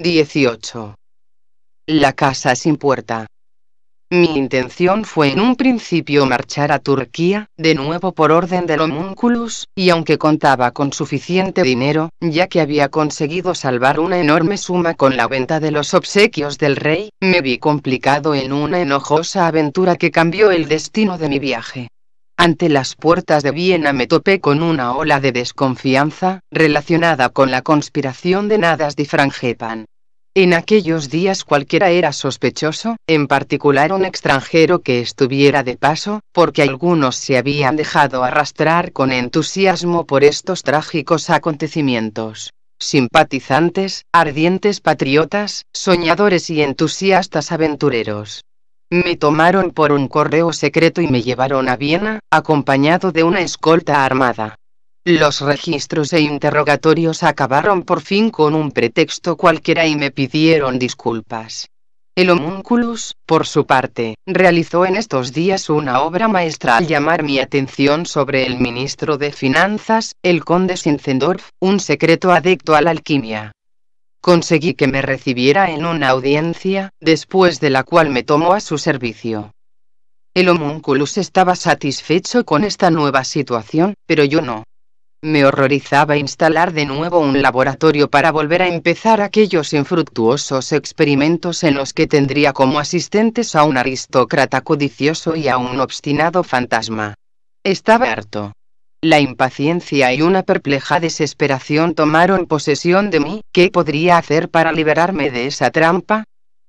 18. La casa sin puerta. Mi intención fue en un principio marchar a Turquía, de nuevo por orden del homúnculus, y aunque contaba con suficiente dinero, ya que había conseguido salvar una enorme suma con la venta de los obsequios del rey, me vi complicado en una enojosa aventura que cambió el destino de mi viaje. Ante las puertas de Viena me topé con una ola de desconfianza, relacionada con la conspiración de Nadas de Franjepan. En aquellos días cualquiera era sospechoso, en particular un extranjero que estuviera de paso, porque algunos se habían dejado arrastrar con entusiasmo por estos trágicos acontecimientos. Simpatizantes, ardientes patriotas, soñadores y entusiastas aventureros. Me tomaron por un correo secreto y me llevaron a Viena, acompañado de una escolta armada. Los registros e interrogatorios acabaron por fin con un pretexto cualquiera y me pidieron disculpas. El homúnculus, por su parte, realizó en estos días una obra maestra al llamar mi atención sobre el ministro de Finanzas, el conde Sincendorf, un secreto adicto a la alquimia conseguí que me recibiera en una audiencia, después de la cual me tomó a su servicio. El homúnculus estaba satisfecho con esta nueva situación, pero yo no. Me horrorizaba instalar de nuevo un laboratorio para volver a empezar aquellos infructuosos experimentos en los que tendría como asistentes a un aristócrata codicioso y a un obstinado fantasma. Estaba harto. La impaciencia y una perpleja desesperación tomaron posesión de mí. ¿Qué podría hacer para liberarme de esa trampa?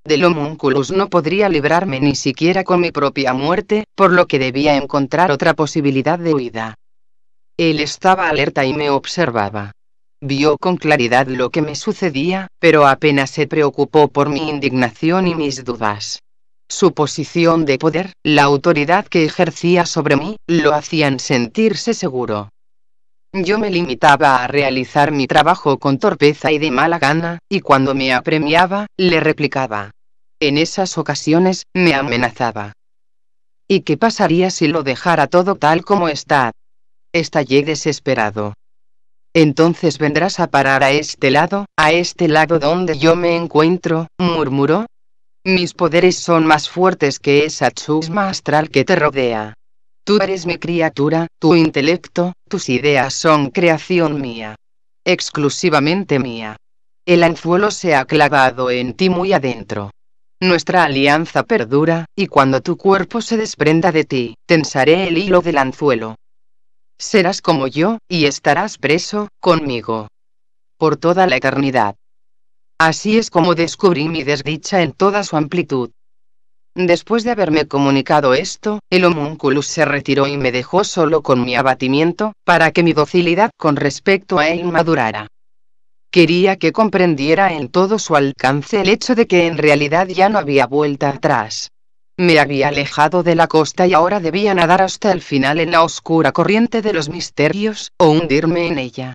Del homúnculus no podría librarme ni siquiera con mi propia muerte, por lo que debía encontrar otra posibilidad de huida. Él estaba alerta y me observaba. Vio con claridad lo que me sucedía, pero apenas se preocupó por mi indignación y mis dudas. Su posición de poder, la autoridad que ejercía sobre mí, lo hacían sentirse seguro. Yo me limitaba a realizar mi trabajo con torpeza y de mala gana, y cuando me apremiaba, le replicaba. En esas ocasiones, me amenazaba. ¿Y qué pasaría si lo dejara todo tal como está? Estallé desesperado. Entonces vendrás a parar a este lado, a este lado donde yo me encuentro, murmuró, mis poderes son más fuertes que esa chusma astral que te rodea. Tú eres mi criatura, tu intelecto, tus ideas son creación mía. Exclusivamente mía. El anzuelo se ha clavado en ti muy adentro. Nuestra alianza perdura, y cuando tu cuerpo se desprenda de ti, tensaré el hilo del anzuelo. Serás como yo, y estarás preso, conmigo. Por toda la eternidad. Así es como descubrí mi desdicha en toda su amplitud. Después de haberme comunicado esto, el homúnculus se retiró y me dejó solo con mi abatimiento, para que mi docilidad con respecto a él madurara. Quería que comprendiera en todo su alcance el hecho de que en realidad ya no había vuelta atrás. Me había alejado de la costa y ahora debía nadar hasta el final en la oscura corriente de los misterios, o hundirme en ella.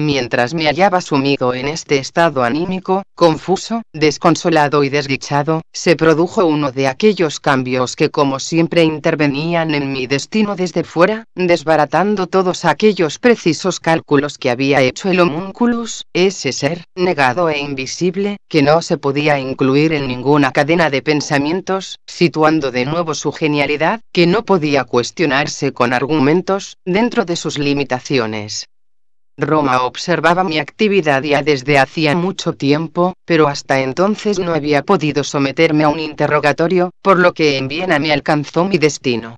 Mientras me hallaba sumido en este estado anímico, confuso, desconsolado y desdichado, se produjo uno de aquellos cambios que como siempre intervenían en mi destino desde fuera, desbaratando todos aquellos precisos cálculos que había hecho el homúnculus, ese ser, negado e invisible, que no se podía incluir en ninguna cadena de pensamientos, situando de nuevo su genialidad, que no podía cuestionarse con argumentos, dentro de sus limitaciones Roma observaba mi actividad ya desde hacía mucho tiempo, pero hasta entonces no había podido someterme a un interrogatorio, por lo que en Viena me alcanzó mi destino.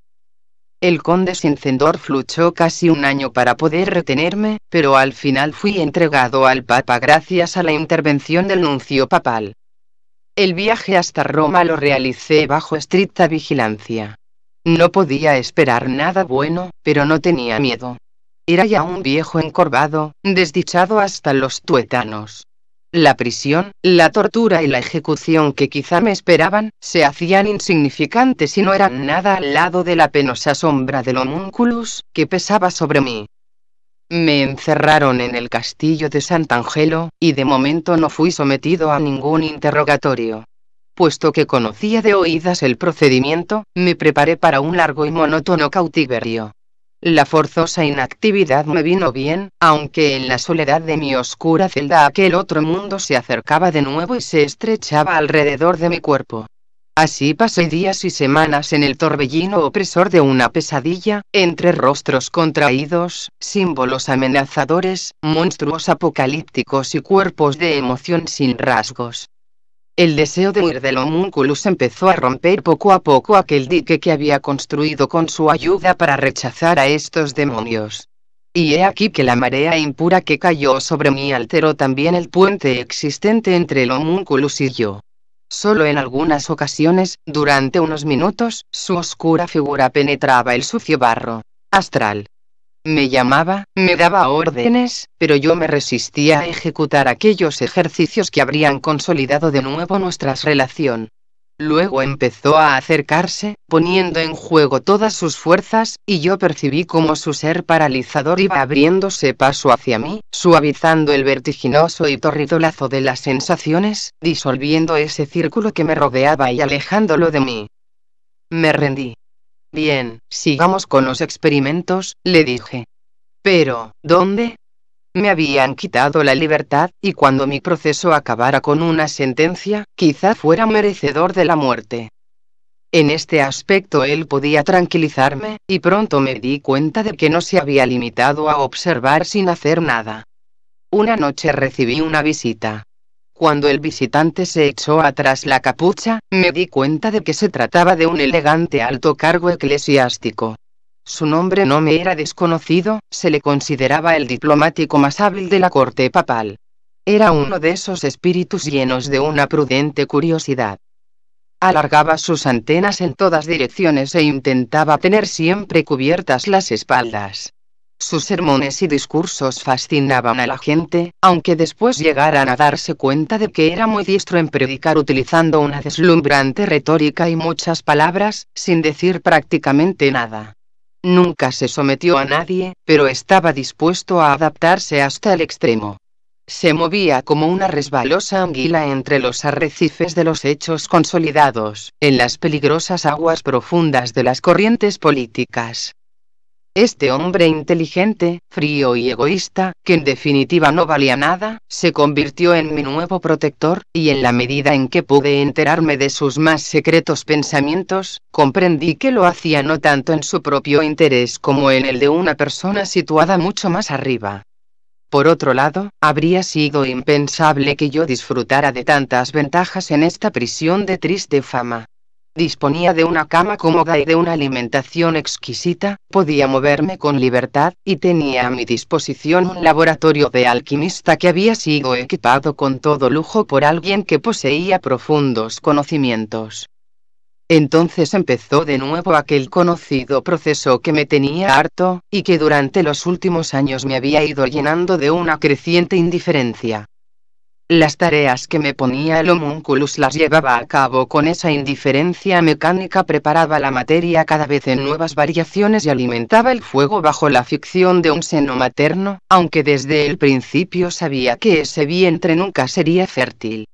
El conde Sincendor luchó casi un año para poder retenerme, pero al final fui entregado al Papa gracias a la intervención del nuncio papal. El viaje hasta Roma lo realicé bajo estricta vigilancia. No podía esperar nada bueno, pero no tenía miedo. Era ya un viejo encorvado, desdichado hasta los tuétanos. La prisión, la tortura y la ejecución que quizá me esperaban, se hacían insignificantes y no eran nada al lado de la penosa sombra del homúnculus, que pesaba sobre mí. Me encerraron en el castillo de Sant'Angelo, y de momento no fui sometido a ningún interrogatorio. Puesto que conocía de oídas el procedimiento, me preparé para un largo y monótono cautiverio. La forzosa inactividad me vino bien, aunque en la soledad de mi oscura celda aquel otro mundo se acercaba de nuevo y se estrechaba alrededor de mi cuerpo. Así pasé días y semanas en el torbellino opresor de una pesadilla, entre rostros contraídos, símbolos amenazadores, monstruos apocalípticos y cuerpos de emoción sin rasgos. El deseo de huir del homúnculus empezó a romper poco a poco aquel dique que había construido con su ayuda para rechazar a estos demonios. Y he aquí que la marea impura que cayó sobre mí alteró también el puente existente entre el homúnculus y yo. Solo en algunas ocasiones, durante unos minutos, su oscura figura penetraba el sucio barro astral me llamaba, me daba órdenes, pero yo me resistía a ejecutar aquellos ejercicios que habrían consolidado de nuevo nuestra relación. Luego empezó a acercarse, poniendo en juego todas sus fuerzas, y yo percibí como su ser paralizador iba abriéndose paso hacia mí, suavizando el vertiginoso y torrido lazo de las sensaciones, disolviendo ese círculo que me rodeaba y alejándolo de mí. Me rendí. Bien, sigamos con los experimentos, le dije. Pero, ¿dónde? Me habían quitado la libertad, y cuando mi proceso acabara con una sentencia, quizá fuera merecedor de la muerte. En este aspecto él podía tranquilizarme, y pronto me di cuenta de que no se había limitado a observar sin hacer nada. Una noche recibí una visita. Cuando el visitante se echó atrás la capucha, me di cuenta de que se trataba de un elegante alto cargo eclesiástico. Su nombre no me era desconocido, se le consideraba el diplomático más hábil de la corte papal. Era uno de esos espíritus llenos de una prudente curiosidad. Alargaba sus antenas en todas direcciones e intentaba tener siempre cubiertas las espaldas. Sus sermones y discursos fascinaban a la gente, aunque después llegaran a darse cuenta de que era muy diestro en predicar utilizando una deslumbrante retórica y muchas palabras, sin decir prácticamente nada. Nunca se sometió a nadie, pero estaba dispuesto a adaptarse hasta el extremo. Se movía como una resbalosa anguila entre los arrecifes de los hechos consolidados, en las peligrosas aguas profundas de las corrientes políticas. Este hombre inteligente, frío y egoísta, que en definitiva no valía nada, se convirtió en mi nuevo protector, y en la medida en que pude enterarme de sus más secretos pensamientos, comprendí que lo hacía no tanto en su propio interés como en el de una persona situada mucho más arriba. Por otro lado, habría sido impensable que yo disfrutara de tantas ventajas en esta prisión de triste fama. Disponía de una cama cómoda y de una alimentación exquisita, podía moverme con libertad, y tenía a mi disposición un laboratorio de alquimista que había sido equipado con todo lujo por alguien que poseía profundos conocimientos. Entonces empezó de nuevo aquel conocido proceso que me tenía harto, y que durante los últimos años me había ido llenando de una creciente indiferencia. Las tareas que me ponía el homúnculus las llevaba a cabo con esa indiferencia mecánica, preparaba la materia cada vez en nuevas variaciones y alimentaba el fuego bajo la ficción de un seno materno, aunque desde el principio sabía que ese vientre nunca sería fértil.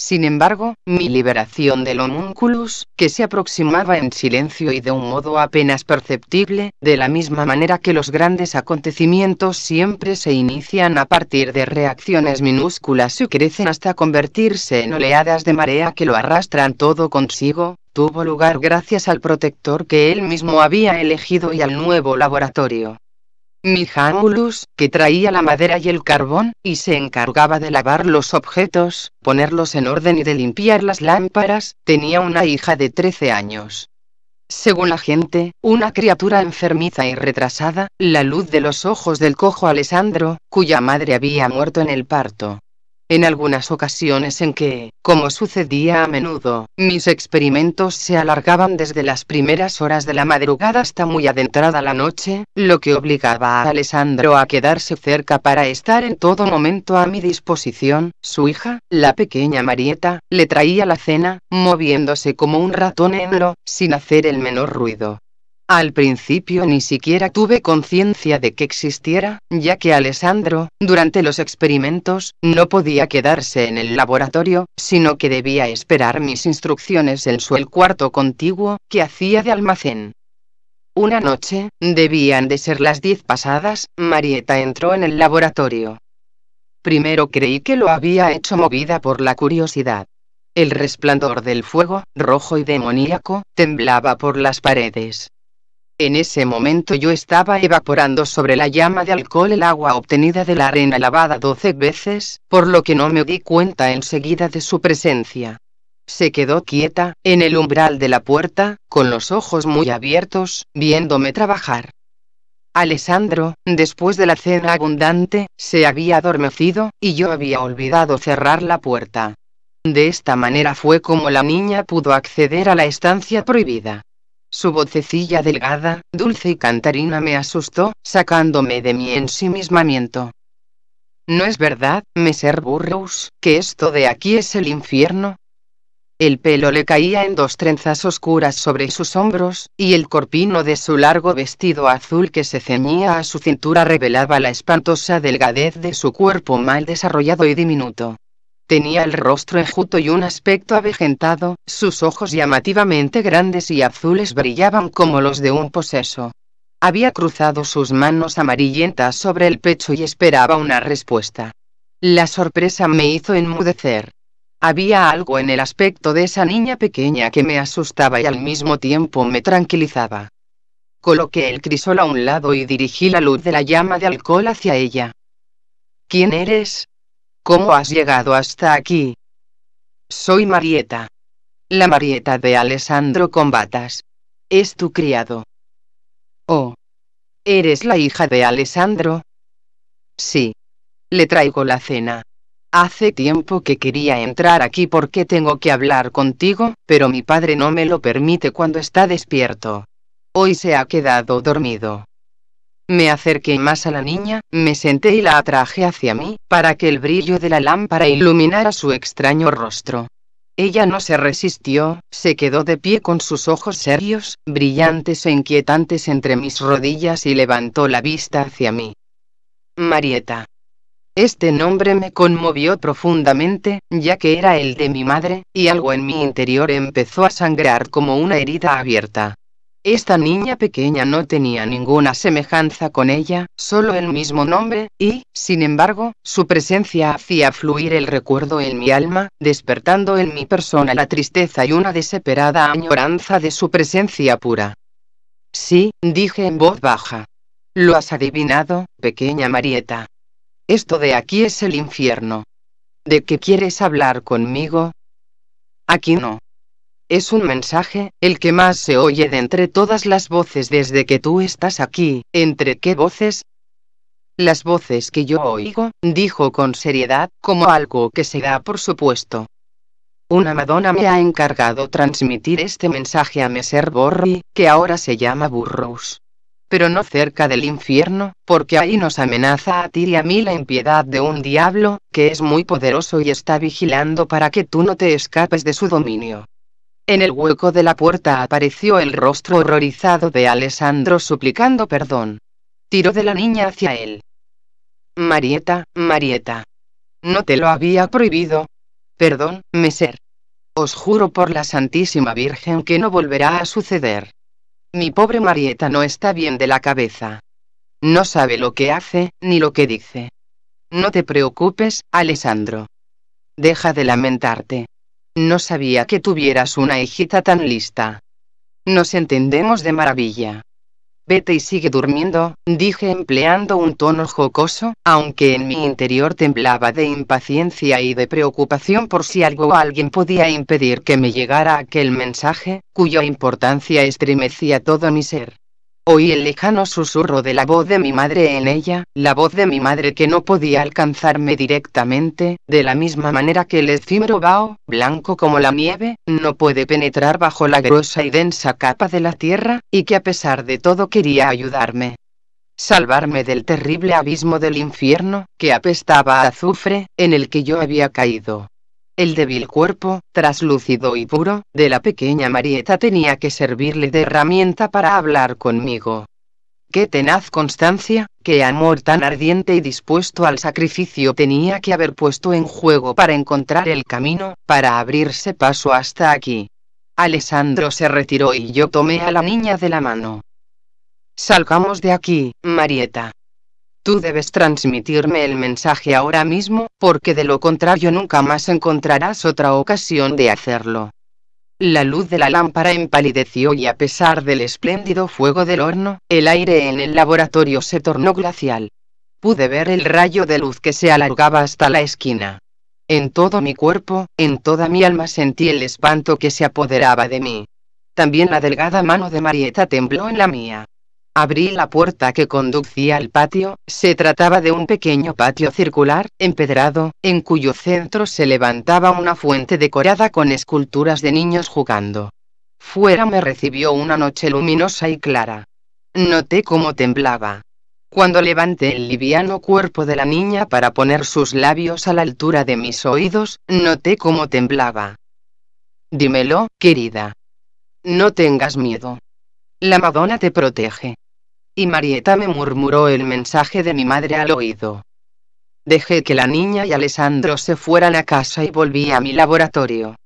Sin embargo, mi liberación del homúnculus, que se aproximaba en silencio y de un modo apenas perceptible, de la misma manera que los grandes acontecimientos siempre se inician a partir de reacciones minúsculas y crecen hasta convertirse en oleadas de marea que lo arrastran todo consigo, tuvo lugar gracias al protector que él mismo había elegido y al nuevo laboratorio. Amulus, que traía la madera y el carbón, y se encargaba de lavar los objetos, ponerlos en orden y de limpiar las lámparas, tenía una hija de 13 años. Según la gente, una criatura enfermiza y retrasada, la luz de los ojos del cojo Alessandro, cuya madre había muerto en el parto. En algunas ocasiones en que, como sucedía a menudo, mis experimentos se alargaban desde las primeras horas de la madrugada hasta muy adentrada la noche, lo que obligaba a Alessandro a quedarse cerca para estar en todo momento a mi disposición, su hija, la pequeña Marieta, le traía la cena, moviéndose como un ratón en sin hacer el menor ruido. Al principio ni siquiera tuve conciencia de que existiera, ya que Alessandro, durante los experimentos, no podía quedarse en el laboratorio, sino que debía esperar mis instrucciones en su el cuarto contiguo, que hacía de almacén. Una noche, debían de ser las diez pasadas, Marieta entró en el laboratorio. Primero creí que lo había hecho movida por la curiosidad. El resplandor del fuego, rojo y demoníaco, temblaba por las paredes. En ese momento yo estaba evaporando sobre la llama de alcohol el agua obtenida de la arena lavada doce veces, por lo que no me di cuenta enseguida de su presencia. Se quedó quieta, en el umbral de la puerta, con los ojos muy abiertos, viéndome trabajar. Alessandro, después de la cena abundante, se había adormecido, y yo había olvidado cerrar la puerta. De esta manera fue como la niña pudo acceder a la estancia prohibida. Su vocecilla delgada, dulce y cantarina me asustó, sacándome de mi ensimismamiento. ¿No es verdad, Messer Burroughs, que esto de aquí es el infierno? El pelo le caía en dos trenzas oscuras sobre sus hombros, y el corpino de su largo vestido azul que se ceñía a su cintura revelaba la espantosa delgadez de su cuerpo mal desarrollado y diminuto. Tenía el rostro enjuto y un aspecto avejentado, sus ojos llamativamente grandes y azules brillaban como los de un poseso. Había cruzado sus manos amarillentas sobre el pecho y esperaba una respuesta. La sorpresa me hizo enmudecer. Había algo en el aspecto de esa niña pequeña que me asustaba y al mismo tiempo me tranquilizaba. Coloqué el crisol a un lado y dirigí la luz de la llama de alcohol hacia ella. ¿Quién eres? ¿Cómo has llegado hasta aquí? Soy Marieta. La Marieta de Alessandro Combatas. Es tu criado. Oh. ¿Eres la hija de Alessandro? Sí. Le traigo la cena. Hace tiempo que quería entrar aquí porque tengo que hablar contigo, pero mi padre no me lo permite cuando está despierto. Hoy se ha quedado dormido. Me acerqué más a la niña, me senté y la atraje hacia mí, para que el brillo de la lámpara iluminara su extraño rostro. Ella no se resistió, se quedó de pie con sus ojos serios, brillantes e inquietantes entre mis rodillas y levantó la vista hacia mí. Marieta. Este nombre me conmovió profundamente, ya que era el de mi madre, y algo en mi interior empezó a sangrar como una herida abierta. Esta niña pequeña no tenía ninguna semejanza con ella, solo el mismo nombre, y, sin embargo, su presencia hacía fluir el recuerdo en mi alma, despertando en mi persona la tristeza y una desesperada añoranza de su presencia pura. Sí, dije en voz baja. Lo has adivinado, pequeña Marieta. Esto de aquí es el infierno. ¿De qué quieres hablar conmigo? Aquí no. Es un mensaje, el que más se oye de entre todas las voces desde que tú estás aquí. ¿Entre qué voces? Las voces que yo oigo, dijo con seriedad, como algo que se da por supuesto. Una Madonna me ha encargado transmitir este mensaje a Messer Borri, que ahora se llama Burroughs. Pero no cerca del infierno, porque ahí nos amenaza a ti y a mí la impiedad de un diablo, que es muy poderoso y está vigilando para que tú no te escapes de su dominio. En el hueco de la puerta apareció el rostro horrorizado de Alessandro suplicando perdón. Tiró de la niña hacia él. Marieta, Marieta. No te lo había prohibido. Perdón, Meser. Os juro por la Santísima Virgen que no volverá a suceder. Mi pobre Marieta no está bien de la cabeza. No sabe lo que hace, ni lo que dice. No te preocupes, Alessandro. Deja de lamentarte. No sabía que tuvieras una hijita tan lista. Nos entendemos de maravilla. Vete y sigue durmiendo, dije empleando un tono jocoso, aunque en mi interior temblaba de impaciencia y de preocupación por si algo o alguien podía impedir que me llegara aquel mensaje, cuya importancia estremecía todo mi ser. Oí el lejano susurro de la voz de mi madre en ella, la voz de mi madre que no podía alcanzarme directamente, de la misma manera que el efímero vaho, blanco como la nieve, no puede penetrar bajo la gruesa y densa capa de la tierra, y que a pesar de todo quería ayudarme. Salvarme del terrible abismo del infierno, que apestaba a azufre, en el que yo había caído. El débil cuerpo, traslúcido y puro, de la pequeña Marieta tenía que servirle de herramienta para hablar conmigo. Qué tenaz constancia, qué amor tan ardiente y dispuesto al sacrificio tenía que haber puesto en juego para encontrar el camino, para abrirse paso hasta aquí. Alessandro se retiró y yo tomé a la niña de la mano. Salgamos de aquí, Marieta. Tú debes transmitirme el mensaje ahora mismo, porque de lo contrario nunca más encontrarás otra ocasión de hacerlo. La luz de la lámpara empalideció y a pesar del espléndido fuego del horno, el aire en el laboratorio se tornó glacial. Pude ver el rayo de luz que se alargaba hasta la esquina. En todo mi cuerpo, en toda mi alma sentí el espanto que se apoderaba de mí. También la delgada mano de Marieta tembló en la mía. Abrí la puerta que conducía al patio, se trataba de un pequeño patio circular, empedrado, en cuyo centro se levantaba una fuente decorada con esculturas de niños jugando. Fuera me recibió una noche luminosa y clara. Noté cómo temblaba. Cuando levanté el liviano cuerpo de la niña para poner sus labios a la altura de mis oídos, noté cómo temblaba. Dímelo, querida. No tengas miedo. La Madonna te protege. Y Marieta me murmuró el mensaje de mi madre al oído. Dejé que la niña y Alessandro se fueran a casa y volví a mi laboratorio.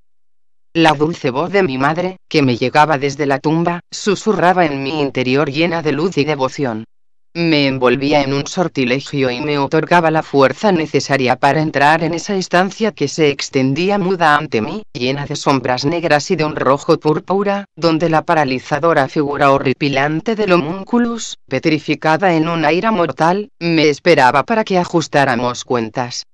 La dulce voz de mi madre, que me llegaba desde la tumba, susurraba en mi interior llena de luz y devoción me envolvía en un sortilegio y me otorgaba la fuerza necesaria para entrar en esa estancia que se extendía muda ante mí, llena de sombras negras y de un rojo púrpura, donde la paralizadora figura horripilante del homúnculus, petrificada en una ira mortal, me esperaba para que ajustáramos cuentas.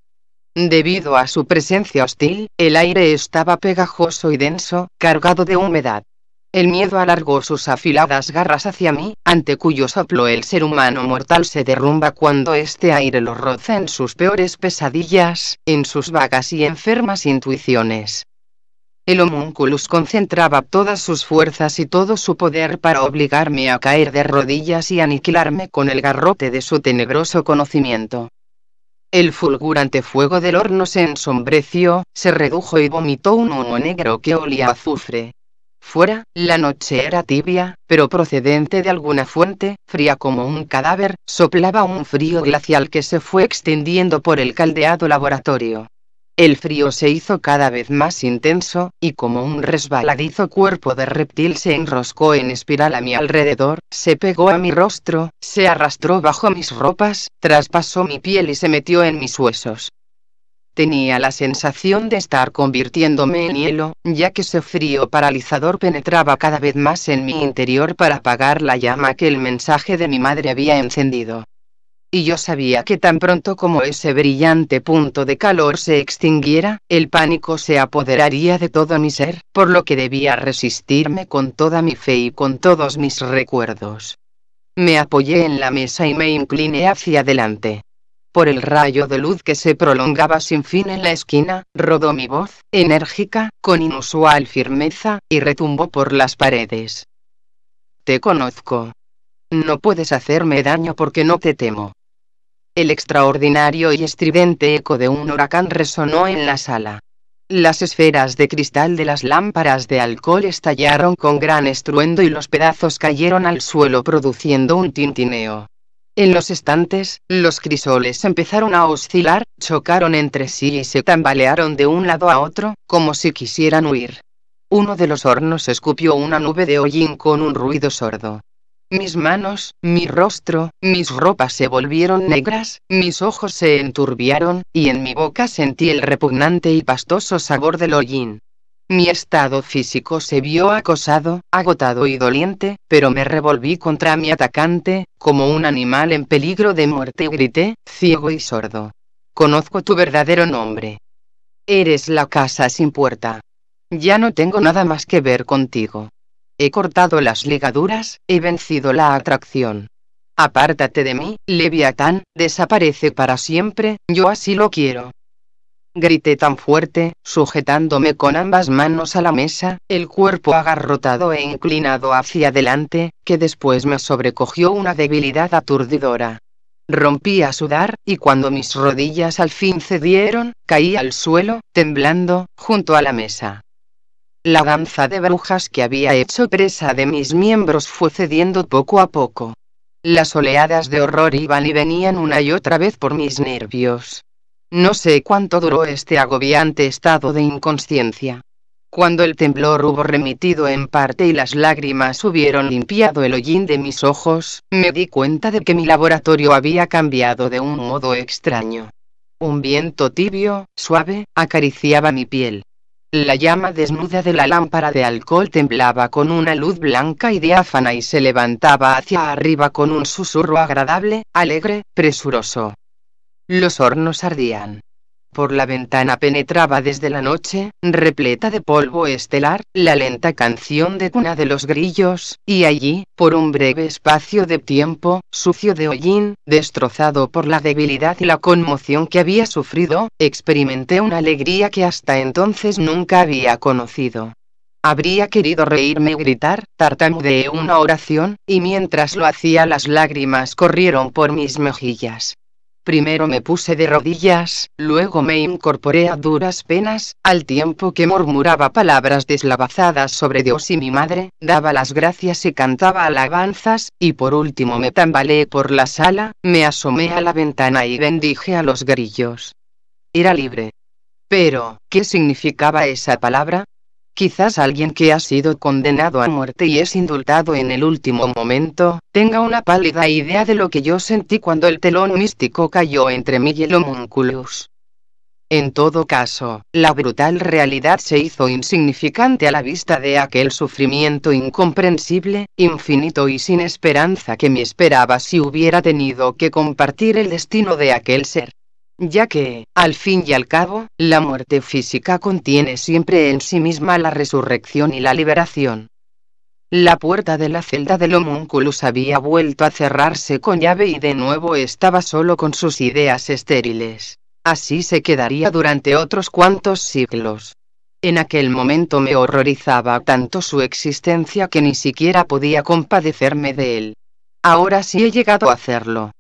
Debido a su presencia hostil, el aire estaba pegajoso y denso, cargado de humedad. El miedo alargó sus afiladas garras hacia mí, ante cuyo soplo el ser humano mortal se derrumba cuando este aire lo roza en sus peores pesadillas, en sus vagas y enfermas intuiciones. El homúnculus concentraba todas sus fuerzas y todo su poder para obligarme a caer de rodillas y aniquilarme con el garrote de su tenebroso conocimiento. El fulgurante fuego del horno se ensombreció, se redujo y vomitó un humo negro que olía a azufre. Fuera, la noche era tibia, pero procedente de alguna fuente, fría como un cadáver, soplaba un frío glacial que se fue extendiendo por el caldeado laboratorio. El frío se hizo cada vez más intenso, y como un resbaladizo cuerpo de reptil se enroscó en espiral a mi alrededor, se pegó a mi rostro, se arrastró bajo mis ropas, traspasó mi piel y se metió en mis huesos. Tenía la sensación de estar convirtiéndome en hielo, ya que ese frío paralizador penetraba cada vez más en mi interior para apagar la llama que el mensaje de mi madre había encendido. Y yo sabía que tan pronto como ese brillante punto de calor se extinguiera, el pánico se apoderaría de todo mi ser, por lo que debía resistirme con toda mi fe y con todos mis recuerdos. Me apoyé en la mesa y me incliné hacia adelante por el rayo de luz que se prolongaba sin fin en la esquina, rodó mi voz, enérgica, con inusual firmeza, y retumbó por las paredes. Te conozco. No puedes hacerme daño porque no te temo. El extraordinario y estridente eco de un huracán resonó en la sala. Las esferas de cristal de las lámparas de alcohol estallaron con gran estruendo y los pedazos cayeron al suelo produciendo un tintineo. En los estantes, los crisoles empezaron a oscilar, chocaron entre sí y se tambalearon de un lado a otro, como si quisieran huir. Uno de los hornos escupió una nube de hollín con un ruido sordo. Mis manos, mi rostro, mis ropas se volvieron negras, mis ojos se enturbiaron, y en mi boca sentí el repugnante y pastoso sabor del hollín. Mi estado físico se vio acosado, agotado y doliente, pero me revolví contra mi atacante, como un animal en peligro de muerte y grité, ciego y sordo. Conozco tu verdadero nombre. Eres la casa sin puerta. Ya no tengo nada más que ver contigo. He cortado las ligaduras, he vencido la atracción. Apártate de mí, Leviatán, desaparece para siempre, yo así lo quiero. Grité tan fuerte, sujetándome con ambas manos a la mesa, el cuerpo agarrotado e inclinado hacia adelante, que después me sobrecogió una debilidad aturdidora. Rompí a sudar, y cuando mis rodillas al fin cedieron, caí al suelo, temblando, junto a la mesa. La danza de brujas que había hecho presa de mis miembros fue cediendo poco a poco. Las oleadas de horror iban y venían una y otra vez por mis nervios. No sé cuánto duró este agobiante estado de inconsciencia. Cuando el temblor hubo remitido en parte y las lágrimas hubieron limpiado el hollín de mis ojos, me di cuenta de que mi laboratorio había cambiado de un modo extraño. Un viento tibio, suave, acariciaba mi piel. La llama desnuda de la lámpara de alcohol temblaba con una luz blanca y diáfana y se levantaba hacia arriba con un susurro agradable, alegre, presuroso. Los hornos ardían. Por la ventana penetraba desde la noche, repleta de polvo estelar, la lenta canción de cuna de los grillos, y allí, por un breve espacio de tiempo, sucio de hollín, destrozado por la debilidad y la conmoción que había sufrido, experimenté una alegría que hasta entonces nunca había conocido. Habría querido reírme y gritar, tartamudeé una oración, y mientras lo hacía las lágrimas corrieron por mis mejillas. Primero me puse de rodillas, luego me incorporé a duras penas, al tiempo que murmuraba palabras deslavazadas sobre Dios y mi madre, daba las gracias y cantaba alabanzas, y por último me tambaleé por la sala, me asomé a la ventana y bendije a los grillos. Era libre. Pero, ¿qué significaba esa palabra? Quizás alguien que ha sido condenado a muerte y es indultado en el último momento, tenga una pálida idea de lo que yo sentí cuando el telón místico cayó entre mí y el homunculus. En todo caso, la brutal realidad se hizo insignificante a la vista de aquel sufrimiento incomprensible, infinito y sin esperanza que me esperaba si hubiera tenido que compartir el destino de aquel ser ya que, al fin y al cabo, la muerte física contiene siempre en sí misma la resurrección y la liberación. La puerta de la celda del homúnculus había vuelto a cerrarse con llave y de nuevo estaba solo con sus ideas estériles. Así se quedaría durante otros cuantos siglos. En aquel momento me horrorizaba tanto su existencia que ni siquiera podía compadecerme de él. Ahora sí he llegado a hacerlo.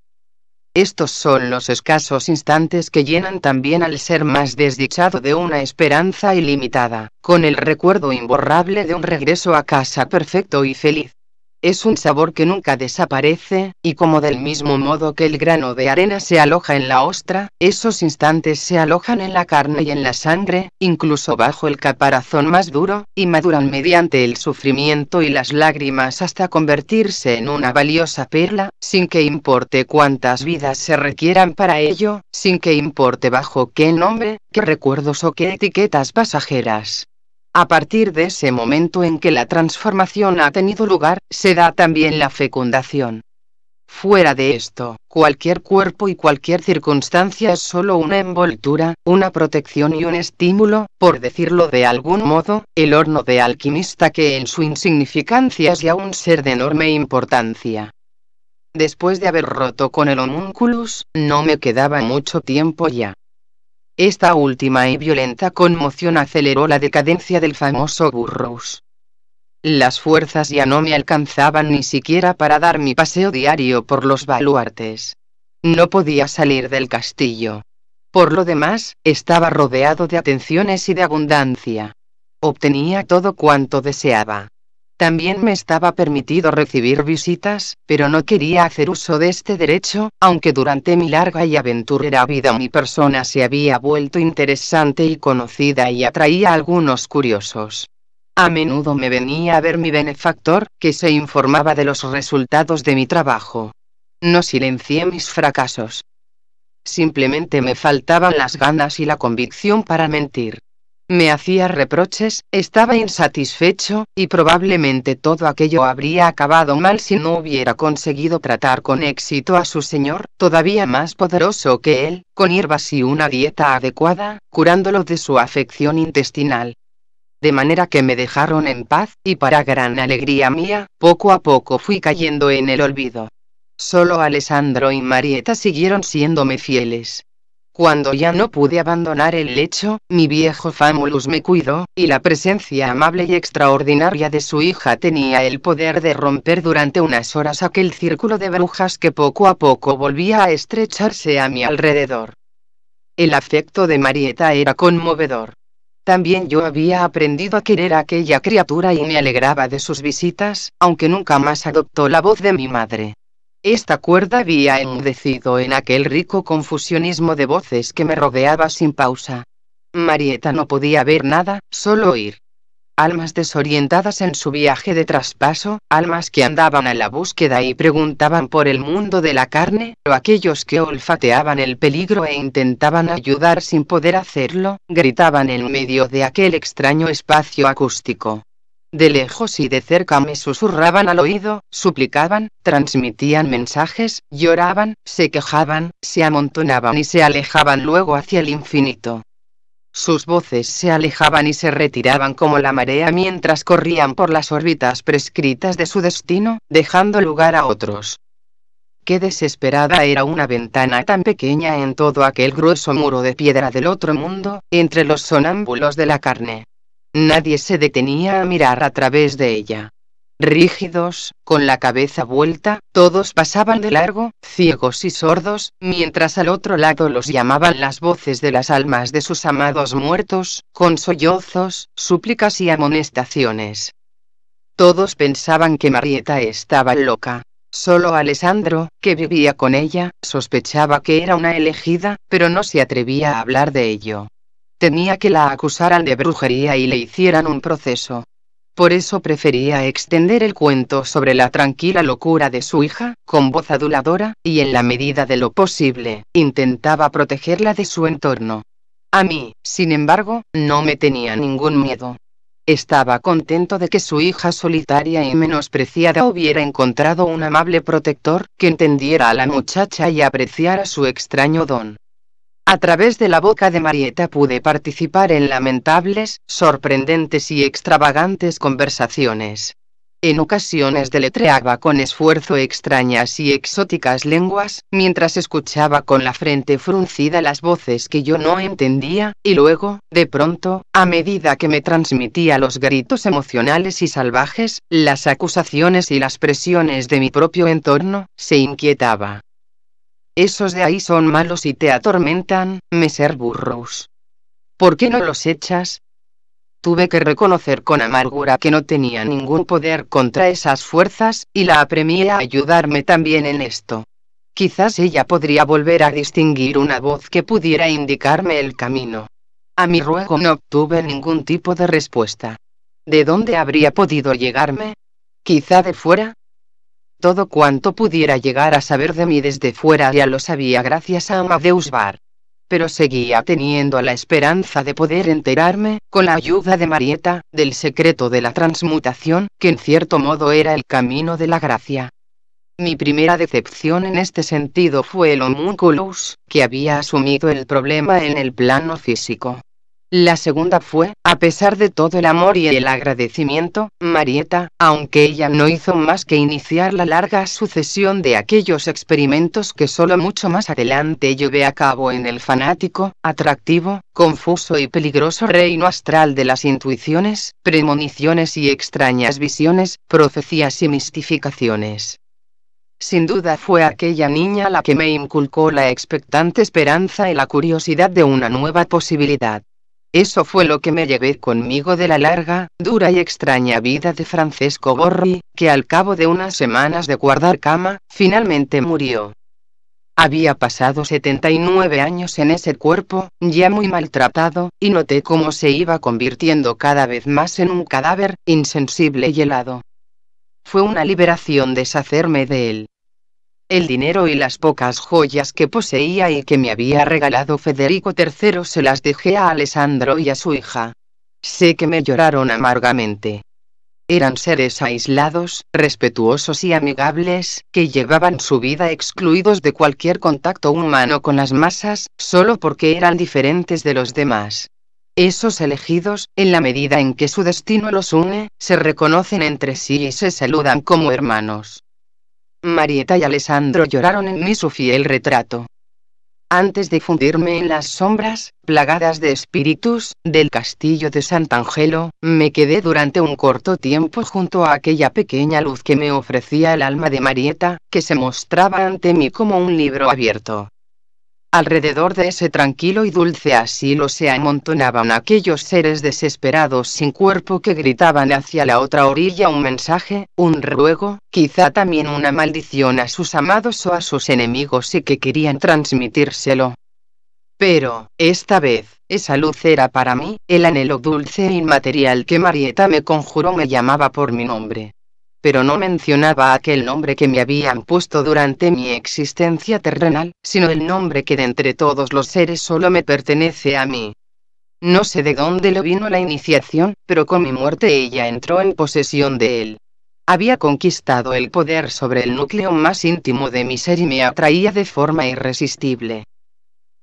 Estos son los escasos instantes que llenan también al ser más desdichado de una esperanza ilimitada, con el recuerdo imborrable de un regreso a casa perfecto y feliz. Es un sabor que nunca desaparece, y como del mismo modo que el grano de arena se aloja en la ostra, esos instantes se alojan en la carne y en la sangre, incluso bajo el caparazón más duro, y maduran mediante el sufrimiento y las lágrimas hasta convertirse en una valiosa perla, sin que importe cuántas vidas se requieran para ello, sin que importe bajo qué nombre, qué recuerdos o qué etiquetas pasajeras. A partir de ese momento en que la transformación ha tenido lugar, se da también la fecundación. Fuera de esto, cualquier cuerpo y cualquier circunstancia es solo una envoltura, una protección y un estímulo, por decirlo de algún modo, el horno de alquimista que en su insignificancia es ya un ser de enorme importancia. Después de haber roto con el homúnculus, no me quedaba mucho tiempo ya. Esta última y violenta conmoción aceleró la decadencia del famoso Burroughs. Las fuerzas ya no me alcanzaban ni siquiera para dar mi paseo diario por los baluartes. No podía salir del castillo. Por lo demás, estaba rodeado de atenciones y de abundancia. Obtenía todo cuanto deseaba. También me estaba permitido recibir visitas, pero no quería hacer uso de este derecho, aunque durante mi larga y aventurera vida mi persona se había vuelto interesante y conocida y atraía a algunos curiosos. A menudo me venía a ver mi benefactor, que se informaba de los resultados de mi trabajo. No silencié mis fracasos. Simplemente me faltaban las ganas y la convicción para mentir. Me hacía reproches, estaba insatisfecho, y probablemente todo aquello habría acabado mal si no hubiera conseguido tratar con éxito a su señor, todavía más poderoso que él, con hierbas y una dieta adecuada, curándolo de su afección intestinal. De manera que me dejaron en paz, y para gran alegría mía, poco a poco fui cayendo en el olvido. Solo Alessandro y Marieta siguieron siéndome fieles. Cuando ya no pude abandonar el lecho, mi viejo Famulus me cuidó, y la presencia amable y extraordinaria de su hija tenía el poder de romper durante unas horas aquel círculo de brujas que poco a poco volvía a estrecharse a mi alrededor. El afecto de Marieta era conmovedor. También yo había aprendido a querer a aquella criatura y me alegraba de sus visitas, aunque nunca más adoptó la voz de mi madre. Esta cuerda había enmudecido en aquel rico confusionismo de voces que me rodeaba sin pausa. Marieta no podía ver nada, solo oír. Almas desorientadas en su viaje de traspaso, almas que andaban a la búsqueda y preguntaban por el mundo de la carne, o aquellos que olfateaban el peligro e intentaban ayudar sin poder hacerlo, gritaban en medio de aquel extraño espacio acústico de lejos y de cerca me susurraban al oído, suplicaban, transmitían mensajes, lloraban, se quejaban, se amontonaban y se alejaban luego hacia el infinito. Sus voces se alejaban y se retiraban como la marea mientras corrían por las órbitas prescritas de su destino, dejando lugar a otros. Qué desesperada era una ventana tan pequeña en todo aquel grueso muro de piedra del otro mundo, entre los sonámbulos de la carne. Nadie se detenía a mirar a través de ella. Rígidos, con la cabeza vuelta, todos pasaban de largo, ciegos y sordos, mientras al otro lado los llamaban las voces de las almas de sus amados muertos, con sollozos, súplicas y amonestaciones. Todos pensaban que Marieta estaba loca. Solo Alessandro, que vivía con ella, sospechaba que era una elegida, pero no se atrevía a hablar de ello. Tenía que la acusaran de brujería y le hicieran un proceso. Por eso prefería extender el cuento sobre la tranquila locura de su hija, con voz aduladora, y en la medida de lo posible, intentaba protegerla de su entorno. A mí, sin embargo, no me tenía ningún miedo. Estaba contento de que su hija solitaria y menospreciada hubiera encontrado un amable protector que entendiera a la muchacha y apreciara su extraño don. A través de la boca de Marieta pude participar en lamentables, sorprendentes y extravagantes conversaciones. En ocasiones deletreaba con esfuerzo extrañas y exóticas lenguas, mientras escuchaba con la frente fruncida las voces que yo no entendía, y luego, de pronto, a medida que me transmitía los gritos emocionales y salvajes, las acusaciones y las presiones de mi propio entorno, se inquietaba. Esos de ahí son malos y te atormentan, Messer burros. ¿Por qué no los echas? Tuve que reconocer con amargura que no tenía ningún poder contra esas fuerzas, y la apremié a ayudarme también en esto. Quizás ella podría volver a distinguir una voz que pudiera indicarme el camino. A mi ruego no obtuve ningún tipo de respuesta. ¿De dónde habría podido llegarme? Quizá de fuera, todo cuanto pudiera llegar a saber de mí desde fuera ya lo sabía gracias a Amadeus Bar. Pero seguía teniendo la esperanza de poder enterarme, con la ayuda de Marieta, del secreto de la transmutación, que en cierto modo era el camino de la gracia. Mi primera decepción en este sentido fue el homúnculus, que había asumido el problema en el plano físico. La segunda fue, a pesar de todo el amor y el agradecimiento, Marieta, aunque ella no hizo más que iniciar la larga sucesión de aquellos experimentos que solo mucho más adelante llevé a cabo en el fanático, atractivo, confuso y peligroso reino astral de las intuiciones, premoniciones y extrañas visiones, profecías y mistificaciones. Sin duda fue aquella niña la que me inculcó la expectante esperanza y la curiosidad de una nueva posibilidad. Eso fue lo que me llevé conmigo de la larga, dura y extraña vida de Francesco Borri, que al cabo de unas semanas de guardar cama, finalmente murió. Había pasado 79 años en ese cuerpo, ya muy maltratado, y noté cómo se iba convirtiendo cada vez más en un cadáver, insensible y helado. Fue una liberación deshacerme de él. El dinero y las pocas joyas que poseía y que me había regalado Federico III se las dejé a Alessandro y a su hija. Sé que me lloraron amargamente. Eran seres aislados, respetuosos y amigables, que llevaban su vida excluidos de cualquier contacto humano con las masas, solo porque eran diferentes de los demás. Esos elegidos, en la medida en que su destino los une, se reconocen entre sí y se saludan como hermanos. Marieta y Alessandro lloraron en mí su fiel retrato. Antes de fundirme en las sombras, plagadas de espíritus, del castillo de Sant'Angelo, me quedé durante un corto tiempo junto a aquella pequeña luz que me ofrecía el alma de Marieta, que se mostraba ante mí como un libro abierto. Alrededor de ese tranquilo y dulce asilo se amontonaban aquellos seres desesperados sin cuerpo que gritaban hacia la otra orilla un mensaje, un ruego, quizá también una maldición a sus amados o a sus enemigos y que querían transmitírselo. Pero, esta vez, esa luz era para mí, el anhelo dulce e inmaterial que Marieta me conjuró me llamaba por mi nombre pero no mencionaba aquel nombre que me habían puesto durante mi existencia terrenal, sino el nombre que de entre todos los seres solo me pertenece a mí. No sé de dónde lo vino la iniciación, pero con mi muerte ella entró en posesión de él. Había conquistado el poder sobre el núcleo más íntimo de mi ser y me atraía de forma irresistible.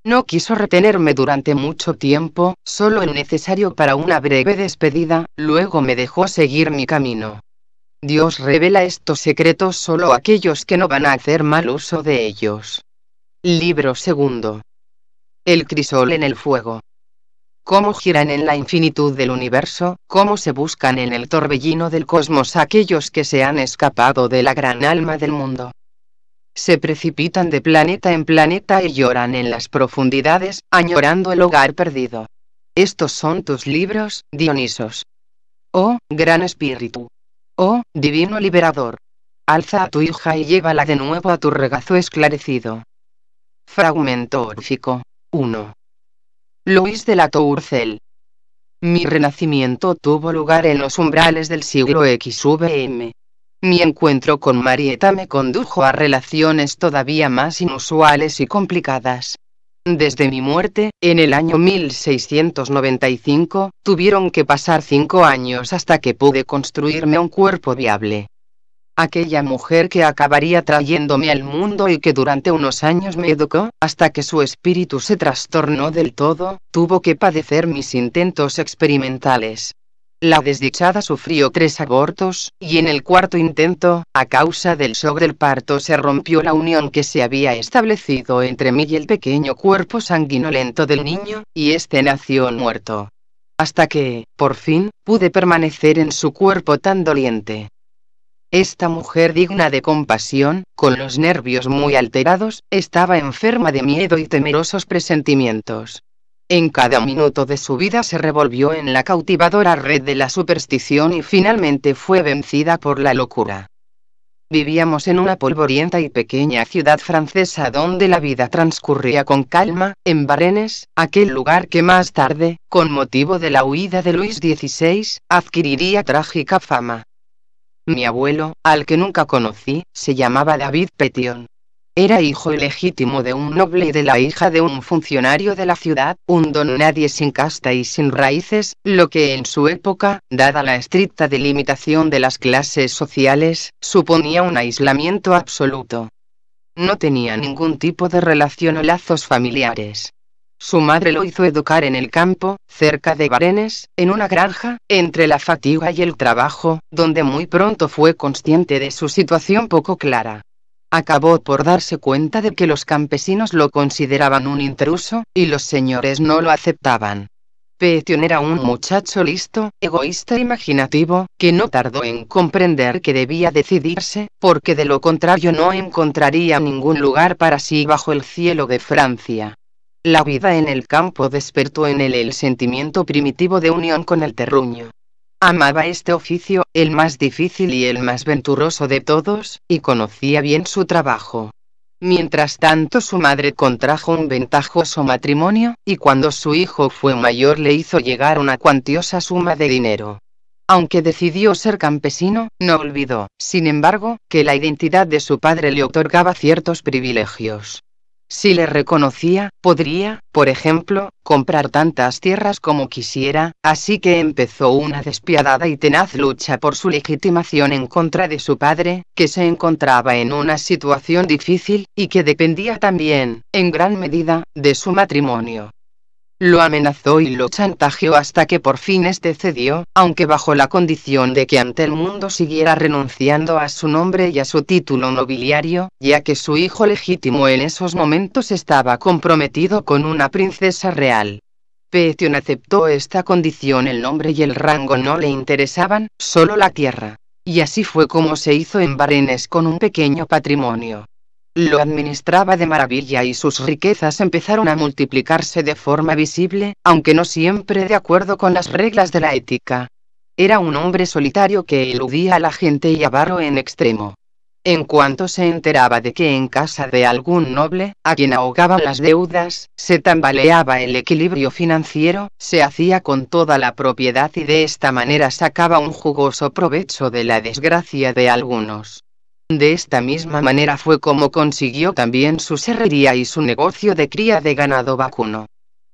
No quiso retenerme durante mucho tiempo, solo el necesario para una breve despedida, luego me dejó seguir mi camino. Dios revela estos secretos solo a aquellos que no van a hacer mal uso de ellos. Libro segundo. El crisol en el fuego. Cómo giran en la infinitud del universo, cómo se buscan en el torbellino del cosmos aquellos que se han escapado de la gran alma del mundo. Se precipitan de planeta en planeta y lloran en las profundidades, añorando el hogar perdido. Estos son tus libros, Dionisos. Oh, gran espíritu. Oh, divino liberador. Alza a tu hija y llévala de nuevo a tu regazo esclarecido. Fragmento órfico. 1. Luis de la Tourcel. Mi renacimiento tuvo lugar en los umbrales del siglo XVM. Mi encuentro con Marieta me condujo a relaciones todavía más inusuales y complicadas. Desde mi muerte, en el año 1695, tuvieron que pasar cinco años hasta que pude construirme un cuerpo viable. Aquella mujer que acabaría trayéndome al mundo y que durante unos años me educó, hasta que su espíritu se trastornó del todo, tuvo que padecer mis intentos experimentales. La desdichada sufrió tres abortos, y en el cuarto intento, a causa del sobre del parto, se rompió la unión que se había establecido entre mí y el pequeño cuerpo sanguinolento del niño, y este nació muerto. Hasta que, por fin, pude permanecer en su cuerpo tan doliente. Esta mujer digna de compasión, con los nervios muy alterados, estaba enferma de miedo y temerosos presentimientos. En cada minuto de su vida se revolvió en la cautivadora red de la superstición y finalmente fue vencida por la locura. Vivíamos en una polvorienta y pequeña ciudad francesa donde la vida transcurría con calma, en barenes aquel lugar que más tarde, con motivo de la huida de Luis XVI, adquiriría trágica fama. Mi abuelo, al que nunca conocí, se llamaba David Petion. Era hijo ilegítimo de un noble y de la hija de un funcionario de la ciudad, un don nadie sin casta y sin raíces, lo que en su época, dada la estricta delimitación de las clases sociales, suponía un aislamiento absoluto. No tenía ningún tipo de relación o lazos familiares. Su madre lo hizo educar en el campo, cerca de Barenes, en una granja, entre la fatiga y el trabajo, donde muy pronto fue consciente de su situación poco clara acabó por darse cuenta de que los campesinos lo consideraban un intruso, y los señores no lo aceptaban. Petion era un muchacho listo, egoísta e imaginativo, que no tardó en comprender que debía decidirse, porque de lo contrario no encontraría ningún lugar para sí bajo el cielo de Francia. La vida en el campo despertó en él el sentimiento primitivo de unión con el terruño. Amaba este oficio, el más difícil y el más venturoso de todos, y conocía bien su trabajo. Mientras tanto su madre contrajo un ventajoso matrimonio, y cuando su hijo fue mayor le hizo llegar una cuantiosa suma de dinero. Aunque decidió ser campesino, no olvidó, sin embargo, que la identidad de su padre le otorgaba ciertos privilegios. Si le reconocía, podría, por ejemplo, comprar tantas tierras como quisiera, así que empezó una despiadada y tenaz lucha por su legitimación en contra de su padre, que se encontraba en una situación difícil, y que dependía también, en gran medida, de su matrimonio. Lo amenazó y lo chantajeó hasta que por fin este cedió, aunque bajo la condición de que ante el mundo siguiera renunciando a su nombre y a su título nobiliario, ya que su hijo legítimo en esos momentos estaba comprometido con una princesa real. Petion aceptó esta condición, el nombre y el rango no le interesaban, solo la tierra. Y así fue como se hizo en Barenes con un pequeño patrimonio. Lo administraba de maravilla y sus riquezas empezaron a multiplicarse de forma visible, aunque no siempre de acuerdo con las reglas de la ética. Era un hombre solitario que eludía a la gente y avaro en extremo. En cuanto se enteraba de que en casa de algún noble, a quien ahogaban las deudas, se tambaleaba el equilibrio financiero, se hacía con toda la propiedad y de esta manera sacaba un jugoso provecho de la desgracia de algunos. De esta misma manera fue como consiguió también su serrería y su negocio de cría de ganado vacuno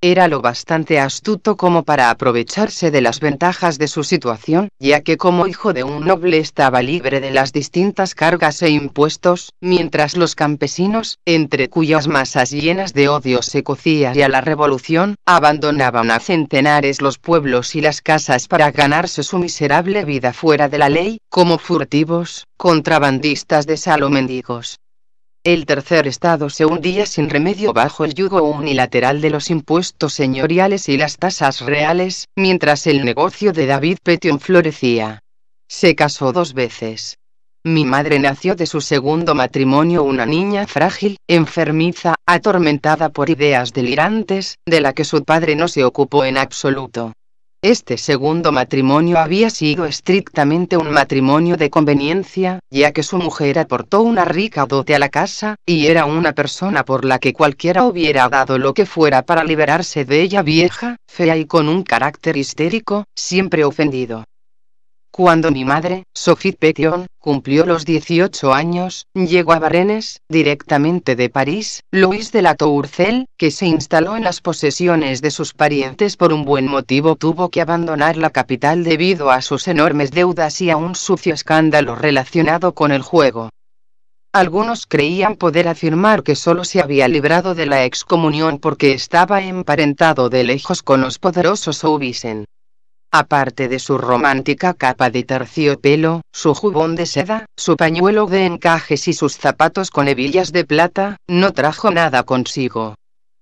era lo bastante astuto como para aprovecharse de las ventajas de su situación, ya que como hijo de un noble estaba libre de las distintas cargas e impuestos, mientras los campesinos, entre cuyas masas llenas de odio se cocía ya la revolución, abandonaban a centenares los pueblos y las casas para ganarse su miserable vida fuera de la ley, como furtivos, contrabandistas de sal o mendigos. El tercer estado se hundía sin remedio bajo el yugo unilateral de los impuestos señoriales y las tasas reales, mientras el negocio de David Petion florecía. Se casó dos veces. Mi madre nació de su segundo matrimonio una niña frágil, enfermiza, atormentada por ideas delirantes, de la que su padre no se ocupó en absoluto. Este segundo matrimonio había sido estrictamente un matrimonio de conveniencia, ya que su mujer aportó una rica dote a la casa, y era una persona por la que cualquiera hubiera dado lo que fuera para liberarse de ella vieja, fea y con un carácter histérico, siempre ofendido. Cuando mi madre, Sophie Petion, cumplió los 18 años, llegó a Varennes, directamente de París, Luis de la Tourcel, que se instaló en las posesiones de sus parientes por un buen motivo tuvo que abandonar la capital debido a sus enormes deudas y a un sucio escándalo relacionado con el juego. Algunos creían poder afirmar que solo se había librado de la excomunión porque estaba emparentado de lejos con los poderosos Oubisen. Aparte de su romántica capa de terciopelo, su jubón de seda, su pañuelo de encajes y sus zapatos con hebillas de plata, no trajo nada consigo.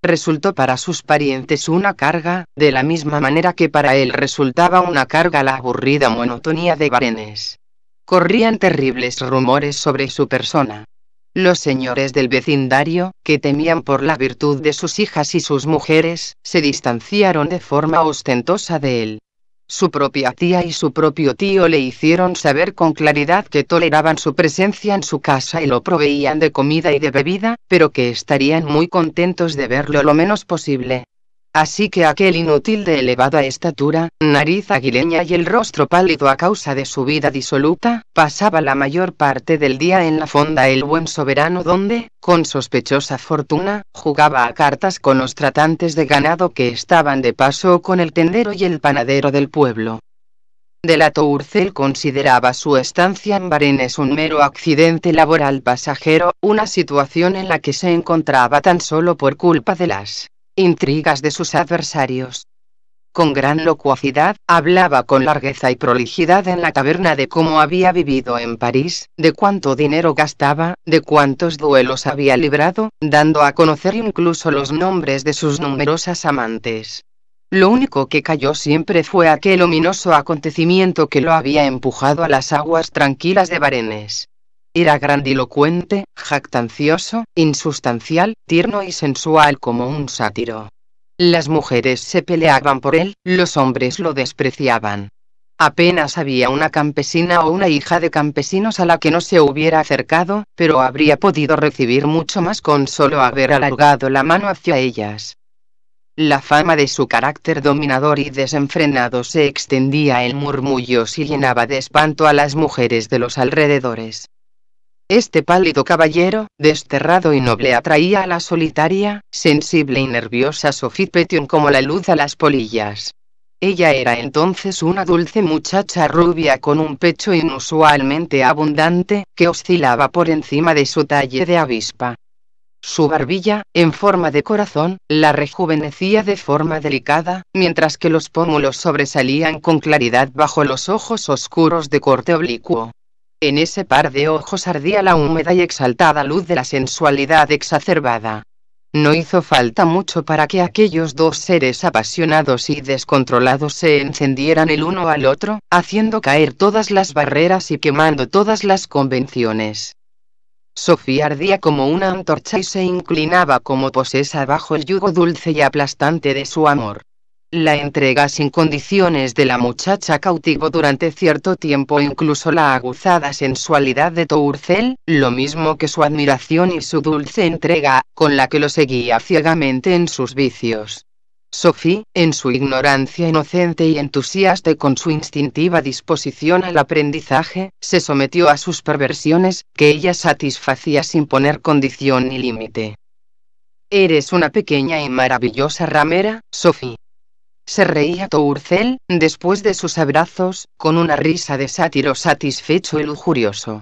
Resultó para sus parientes una carga, de la misma manera que para él resultaba una carga la aburrida monotonía de Barenes. Corrían terribles rumores sobre su persona. Los señores del vecindario, que temían por la virtud de sus hijas y sus mujeres, se distanciaron de forma ostentosa de él. Su propia tía y su propio tío le hicieron saber con claridad que toleraban su presencia en su casa y lo proveían de comida y de bebida, pero que estarían muy contentos de verlo lo menos posible. Así que aquel inútil de elevada estatura, nariz aguileña y el rostro pálido a causa de su vida disoluta, pasaba la mayor parte del día en la fonda El Buen Soberano donde, con sospechosa fortuna, jugaba a cartas con los tratantes de ganado que estaban de paso con el tendero y el panadero del pueblo. De la tourcel consideraba su estancia en Barenes un mero accidente laboral pasajero, una situación en la que se encontraba tan solo por culpa de las intrigas de sus adversarios. Con gran locuacidad, hablaba con largueza y prolijidad en la taberna de cómo había vivido en París, de cuánto dinero gastaba, de cuántos duelos había librado, dando a conocer incluso los nombres de sus numerosas amantes. Lo único que cayó siempre fue aquel ominoso acontecimiento que lo había empujado a las aguas tranquilas de Barenes. Era grandilocuente, jactancioso, insustancial, tierno y sensual como un sátiro. Las mujeres se peleaban por él, los hombres lo despreciaban. Apenas había una campesina o una hija de campesinos a la que no se hubiera acercado, pero habría podido recibir mucho más con solo haber alargado la mano hacia ellas. La fama de su carácter dominador y desenfrenado se extendía en murmullos y llenaba de espanto a las mujeres de los alrededores. Este pálido caballero, desterrado y noble, atraía a la solitaria, sensible y nerviosa Sophie Petion como la luz a las polillas. Ella era entonces una dulce muchacha rubia con un pecho inusualmente abundante, que oscilaba por encima de su talle de avispa. Su barbilla, en forma de corazón, la rejuvenecía de forma delicada, mientras que los pómulos sobresalían con claridad bajo los ojos oscuros de corte oblicuo. En ese par de ojos ardía la húmeda y exaltada luz de la sensualidad exacerbada. No hizo falta mucho para que aquellos dos seres apasionados y descontrolados se encendieran el uno al otro, haciendo caer todas las barreras y quemando todas las convenciones. Sofía ardía como una antorcha y se inclinaba como posesa bajo el yugo dulce y aplastante de su amor. La entrega sin condiciones de la muchacha cautivó durante cierto tiempo incluso la aguzada sensualidad de Tourcel, lo mismo que su admiración y su dulce entrega, con la que lo seguía ciegamente en sus vicios. Sophie, en su ignorancia inocente y entusiasta con su instintiva disposición al aprendizaje, se sometió a sus perversiones, que ella satisfacía sin poner condición ni límite. Eres una pequeña y maravillosa ramera, Sophie, se reía Tourcel, después de sus abrazos, con una risa de sátiro satisfecho y lujurioso.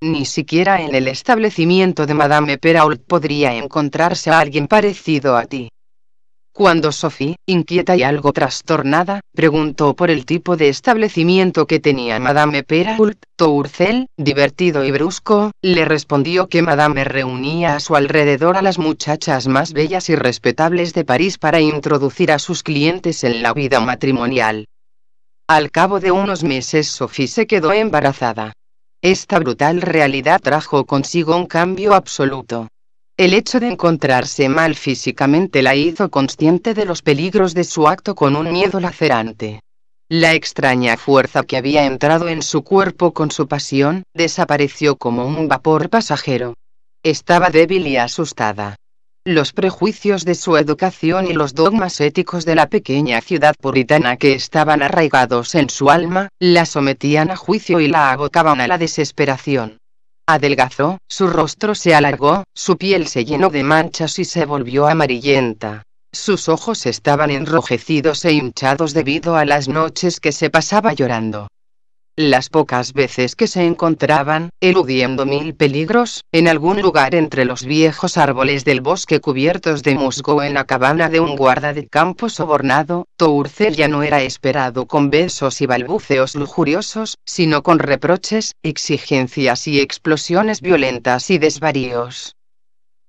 Ni siquiera en el establecimiento de Madame Perault podría encontrarse a alguien parecido a ti. Cuando Sophie, inquieta y algo trastornada, preguntó por el tipo de establecimiento que tenía Madame Perault, Tourcel, divertido y brusco, le respondió que Madame reunía a su alrededor a las muchachas más bellas y respetables de París para introducir a sus clientes en la vida matrimonial. Al cabo de unos meses Sophie se quedó embarazada. Esta brutal realidad trajo consigo un cambio absoluto. El hecho de encontrarse mal físicamente la hizo consciente de los peligros de su acto con un miedo lacerante. La extraña fuerza que había entrado en su cuerpo con su pasión, desapareció como un vapor pasajero. Estaba débil y asustada. Los prejuicios de su educación y los dogmas éticos de la pequeña ciudad puritana que estaban arraigados en su alma, la sometían a juicio y la abocaban a la desesperación. Adelgazó, su rostro se alargó, su piel se llenó de manchas y se volvió amarillenta. Sus ojos estaban enrojecidos e hinchados debido a las noches que se pasaba llorando. Las pocas veces que se encontraban, eludiendo mil peligros, en algún lugar entre los viejos árboles del bosque cubiertos de musgo en la cabana de un guarda de campo sobornado, Tourcel ya no era esperado con besos y balbuceos lujuriosos, sino con reproches, exigencias y explosiones violentas y desvaríos.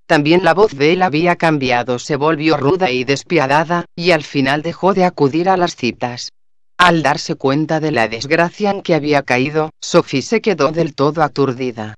También la voz de él había cambiado, se volvió ruda y despiadada, y al final dejó de acudir a las citas, al darse cuenta de la desgracia en que había caído, Sophie se quedó del todo aturdida.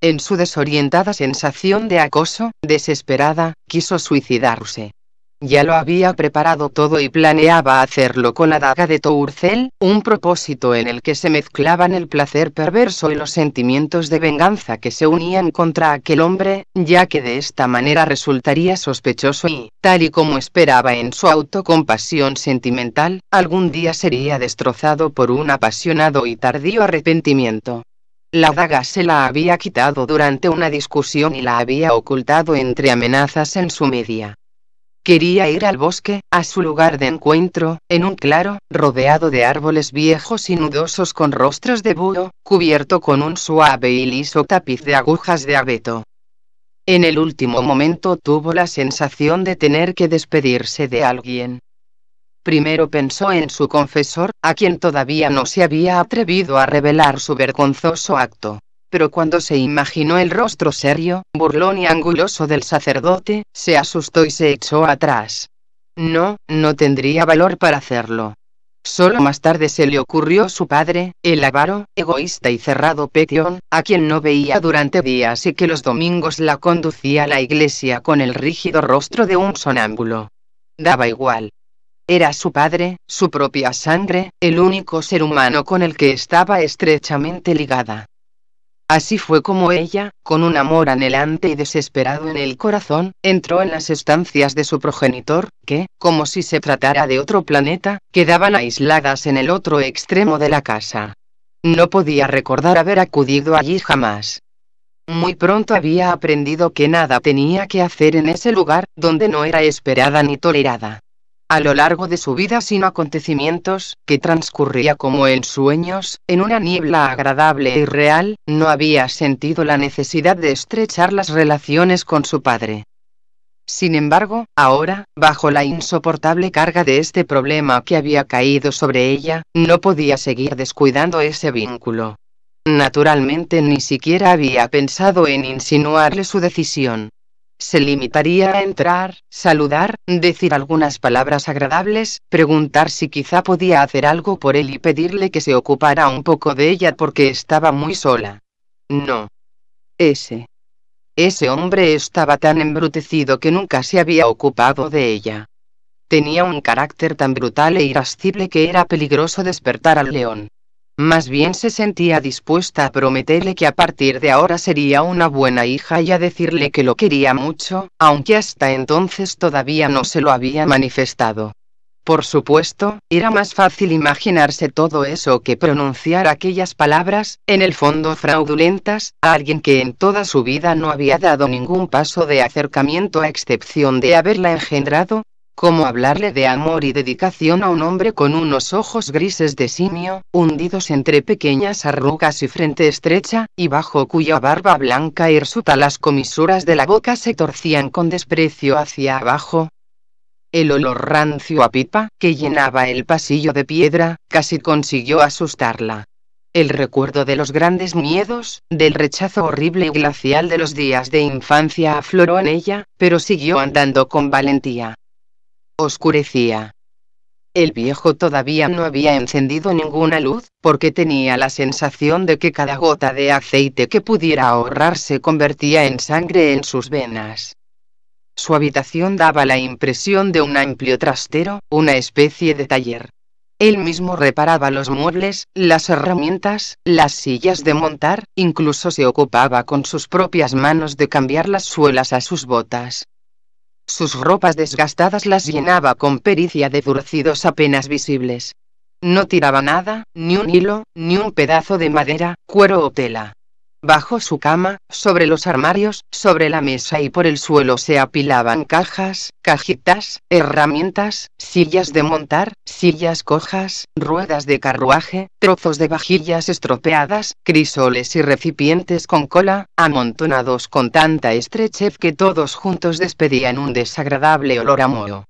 En su desorientada sensación de acoso, desesperada, quiso suicidarse. Ya lo había preparado todo y planeaba hacerlo con la daga de Tourcel, un propósito en el que se mezclaban el placer perverso y los sentimientos de venganza que se unían contra aquel hombre, ya que de esta manera resultaría sospechoso y, tal y como esperaba en su autocompasión sentimental, algún día sería destrozado por un apasionado y tardío arrepentimiento. La daga se la había quitado durante una discusión y la había ocultado entre amenazas en su media. Quería ir al bosque, a su lugar de encuentro, en un claro, rodeado de árboles viejos y nudosos con rostros de búho, cubierto con un suave y liso tapiz de agujas de abeto. En el último momento tuvo la sensación de tener que despedirse de alguien. Primero pensó en su confesor, a quien todavía no se había atrevido a revelar su vergonzoso acto pero cuando se imaginó el rostro serio, burlón y anguloso del sacerdote, se asustó y se echó atrás. No, no tendría valor para hacerlo. Solo más tarde se le ocurrió su padre, el avaro, egoísta y cerrado Petión, a quien no veía durante días y que los domingos la conducía a la iglesia con el rígido rostro de un sonámbulo. Daba igual. Era su padre, su propia sangre, el único ser humano con el que estaba estrechamente ligada. Así fue como ella, con un amor anhelante y desesperado en el corazón, entró en las estancias de su progenitor, que, como si se tratara de otro planeta, quedaban aisladas en el otro extremo de la casa. No podía recordar haber acudido allí jamás. Muy pronto había aprendido que nada tenía que hacer en ese lugar, donde no era esperada ni tolerada a lo largo de su vida sin acontecimientos, que transcurría como en sueños, en una niebla agradable y real, no había sentido la necesidad de estrechar las relaciones con su padre. Sin embargo, ahora, bajo la insoportable carga de este problema que había caído sobre ella, no podía seguir descuidando ese vínculo. Naturalmente ni siquiera había pensado en insinuarle su decisión. Se limitaría a entrar, saludar, decir algunas palabras agradables, preguntar si quizá podía hacer algo por él y pedirle que se ocupara un poco de ella porque estaba muy sola. No. Ese. Ese hombre estaba tan embrutecido que nunca se había ocupado de ella. Tenía un carácter tan brutal e irascible que era peligroso despertar al león. Más bien se sentía dispuesta a prometerle que a partir de ahora sería una buena hija y a decirle que lo quería mucho, aunque hasta entonces todavía no se lo había manifestado. Por supuesto, era más fácil imaginarse todo eso que pronunciar aquellas palabras, en el fondo fraudulentas, a alguien que en toda su vida no había dado ningún paso de acercamiento a excepción de haberla engendrado, ¿Cómo hablarle de amor y dedicación a un hombre con unos ojos grises de simio, hundidos entre pequeñas arrugas y frente estrecha, y bajo cuya barba blanca hirsuta las comisuras de la boca se torcían con desprecio hacia abajo. El olor rancio a pipa, que llenaba el pasillo de piedra, casi consiguió asustarla. El recuerdo de los grandes miedos, del rechazo horrible y glacial de los días de infancia afloró en ella, pero siguió andando con valentía. Oscurecía. El viejo todavía no había encendido ninguna luz, porque tenía la sensación de que cada gota de aceite que pudiera ahorrar se convertía en sangre en sus venas. Su habitación daba la impresión de un amplio trastero, una especie de taller. Él mismo reparaba los muebles, las herramientas, las sillas de montar, incluso se ocupaba con sus propias manos de cambiar las suelas a sus botas. Sus ropas desgastadas las llenaba con pericia de durcidos apenas visibles. No tiraba nada, ni un hilo, ni un pedazo de madera, cuero o tela. Bajo su cama, sobre los armarios, sobre la mesa y por el suelo se apilaban cajas, cajitas, herramientas, sillas de montar, sillas cojas, ruedas de carruaje, trozos de vajillas estropeadas, crisoles y recipientes con cola, amontonados con tanta estrechez que todos juntos despedían un desagradable olor a moho.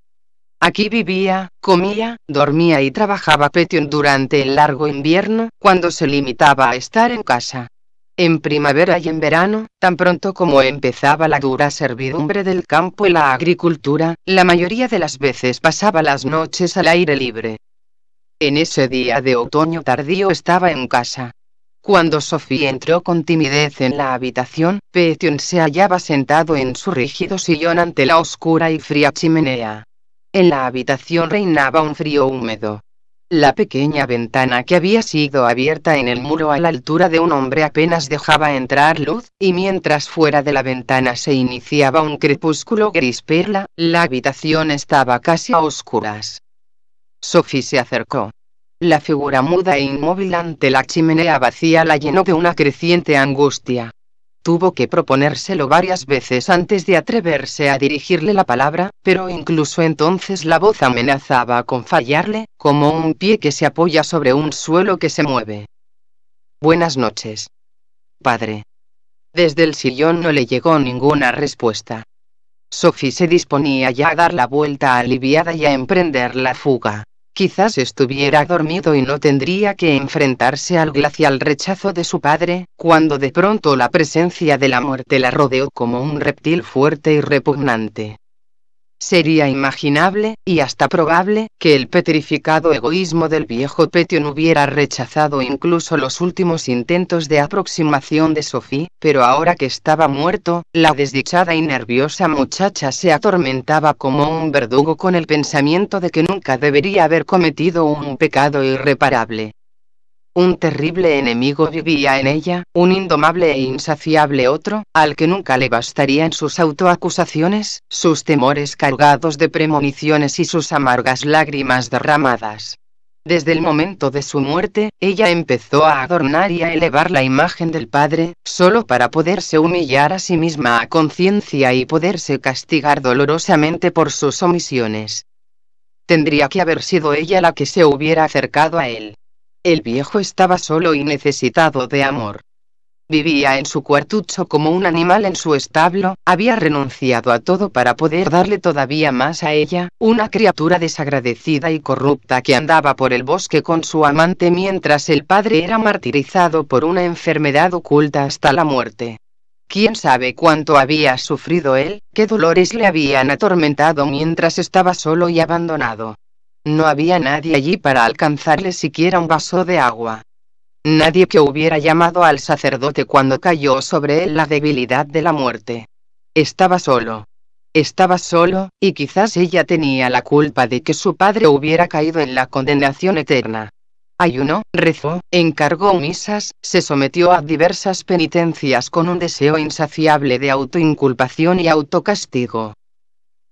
Aquí vivía, comía, dormía y trabajaba Petion durante el largo invierno, cuando se limitaba a estar en casa en primavera y en verano, tan pronto como empezaba la dura servidumbre del campo y la agricultura, la mayoría de las veces pasaba las noches al aire libre. En ese día de otoño tardío estaba en casa. Cuando Sofía entró con timidez en la habitación, Petion se hallaba sentado en su rígido sillón ante la oscura y fría chimenea. En la habitación reinaba un frío húmedo. La pequeña ventana que había sido abierta en el muro a la altura de un hombre apenas dejaba entrar luz, y mientras fuera de la ventana se iniciaba un crepúsculo gris perla, la habitación estaba casi a oscuras. Sophie se acercó. La figura muda e inmóvil ante la chimenea vacía la llenó de una creciente angustia. Tuvo que proponérselo varias veces antes de atreverse a dirigirle la palabra, pero incluso entonces la voz amenazaba con fallarle, como un pie que se apoya sobre un suelo que se mueve. Buenas noches. Padre. Desde el sillón no le llegó ninguna respuesta. Sophie se disponía ya a dar la vuelta aliviada y a emprender la fuga. Quizás estuviera dormido y no tendría que enfrentarse al glacial rechazo de su padre, cuando de pronto la presencia de la muerte la rodeó como un reptil fuerte y repugnante. Sería imaginable, y hasta probable, que el petrificado egoísmo del viejo Petion hubiera rechazado incluso los últimos intentos de aproximación de Sophie, pero ahora que estaba muerto, la desdichada y nerviosa muchacha se atormentaba como un verdugo con el pensamiento de que nunca debería haber cometido un pecado irreparable. Un terrible enemigo vivía en ella, un indomable e insaciable otro, al que nunca le bastarían sus autoacusaciones, sus temores cargados de premoniciones y sus amargas lágrimas derramadas. Desde el momento de su muerte, ella empezó a adornar y a elevar la imagen del Padre, solo para poderse humillar a sí misma a conciencia y poderse castigar dolorosamente por sus omisiones. Tendría que haber sido ella la que se hubiera acercado a él, el viejo estaba solo y necesitado de amor. Vivía en su cuartucho como un animal en su establo, había renunciado a todo para poder darle todavía más a ella, una criatura desagradecida y corrupta que andaba por el bosque con su amante mientras el padre era martirizado por una enfermedad oculta hasta la muerte. Quién sabe cuánto había sufrido él, qué dolores le habían atormentado mientras estaba solo y abandonado. No había nadie allí para alcanzarle siquiera un vaso de agua. Nadie que hubiera llamado al sacerdote cuando cayó sobre él la debilidad de la muerte. Estaba solo. Estaba solo, y quizás ella tenía la culpa de que su padre hubiera caído en la condenación eterna. Ayunó, rezó, encargó misas, se sometió a diversas penitencias con un deseo insaciable de autoinculpación y autocastigo.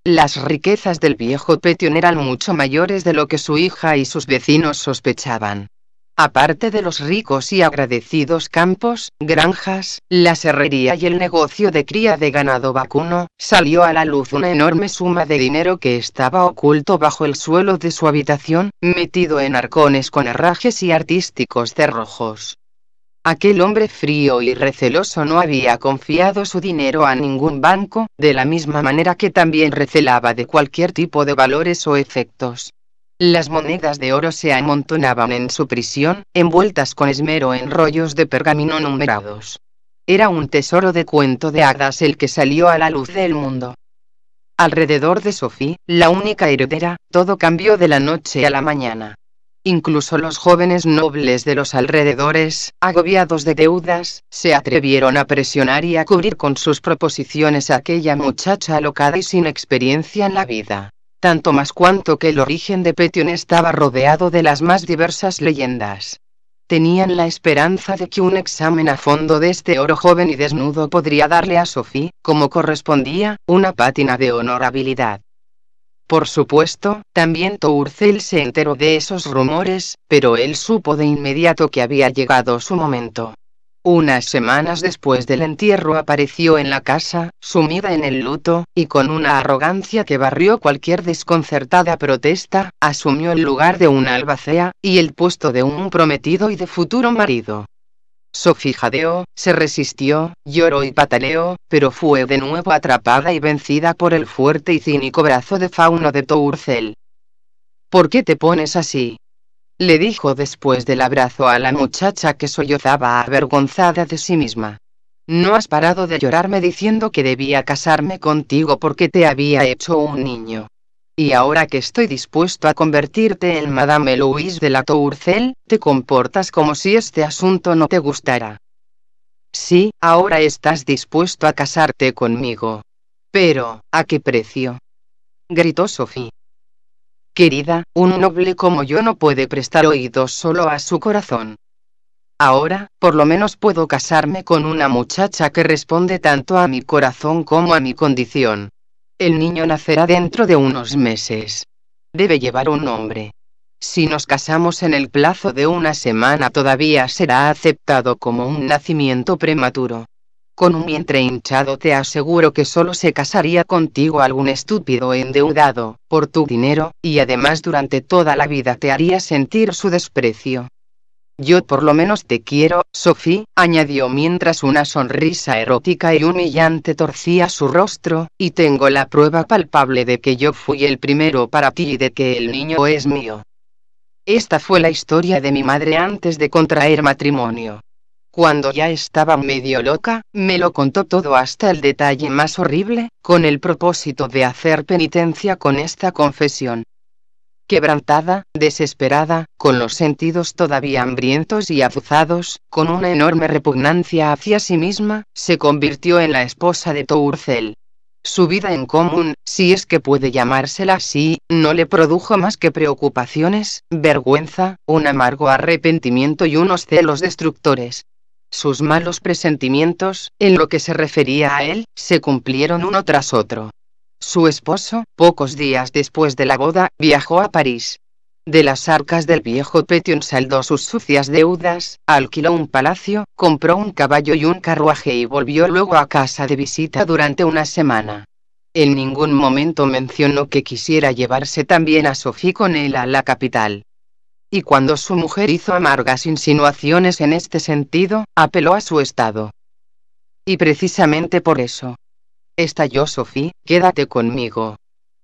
Las riquezas del viejo Petion eran mucho mayores de lo que su hija y sus vecinos sospechaban. Aparte de los ricos y agradecidos campos, granjas, la serrería y el negocio de cría de ganado vacuno, salió a la luz una enorme suma de dinero que estaba oculto bajo el suelo de su habitación, metido en arcones con herrajes y artísticos cerrojos. Aquel hombre frío y receloso no había confiado su dinero a ningún banco, de la misma manera que también recelaba de cualquier tipo de valores o efectos. Las monedas de oro se amontonaban en su prisión, envueltas con esmero en rollos de pergamino numerados. Era un tesoro de cuento de hadas el que salió a la luz del mundo. Alrededor de Sophie, la única heredera, todo cambió de la noche a la mañana. Incluso los jóvenes nobles de los alrededores, agobiados de deudas, se atrevieron a presionar y a cubrir con sus proposiciones a aquella muchacha alocada y sin experiencia en la vida. Tanto más cuanto que el origen de Petion estaba rodeado de las más diversas leyendas. Tenían la esperanza de que un examen a fondo de este oro joven y desnudo podría darle a Sophie, como correspondía, una pátina de honorabilidad. Por supuesto, también Tourcel se enteró de esos rumores, pero él supo de inmediato que había llegado su momento. Unas semanas después del entierro apareció en la casa, sumida en el luto, y con una arrogancia que barrió cualquier desconcertada protesta, asumió el lugar de una albacea, y el puesto de un prometido y de futuro marido jadeó, se resistió, lloró y pataleó, pero fue de nuevo atrapada y vencida por el fuerte y cínico brazo de Fauno de Tourcel. ¿Por qué te pones así? Le dijo después del abrazo a la muchacha que sollozaba avergonzada de sí misma. No has parado de llorarme diciendo que debía casarme contigo porque te había hecho un niño. Y ahora que estoy dispuesto a convertirte en Madame Louise de la Tourcel, te comportas como si este asunto no te gustara. Sí, ahora estás dispuesto a casarte conmigo. Pero, ¿a qué precio? gritó Sophie. Querida, un noble como yo no puede prestar oídos solo a su corazón. Ahora, por lo menos puedo casarme con una muchacha que responde tanto a mi corazón como a mi condición. El niño nacerá dentro de unos meses. Debe llevar un nombre. Si nos casamos en el plazo de una semana todavía será aceptado como un nacimiento prematuro. Con un vientre hinchado te aseguro que solo se casaría contigo algún estúpido endeudado, por tu dinero, y además durante toda la vida te haría sentir su desprecio. Yo por lo menos te quiero, Sophie, añadió mientras una sonrisa erótica y humillante torcía su rostro, y tengo la prueba palpable de que yo fui el primero para ti y de que el niño es mío. Esta fue la historia de mi madre antes de contraer matrimonio. Cuando ya estaba medio loca, me lo contó todo hasta el detalle más horrible, con el propósito de hacer penitencia con esta confesión quebrantada, desesperada, con los sentidos todavía hambrientos y azuzados, con una enorme repugnancia hacia sí misma, se convirtió en la esposa de Tourcel. Su vida en común, si es que puede llamársela así, no le produjo más que preocupaciones, vergüenza, un amargo arrepentimiento y unos celos destructores. Sus malos presentimientos, en lo que se refería a él, se cumplieron uno tras otro. Su esposo, pocos días después de la boda, viajó a París. De las arcas del viejo Petion saldó sus sucias deudas, alquiló un palacio, compró un caballo y un carruaje y volvió luego a casa de visita durante una semana. En ningún momento mencionó que quisiera llevarse también a Sophie con él a la capital. Y cuando su mujer hizo amargas insinuaciones en este sentido, apeló a su estado. Y precisamente por eso, yo, Sophie, quédate conmigo.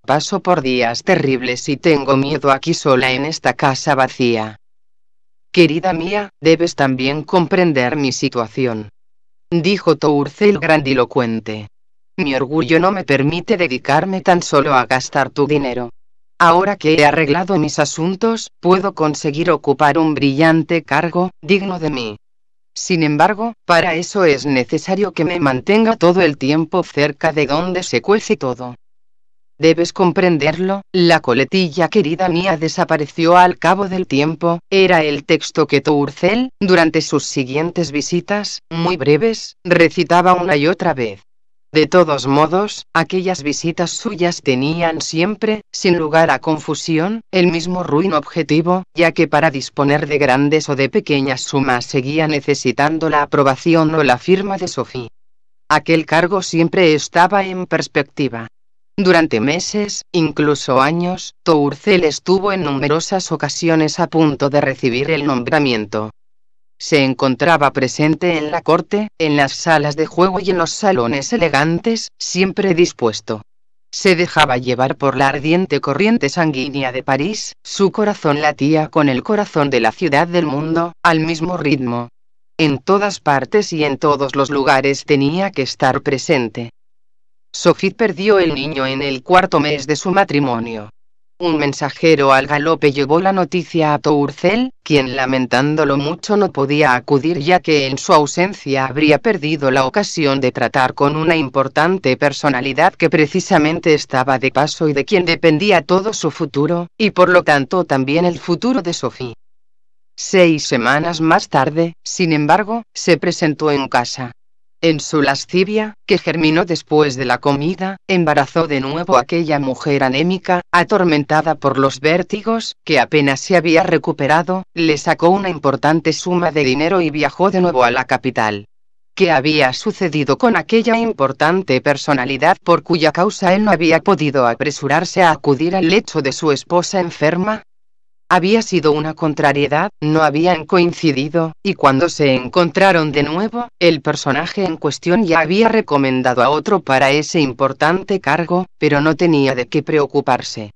Paso por días terribles y tengo miedo aquí sola en esta casa vacía. Querida mía, debes también comprender mi situación. Dijo Tourcel grandilocuente. Mi orgullo no me permite dedicarme tan solo a gastar tu dinero. Ahora que he arreglado mis asuntos, puedo conseguir ocupar un brillante cargo, digno de mí. Sin embargo, para eso es necesario que me mantenga todo el tiempo cerca de donde se cuece todo. Debes comprenderlo, la coletilla querida mía desapareció al cabo del tiempo, era el texto que Tourcel, durante sus siguientes visitas, muy breves, recitaba una y otra vez. De todos modos, aquellas visitas suyas tenían siempre, sin lugar a confusión, el mismo ruin objetivo, ya que para disponer de grandes o de pequeñas sumas seguía necesitando la aprobación o la firma de Sophie. Aquel cargo siempre estaba en perspectiva. Durante meses, incluso años, Tourcel estuvo en numerosas ocasiones a punto de recibir el nombramiento, se encontraba presente en la corte, en las salas de juego y en los salones elegantes, siempre dispuesto. Se dejaba llevar por la ardiente corriente sanguínea de París, su corazón latía con el corazón de la ciudad del mundo, al mismo ritmo. En todas partes y en todos los lugares tenía que estar presente. Sophie perdió el niño en el cuarto mes de su matrimonio. Un mensajero al galope llevó la noticia a Tourcel, quien lamentándolo mucho no podía acudir ya que en su ausencia habría perdido la ocasión de tratar con una importante personalidad que precisamente estaba de paso y de quien dependía todo su futuro, y por lo tanto también el futuro de Sophie. Seis semanas más tarde, sin embargo, se presentó en casa. En su lascivia, que germinó después de la comida, embarazó de nuevo a aquella mujer anémica, atormentada por los vértigos, que apenas se había recuperado, le sacó una importante suma de dinero y viajó de nuevo a la capital. ¿Qué había sucedido con aquella importante personalidad por cuya causa él no había podido apresurarse a acudir al lecho de su esposa enferma? Había sido una contrariedad, no habían coincidido, y cuando se encontraron de nuevo, el personaje en cuestión ya había recomendado a otro para ese importante cargo, pero no tenía de qué preocuparse.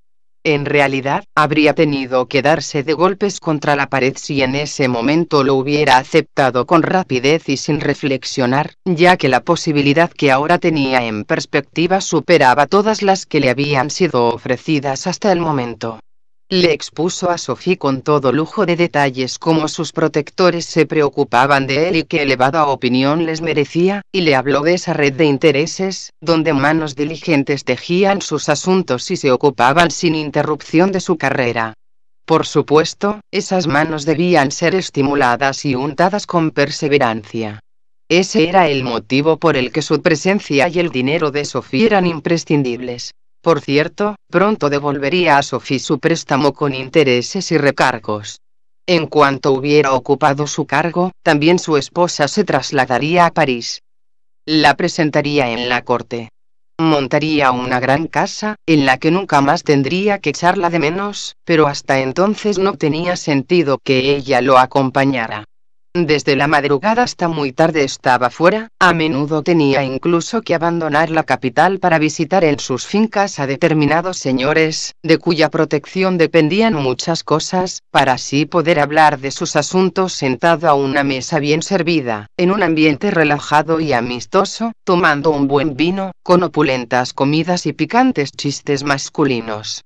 En realidad, habría tenido que darse de golpes contra la pared si en ese momento lo hubiera aceptado con rapidez y sin reflexionar, ya que la posibilidad que ahora tenía en perspectiva superaba todas las que le habían sido ofrecidas hasta el momento. Le expuso a Sofía con todo lujo de detalles cómo sus protectores se preocupaban de él y qué elevada opinión les merecía, y le habló de esa red de intereses, donde manos diligentes tejían sus asuntos y se ocupaban sin interrupción de su carrera. Por supuesto, esas manos debían ser estimuladas y untadas con perseverancia. Ese era el motivo por el que su presencia y el dinero de Sofía eran imprescindibles. Por cierto, pronto devolvería a Sophie su préstamo con intereses y recargos. En cuanto hubiera ocupado su cargo, también su esposa se trasladaría a París. La presentaría en la corte. Montaría una gran casa, en la que nunca más tendría que echarla de menos, pero hasta entonces no tenía sentido que ella lo acompañara. Desde la madrugada hasta muy tarde estaba fuera, a menudo tenía incluso que abandonar la capital para visitar en sus fincas a determinados señores, de cuya protección dependían muchas cosas, para así poder hablar de sus asuntos sentado a una mesa bien servida, en un ambiente relajado y amistoso, tomando un buen vino, con opulentas comidas y picantes chistes masculinos.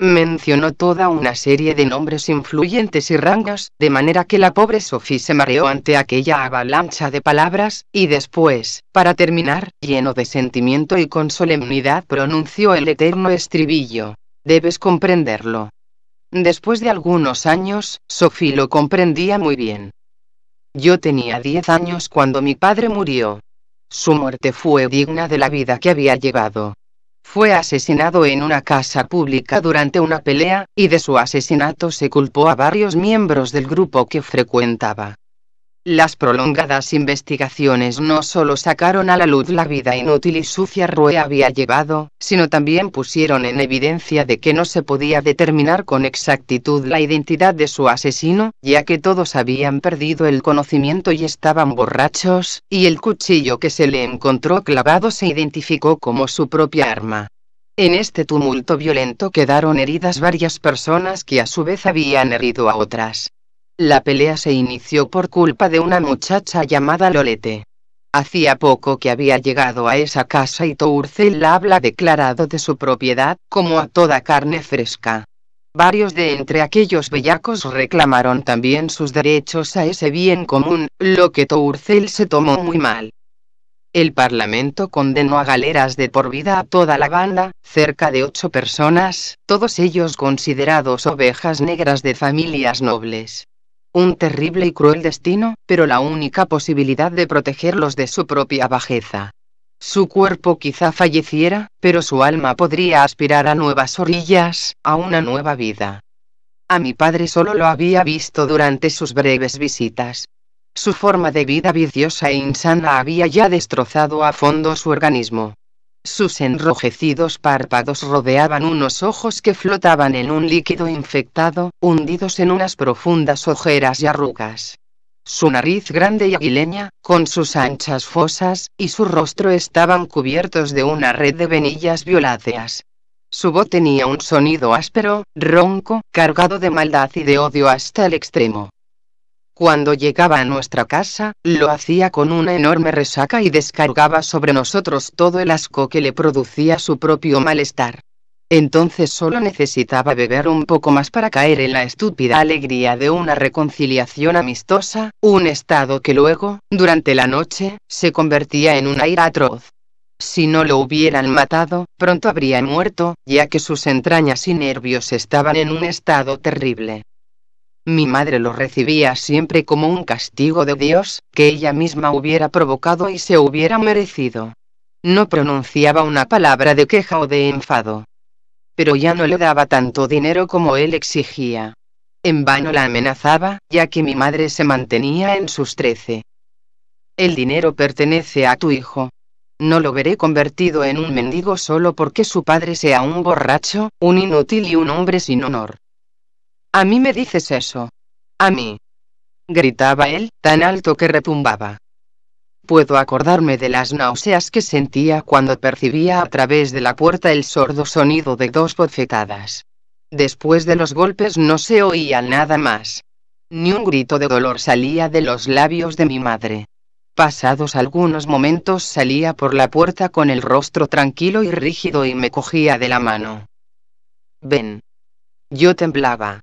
Mencionó toda una serie de nombres influyentes y rangos, de manera que la pobre Sophie se mareó ante aquella avalancha de palabras, y después, para terminar, lleno de sentimiento y con solemnidad pronunció el eterno estribillo. Debes comprenderlo. Después de algunos años, Sophie lo comprendía muy bien. Yo tenía diez años cuando mi padre murió. Su muerte fue digna de la vida que había llevado fue asesinado en una casa pública durante una pelea, y de su asesinato se culpó a varios miembros del grupo que frecuentaba. Las prolongadas investigaciones no solo sacaron a la luz la vida inútil y sucia Rue había llevado, sino también pusieron en evidencia de que no se podía determinar con exactitud la identidad de su asesino, ya que todos habían perdido el conocimiento y estaban borrachos, y el cuchillo que se le encontró clavado se identificó como su propia arma. En este tumulto violento quedaron heridas varias personas que a su vez habían herido a otras. La pelea se inició por culpa de una muchacha llamada Lolete. Hacía poco que había llegado a esa casa y Tourcel la habla declarado de su propiedad, como a toda carne fresca. Varios de entre aquellos bellacos reclamaron también sus derechos a ese bien común, lo que Tourcel se tomó muy mal. El Parlamento condenó a galeras de por vida a toda la banda, cerca de ocho personas, todos ellos considerados ovejas negras de familias nobles un terrible y cruel destino, pero la única posibilidad de protegerlos de su propia bajeza. Su cuerpo quizá falleciera, pero su alma podría aspirar a nuevas orillas, a una nueva vida. A mi padre solo lo había visto durante sus breves visitas. Su forma de vida viciosa e insana había ya destrozado a fondo su organismo. Sus enrojecidos párpados rodeaban unos ojos que flotaban en un líquido infectado, hundidos en unas profundas ojeras y arrugas. Su nariz grande y aguileña, con sus anchas fosas, y su rostro estaban cubiertos de una red de venillas violáceas. Su voz tenía un sonido áspero, ronco, cargado de maldad y de odio hasta el extremo. Cuando llegaba a nuestra casa, lo hacía con una enorme resaca y descargaba sobre nosotros todo el asco que le producía su propio malestar. Entonces solo necesitaba beber un poco más para caer en la estúpida alegría de una reconciliación amistosa, un estado que luego, durante la noche, se convertía en una aire atroz. Si no lo hubieran matado, pronto habría muerto, ya que sus entrañas y nervios estaban en un estado terrible. Mi madre lo recibía siempre como un castigo de Dios, que ella misma hubiera provocado y se hubiera merecido. No pronunciaba una palabra de queja o de enfado. Pero ya no le daba tanto dinero como él exigía. En vano la amenazaba, ya que mi madre se mantenía en sus trece. El dinero pertenece a tu hijo. No lo veré convertido en un mendigo solo porque su padre sea un borracho, un inútil y un hombre sin honor. A mí me dices eso. A mí. Gritaba él, tan alto que retumbaba. Puedo acordarme de las náuseas que sentía cuando percibía a través de la puerta el sordo sonido de dos bofetadas. Después de los golpes no se oía nada más. Ni un grito de dolor salía de los labios de mi madre. Pasados algunos momentos salía por la puerta con el rostro tranquilo y rígido y me cogía de la mano. Ven. Yo temblaba.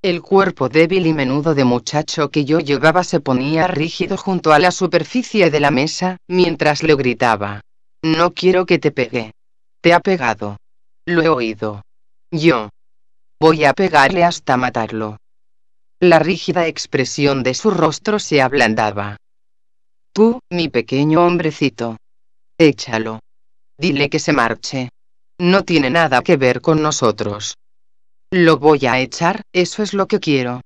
El cuerpo débil y menudo de muchacho que yo llevaba se ponía rígido junto a la superficie de la mesa, mientras le gritaba. No quiero que te pegue. Te ha pegado. Lo he oído. Yo. Voy a pegarle hasta matarlo. La rígida expresión de su rostro se ablandaba. Tú, mi pequeño hombrecito. Échalo. Dile que se marche. No tiene nada que ver con nosotros. Lo voy a echar, eso es lo que quiero.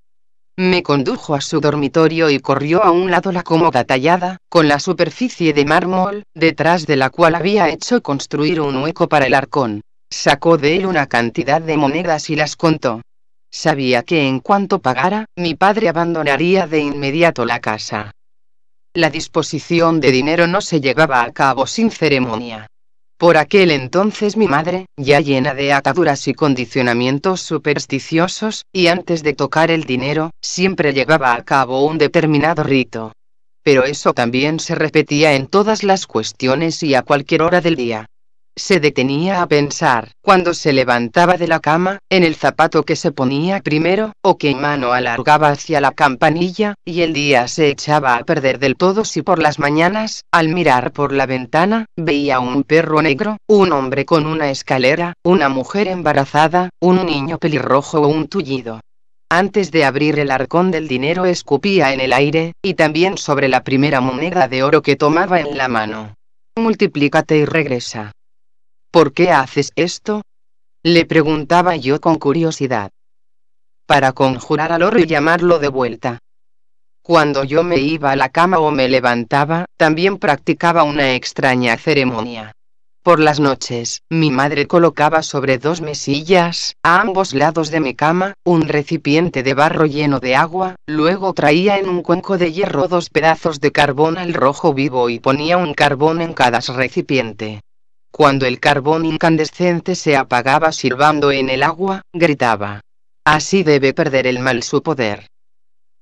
Me condujo a su dormitorio y corrió a un lado la cómoda tallada, con la superficie de mármol, detrás de la cual había hecho construir un hueco para el arcón. Sacó de él una cantidad de monedas y las contó. Sabía que en cuanto pagara, mi padre abandonaría de inmediato la casa. La disposición de dinero no se llevaba a cabo sin ceremonia. Por aquel entonces mi madre, ya llena de ataduras y condicionamientos supersticiosos, y antes de tocar el dinero, siempre llevaba a cabo un determinado rito. Pero eso también se repetía en todas las cuestiones y a cualquier hora del día se detenía a pensar, cuando se levantaba de la cama, en el zapato que se ponía primero, o que mano alargaba hacia la campanilla, y el día se echaba a perder del todo si por las mañanas, al mirar por la ventana, veía un perro negro, un hombre con una escalera, una mujer embarazada, un niño pelirrojo o un tullido. Antes de abrir el arcón del dinero escupía en el aire, y también sobre la primera moneda de oro que tomaba en la mano. Multiplícate y regresa. ¿Por qué haces esto? Le preguntaba yo con curiosidad. Para conjurar al oro y llamarlo de vuelta. Cuando yo me iba a la cama o me levantaba, también practicaba una extraña ceremonia. Por las noches, mi madre colocaba sobre dos mesillas, a ambos lados de mi cama, un recipiente de barro lleno de agua, luego traía en un cuenco de hierro dos pedazos de carbón al rojo vivo y ponía un carbón en cada recipiente. Cuando el carbón incandescente se apagaba silbando en el agua, gritaba. Así debe perder el mal su poder.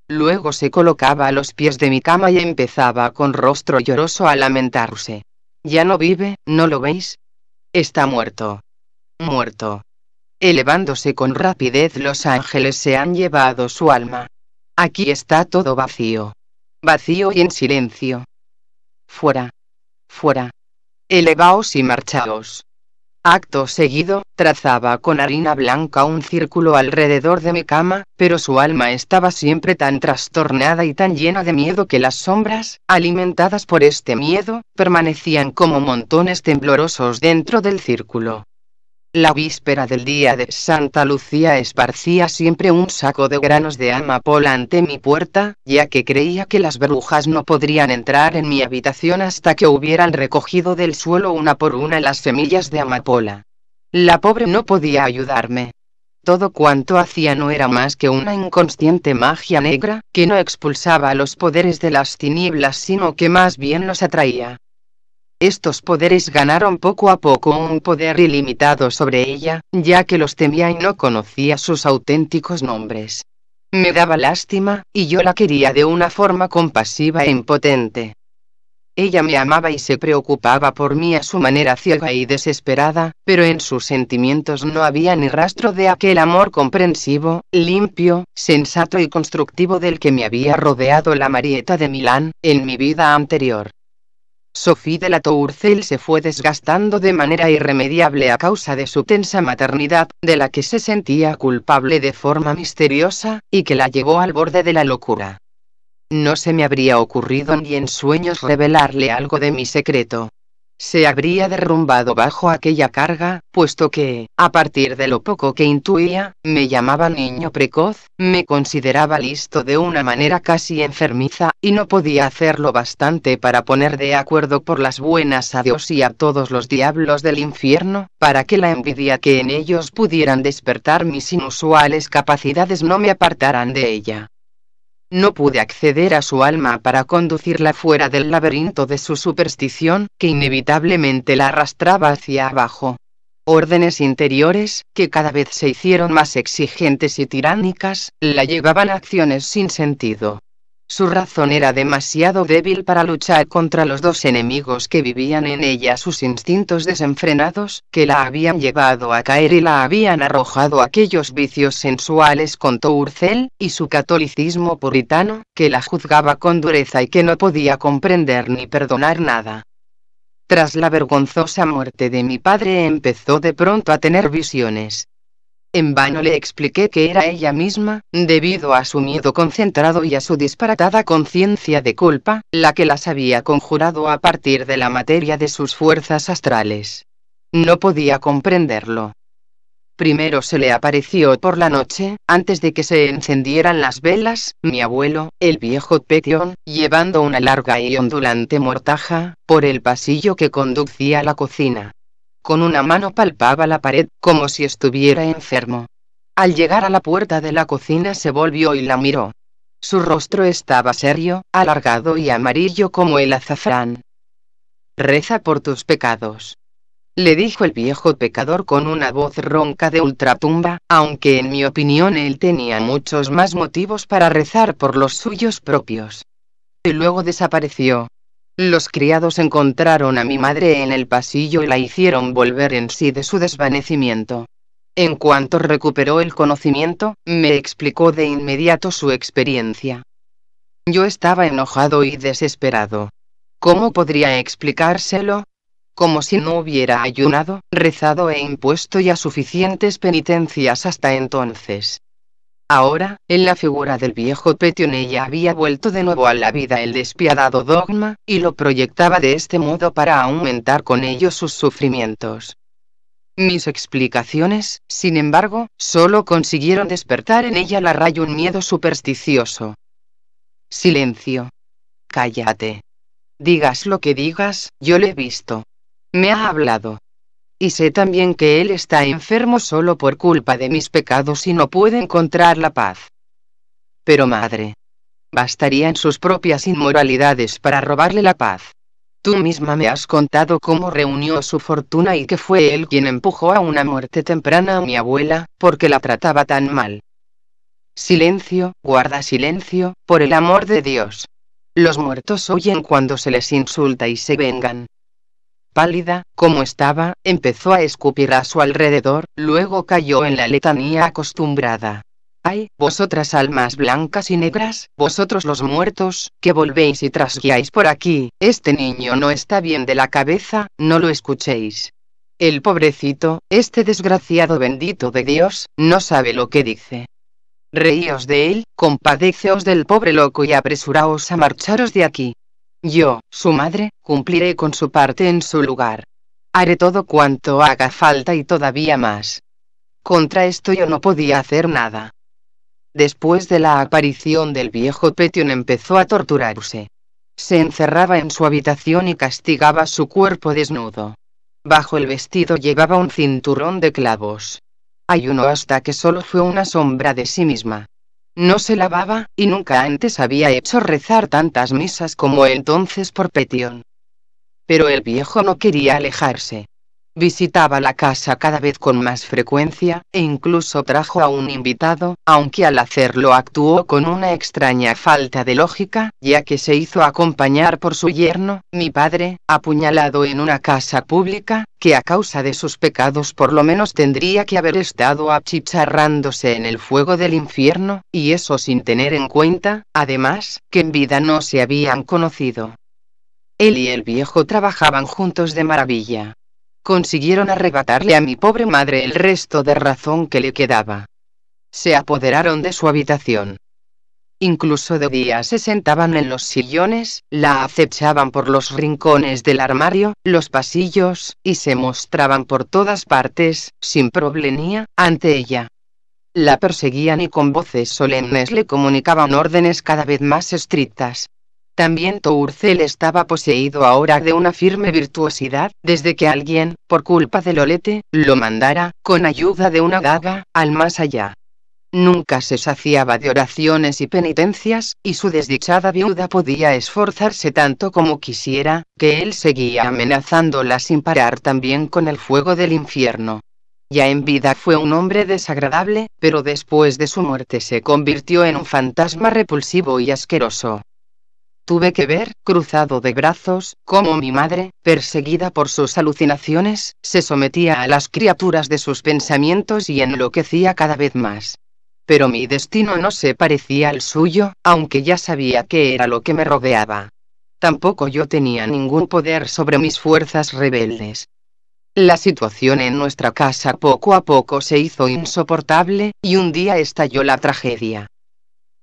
Luego se colocaba a los pies de mi cama y empezaba con rostro lloroso a lamentarse. Ya no vive, ¿no lo veis? Está muerto. Muerto. Elevándose con rapidez los ángeles se han llevado su alma. Aquí está todo vacío. Vacío y en silencio. Fuera. Fuera elevaos y marchaos. Acto seguido, trazaba con harina blanca un círculo alrededor de mi cama, pero su alma estaba siempre tan trastornada y tan llena de miedo que las sombras, alimentadas por este miedo, permanecían como montones temblorosos dentro del círculo. La víspera del día de Santa Lucía esparcía siempre un saco de granos de amapola ante mi puerta, ya que creía que las brujas no podrían entrar en mi habitación hasta que hubieran recogido del suelo una por una las semillas de amapola. La pobre no podía ayudarme. Todo cuanto hacía no era más que una inconsciente magia negra, que no expulsaba los poderes de las tinieblas sino que más bien los atraía. Estos poderes ganaron poco a poco un poder ilimitado sobre ella, ya que los temía y no conocía sus auténticos nombres. Me daba lástima, y yo la quería de una forma compasiva e impotente. Ella me amaba y se preocupaba por mí a su manera ciega y desesperada, pero en sus sentimientos no había ni rastro de aquel amor comprensivo, limpio, sensato y constructivo del que me había rodeado la Marieta de Milán, en mi vida anterior. Sophie de la Tourcel se fue desgastando de manera irremediable a causa de su tensa maternidad, de la que se sentía culpable de forma misteriosa, y que la llevó al borde de la locura. No se me habría ocurrido ni en sueños revelarle algo de mi secreto se habría derrumbado bajo aquella carga, puesto que, a partir de lo poco que intuía, me llamaba niño precoz, me consideraba listo de una manera casi enfermiza, y no podía hacerlo bastante para poner de acuerdo por las buenas a Dios y a todos los diablos del infierno, para que la envidia que en ellos pudieran despertar mis inusuales capacidades no me apartaran de ella. No pude acceder a su alma para conducirla fuera del laberinto de su superstición, que inevitablemente la arrastraba hacia abajo. Órdenes interiores, que cada vez se hicieron más exigentes y tiránicas, la llevaban a acciones sin sentido. Su razón era demasiado débil para luchar contra los dos enemigos que vivían en ella, sus instintos desenfrenados, que la habían llevado a caer y la habían arrojado aquellos vicios sensuales, contó Urzel, y su catolicismo puritano, que la juzgaba con dureza y que no podía comprender ni perdonar nada. Tras la vergonzosa muerte de mi padre empezó de pronto a tener visiones. En vano le expliqué que era ella misma, debido a su miedo concentrado y a su disparatada conciencia de culpa, la que las había conjurado a partir de la materia de sus fuerzas astrales. No podía comprenderlo. Primero se le apareció por la noche, antes de que se encendieran las velas, mi abuelo, el viejo Petion, llevando una larga y ondulante mortaja, por el pasillo que conducía a la cocina con una mano palpaba la pared, como si estuviera enfermo. Al llegar a la puerta de la cocina se volvió y la miró. Su rostro estaba serio, alargado y amarillo como el azafrán. Reza por tus pecados. Le dijo el viejo pecador con una voz ronca de ultratumba, aunque en mi opinión él tenía muchos más motivos para rezar por los suyos propios. Y luego desapareció. Los criados encontraron a mi madre en el pasillo y la hicieron volver en sí de su desvanecimiento. En cuanto recuperó el conocimiento, me explicó de inmediato su experiencia. Yo estaba enojado y desesperado. ¿Cómo podría explicárselo? Como si no hubiera ayunado, rezado e impuesto ya suficientes penitencias hasta entonces. Ahora, en la figura del viejo Petionella había vuelto de nuevo a la vida el despiadado dogma, y lo proyectaba de este modo para aumentar con ello sus sufrimientos. Mis explicaciones, sin embargo, solo consiguieron despertar en ella la raya un miedo supersticioso. Silencio. Cállate. Digas lo que digas, yo le he visto. Me ha hablado y sé también que Él está enfermo solo por culpa de mis pecados y no puede encontrar la paz. Pero madre, bastarían sus propias inmoralidades para robarle la paz. Tú misma me has contado cómo reunió su fortuna y que fue él quien empujó a una muerte temprana a mi abuela, porque la trataba tan mal. Silencio, guarda silencio, por el amor de Dios. Los muertos oyen cuando se les insulta y se vengan. Pálida, como estaba, empezó a escupir a su alrededor, luego cayó en la letanía acostumbrada. Ay, vosotras almas blancas y negras, vosotros los muertos, que volvéis y trasguiáis por aquí, este niño no está bien de la cabeza, no lo escuchéis. El pobrecito, este desgraciado bendito de Dios, no sabe lo que dice. Reíos de él, compadeceos del pobre loco y apresuraos a marcharos de aquí. Yo, su madre, cumpliré con su parte en su lugar. Haré todo cuanto haga falta y todavía más. Contra esto yo no podía hacer nada. Después de la aparición del viejo Petion empezó a torturarse. Se encerraba en su habitación y castigaba su cuerpo desnudo. Bajo el vestido llevaba un cinturón de clavos. Ayunó hasta que solo fue una sombra de sí misma. No se lavaba, y nunca antes había hecho rezar tantas misas como entonces por Petión. Pero el viejo no quería alejarse. Visitaba la casa cada vez con más frecuencia, e incluso trajo a un invitado, aunque al hacerlo actuó con una extraña falta de lógica, ya que se hizo acompañar por su yerno, mi padre, apuñalado en una casa pública, que a causa de sus pecados por lo menos tendría que haber estado achicharrándose en el fuego del infierno, y eso sin tener en cuenta, además, que en vida no se habían conocido. Él y el viejo trabajaban juntos de maravilla consiguieron arrebatarle a mi pobre madre el resto de razón que le quedaba. Se apoderaron de su habitación. Incluso de día se sentaban en los sillones, la acechaban por los rincones del armario, los pasillos, y se mostraban por todas partes, sin problemía, ante ella. La perseguían y con voces solemnes le comunicaban órdenes cada vez más estrictas, también Tourcel estaba poseído ahora de una firme virtuosidad, desde que alguien, por culpa de Lolete, lo mandara, con ayuda de una daga, al más allá. Nunca se saciaba de oraciones y penitencias, y su desdichada viuda podía esforzarse tanto como quisiera, que él seguía amenazándola sin parar también con el fuego del infierno. Ya en vida fue un hombre desagradable, pero después de su muerte se convirtió en un fantasma repulsivo y asqueroso. Tuve que ver, cruzado de brazos, cómo mi madre, perseguida por sus alucinaciones, se sometía a las criaturas de sus pensamientos y enloquecía cada vez más. Pero mi destino no se parecía al suyo, aunque ya sabía qué era lo que me rodeaba. Tampoco yo tenía ningún poder sobre mis fuerzas rebeldes. La situación en nuestra casa poco a poco se hizo insoportable, y un día estalló la tragedia.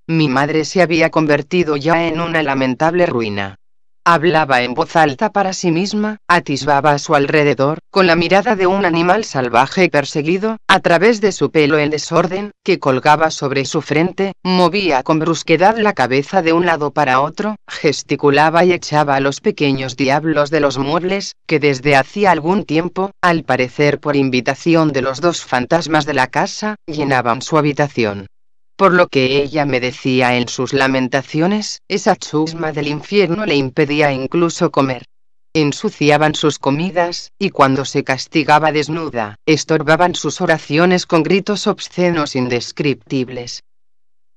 Mi madre se había convertido ya en una lamentable ruina. Hablaba en voz alta para sí misma, atisbaba a su alrededor, con la mirada de un animal salvaje y perseguido, a través de su pelo en desorden, que colgaba sobre su frente, movía con brusquedad la cabeza de un lado para otro, gesticulaba y echaba a los pequeños diablos de los muebles, que desde hacía algún tiempo, al parecer por invitación de los dos fantasmas de la casa, llenaban su habitación. Por lo que ella me decía en sus lamentaciones, esa chusma del infierno le impedía incluso comer. Ensuciaban sus comidas, y cuando se castigaba desnuda, estorbaban sus oraciones con gritos obscenos indescriptibles.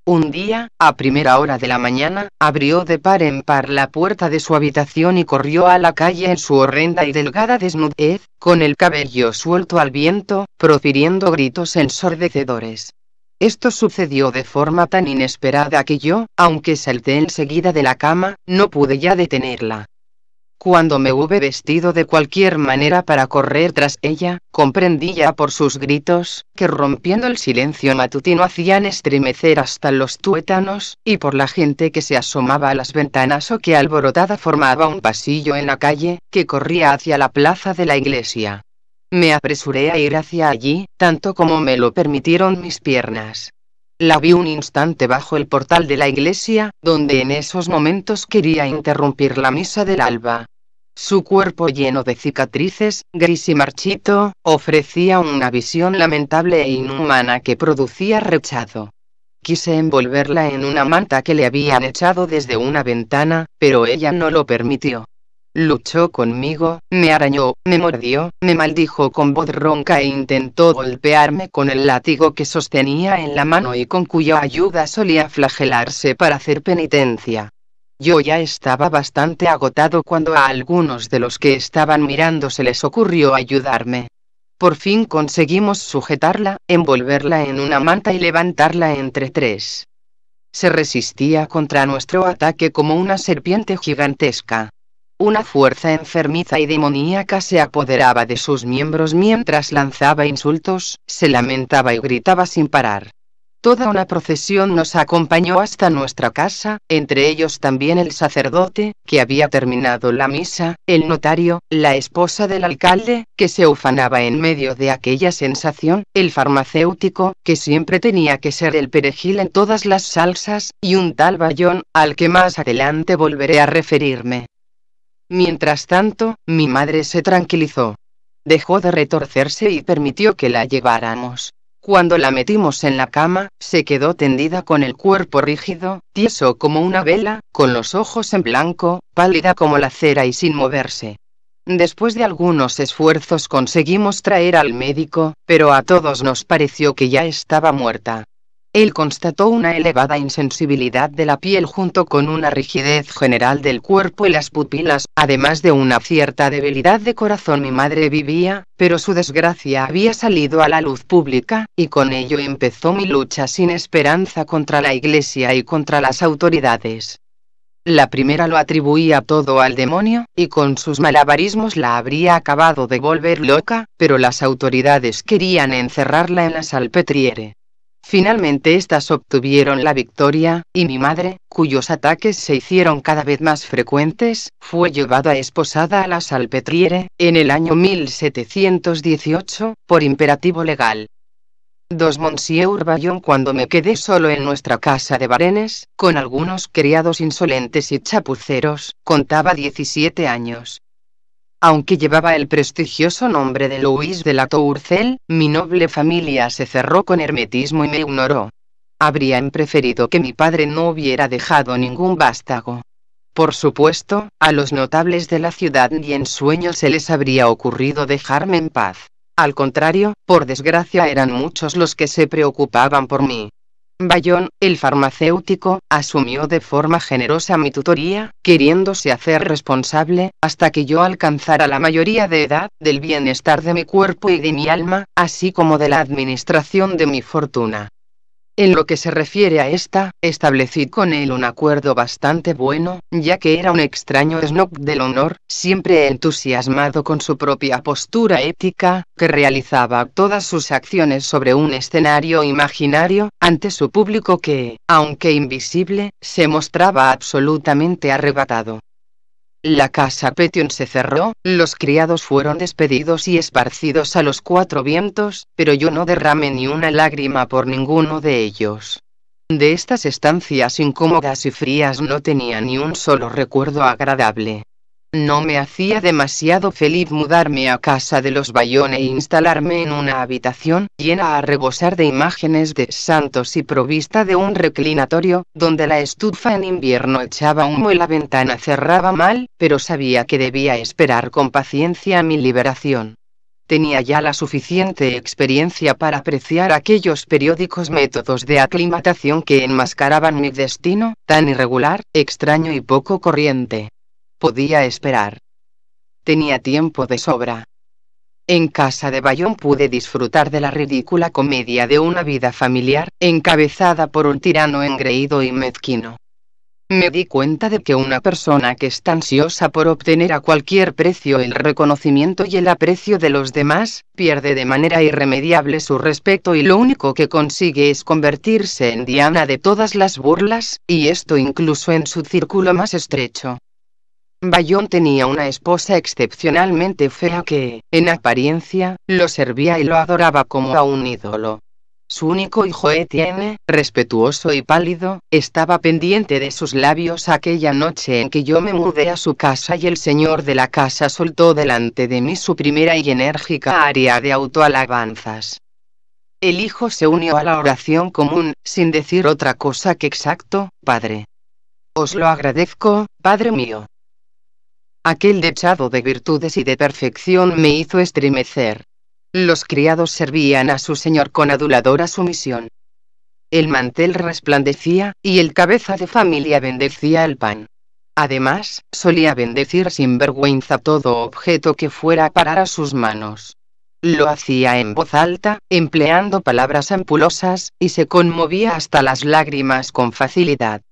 Un día, a primera hora de la mañana, abrió de par en par la puerta de su habitación y corrió a la calle en su horrenda y delgada desnudez, con el cabello suelto al viento, profiriendo gritos ensordecedores. Esto sucedió de forma tan inesperada que yo, aunque salté enseguida de la cama, no pude ya detenerla. Cuando me hube vestido de cualquier manera para correr tras ella, comprendí ya por sus gritos, que rompiendo el silencio matutino hacían estremecer hasta los tuétanos, y por la gente que se asomaba a las ventanas o que alborotada formaba un pasillo en la calle, que corría hacia la plaza de la iglesia. Me apresuré a ir hacia allí, tanto como me lo permitieron mis piernas. La vi un instante bajo el portal de la iglesia, donde en esos momentos quería interrumpir la misa del alba. Su cuerpo lleno de cicatrices, gris y marchito, ofrecía una visión lamentable e inhumana que producía rechazo. Quise envolverla en una manta que le habían echado desde una ventana, pero ella no lo permitió. Luchó conmigo, me arañó, me mordió, me maldijo con voz ronca e intentó golpearme con el látigo que sostenía en la mano y con cuya ayuda solía flagelarse para hacer penitencia. Yo ya estaba bastante agotado cuando a algunos de los que estaban mirando se les ocurrió ayudarme. Por fin conseguimos sujetarla, envolverla en una manta y levantarla entre tres. Se resistía contra nuestro ataque como una serpiente gigantesca. Una fuerza enfermiza y demoníaca se apoderaba de sus miembros mientras lanzaba insultos, se lamentaba y gritaba sin parar. Toda una procesión nos acompañó hasta nuestra casa, entre ellos también el sacerdote, que había terminado la misa, el notario, la esposa del alcalde, que se ufanaba en medio de aquella sensación, el farmacéutico, que siempre tenía que ser el perejil en todas las salsas, y un tal Bayón, al que más adelante volveré a referirme. Mientras tanto, mi madre se tranquilizó. Dejó de retorcerse y permitió que la lleváramos. Cuando la metimos en la cama, se quedó tendida con el cuerpo rígido, tieso como una vela, con los ojos en blanco, pálida como la cera y sin moverse. Después de algunos esfuerzos conseguimos traer al médico, pero a todos nos pareció que ya estaba muerta. Él constató una elevada insensibilidad de la piel junto con una rigidez general del cuerpo y las pupilas, además de una cierta debilidad de corazón. Mi madre vivía, pero su desgracia había salido a la luz pública, y con ello empezó mi lucha sin esperanza contra la iglesia y contra las autoridades. La primera lo atribuía todo al demonio, y con sus malabarismos la habría acabado de volver loca, pero las autoridades querían encerrarla en la salpetriere. Finalmente estas obtuvieron la victoria, y mi madre, cuyos ataques se hicieron cada vez más frecuentes, fue llevada esposada a la Salpetriere, en el año 1718, por imperativo legal. Dos Monsieur Bayon cuando me quedé solo en nuestra casa de Barenes, con algunos criados insolentes y chapuceros, contaba 17 años, aunque llevaba el prestigioso nombre de Luis de la Tourcel, mi noble familia se cerró con hermetismo y me ignoró. Habrían preferido que mi padre no hubiera dejado ningún vástago. Por supuesto, a los notables de la ciudad ni en sueños se les habría ocurrido dejarme en paz. Al contrario, por desgracia eran muchos los que se preocupaban por mí. Bayón, el farmacéutico, asumió de forma generosa mi tutoría, queriéndose hacer responsable, hasta que yo alcanzara la mayoría de edad, del bienestar de mi cuerpo y de mi alma, así como de la administración de mi fortuna. En lo que se refiere a esta, establecí con él un acuerdo bastante bueno, ya que era un extraño snob del honor, siempre entusiasmado con su propia postura ética, que realizaba todas sus acciones sobre un escenario imaginario, ante su público que, aunque invisible, se mostraba absolutamente arrebatado. La casa Petion se cerró, los criados fueron despedidos y esparcidos a los cuatro vientos, pero yo no derramé ni una lágrima por ninguno de ellos. De estas estancias incómodas y frías no tenía ni un solo recuerdo agradable. No me hacía demasiado feliz mudarme a casa de los Bayón e instalarme en una habitación llena a rebosar de imágenes de santos y provista de un reclinatorio, donde la estufa en invierno echaba humo y la ventana cerraba mal, pero sabía que debía esperar con paciencia mi liberación. Tenía ya la suficiente experiencia para apreciar aquellos periódicos métodos de aclimatación que enmascaraban mi destino, tan irregular, extraño y poco corriente. Podía esperar. Tenía tiempo de sobra. En casa de Bayón pude disfrutar de la ridícula comedia de una vida familiar, encabezada por un tirano engreído y mezquino. Me di cuenta de que una persona que está ansiosa por obtener a cualquier precio el reconocimiento y el aprecio de los demás, pierde de manera irremediable su respeto y lo único que consigue es convertirse en diana de todas las burlas, y esto incluso en su círculo más estrecho. Bayón tenía una esposa excepcionalmente fea que, en apariencia, lo servía y lo adoraba como a un ídolo. Su único hijo Etienne, respetuoso y pálido, estaba pendiente de sus labios aquella noche en que yo me mudé a su casa y el señor de la casa soltó delante de mí su primera y enérgica área de autoalabanzas. El hijo se unió a la oración común, sin decir otra cosa que exacto, Padre. Os lo agradezco, Padre mío. Aquel dechado de virtudes y de perfección me hizo estremecer. Los criados servían a su señor con aduladora sumisión. El mantel resplandecía, y el cabeza de familia bendecía el pan. Además, solía bendecir sin vergüenza todo objeto que fuera a parar a sus manos. Lo hacía en voz alta, empleando palabras ampulosas, y se conmovía hasta las lágrimas con facilidad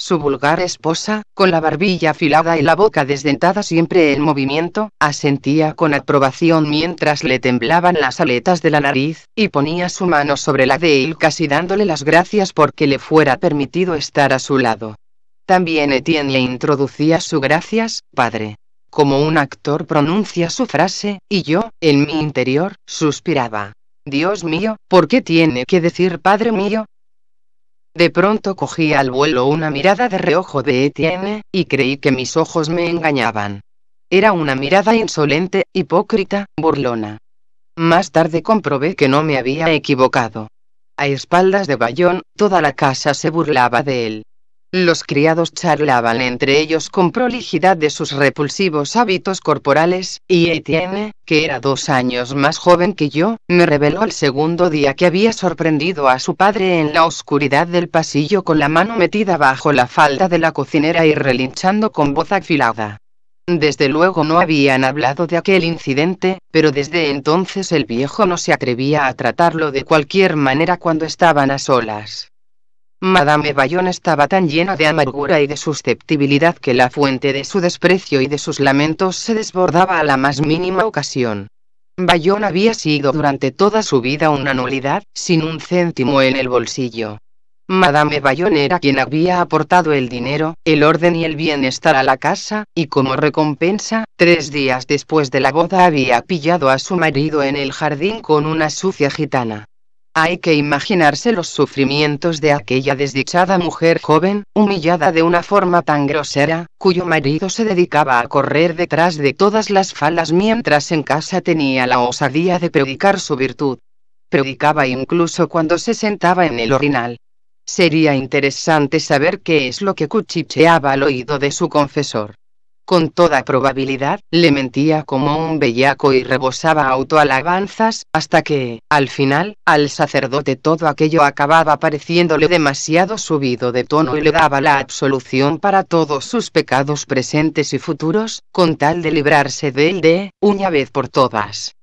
su vulgar esposa, con la barbilla afilada y la boca desdentada siempre en movimiento, asentía con aprobación mientras le temblaban las aletas de la nariz, y ponía su mano sobre la de él casi dándole las gracias porque le fuera permitido estar a su lado. También Etienne le introducía su gracias, padre. Como un actor pronuncia su frase, y yo, en mi interior, suspiraba. Dios mío, ¿por qué tiene que decir Padre mío? De pronto cogí al vuelo una mirada de reojo de Etienne, y creí que mis ojos me engañaban. Era una mirada insolente, hipócrita, burlona. Más tarde comprobé que no me había equivocado. A espaldas de Bayón, toda la casa se burlaba de él. Los criados charlaban entre ellos con prolijidad de sus repulsivos hábitos corporales, y Etienne, que era dos años más joven que yo, me reveló el segundo día que había sorprendido a su padre en la oscuridad del pasillo con la mano metida bajo la falda de la cocinera y relinchando con voz afilada. Desde luego no habían hablado de aquel incidente, pero desde entonces el viejo no se atrevía a tratarlo de cualquier manera cuando estaban a solas. Madame Bayón estaba tan llena de amargura y de susceptibilidad que la fuente de su desprecio y de sus lamentos se desbordaba a la más mínima ocasión. Bayon había sido durante toda su vida una nulidad, sin un céntimo en el bolsillo. Madame Bayón era quien había aportado el dinero, el orden y el bienestar a la casa, y como recompensa, tres días después de la boda había pillado a su marido en el jardín con una sucia gitana. Hay que imaginarse los sufrimientos de aquella desdichada mujer joven, humillada de una forma tan grosera, cuyo marido se dedicaba a correr detrás de todas las falas mientras en casa tenía la osadía de predicar su virtud. Predicaba incluso cuando se sentaba en el orinal. Sería interesante saber qué es lo que cuchicheaba al oído de su confesor con toda probabilidad, le mentía como un bellaco y rebosaba autoalabanzas, hasta que, al final, al sacerdote todo aquello acababa pareciéndole demasiado subido de tono y le daba la absolución para todos sus pecados presentes y futuros, con tal de librarse de él de, una vez por todas.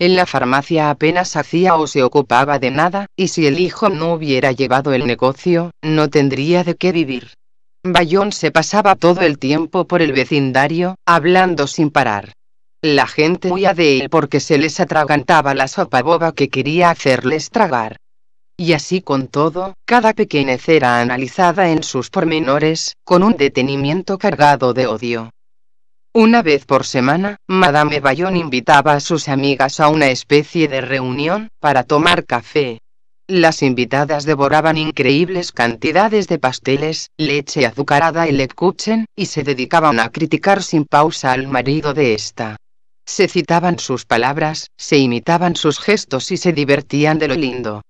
En la farmacia apenas hacía o se ocupaba de nada, y si el hijo no hubiera llevado el negocio, no tendría de qué vivir. Bayón se pasaba todo el tiempo por el vecindario, hablando sin parar. La gente huía de él porque se les atragantaba la sopa boba que quería hacerles tragar. Y así con todo, cada pequeñez era analizada en sus pormenores, con un detenimiento cargado de odio. Una vez por semana, Madame Bayón invitaba a sus amigas a una especie de reunión, para tomar café, las invitadas devoraban increíbles cantidades de pasteles, leche azucarada y lecuchen, y se dedicaban a criticar sin pausa al marido de esta. Se citaban sus palabras, se imitaban sus gestos y se divertían de lo lindo.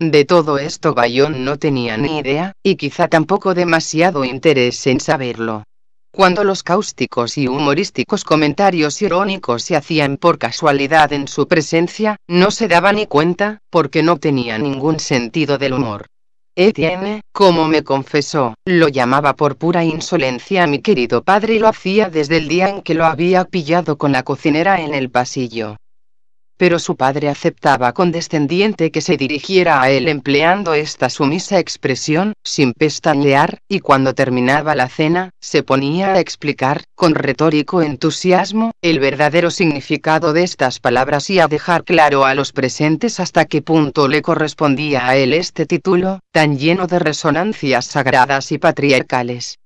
De todo esto Bayón no tenía ni idea, y quizá tampoco demasiado interés en saberlo. Cuando los cáusticos y humorísticos comentarios irónicos se hacían por casualidad en su presencia, no se daba ni cuenta, porque no tenía ningún sentido del humor. Etienne, como me confesó, lo llamaba por pura insolencia a mi querido padre y lo hacía desde el día en que lo había pillado con la cocinera en el pasillo pero su padre aceptaba con descendiente que se dirigiera a él empleando esta sumisa expresión, sin pestañear, y cuando terminaba la cena, se ponía a explicar, con retórico entusiasmo, el verdadero significado de estas palabras y a dejar claro a los presentes hasta qué punto le correspondía a él este título, tan lleno de resonancias sagradas y patriarcales.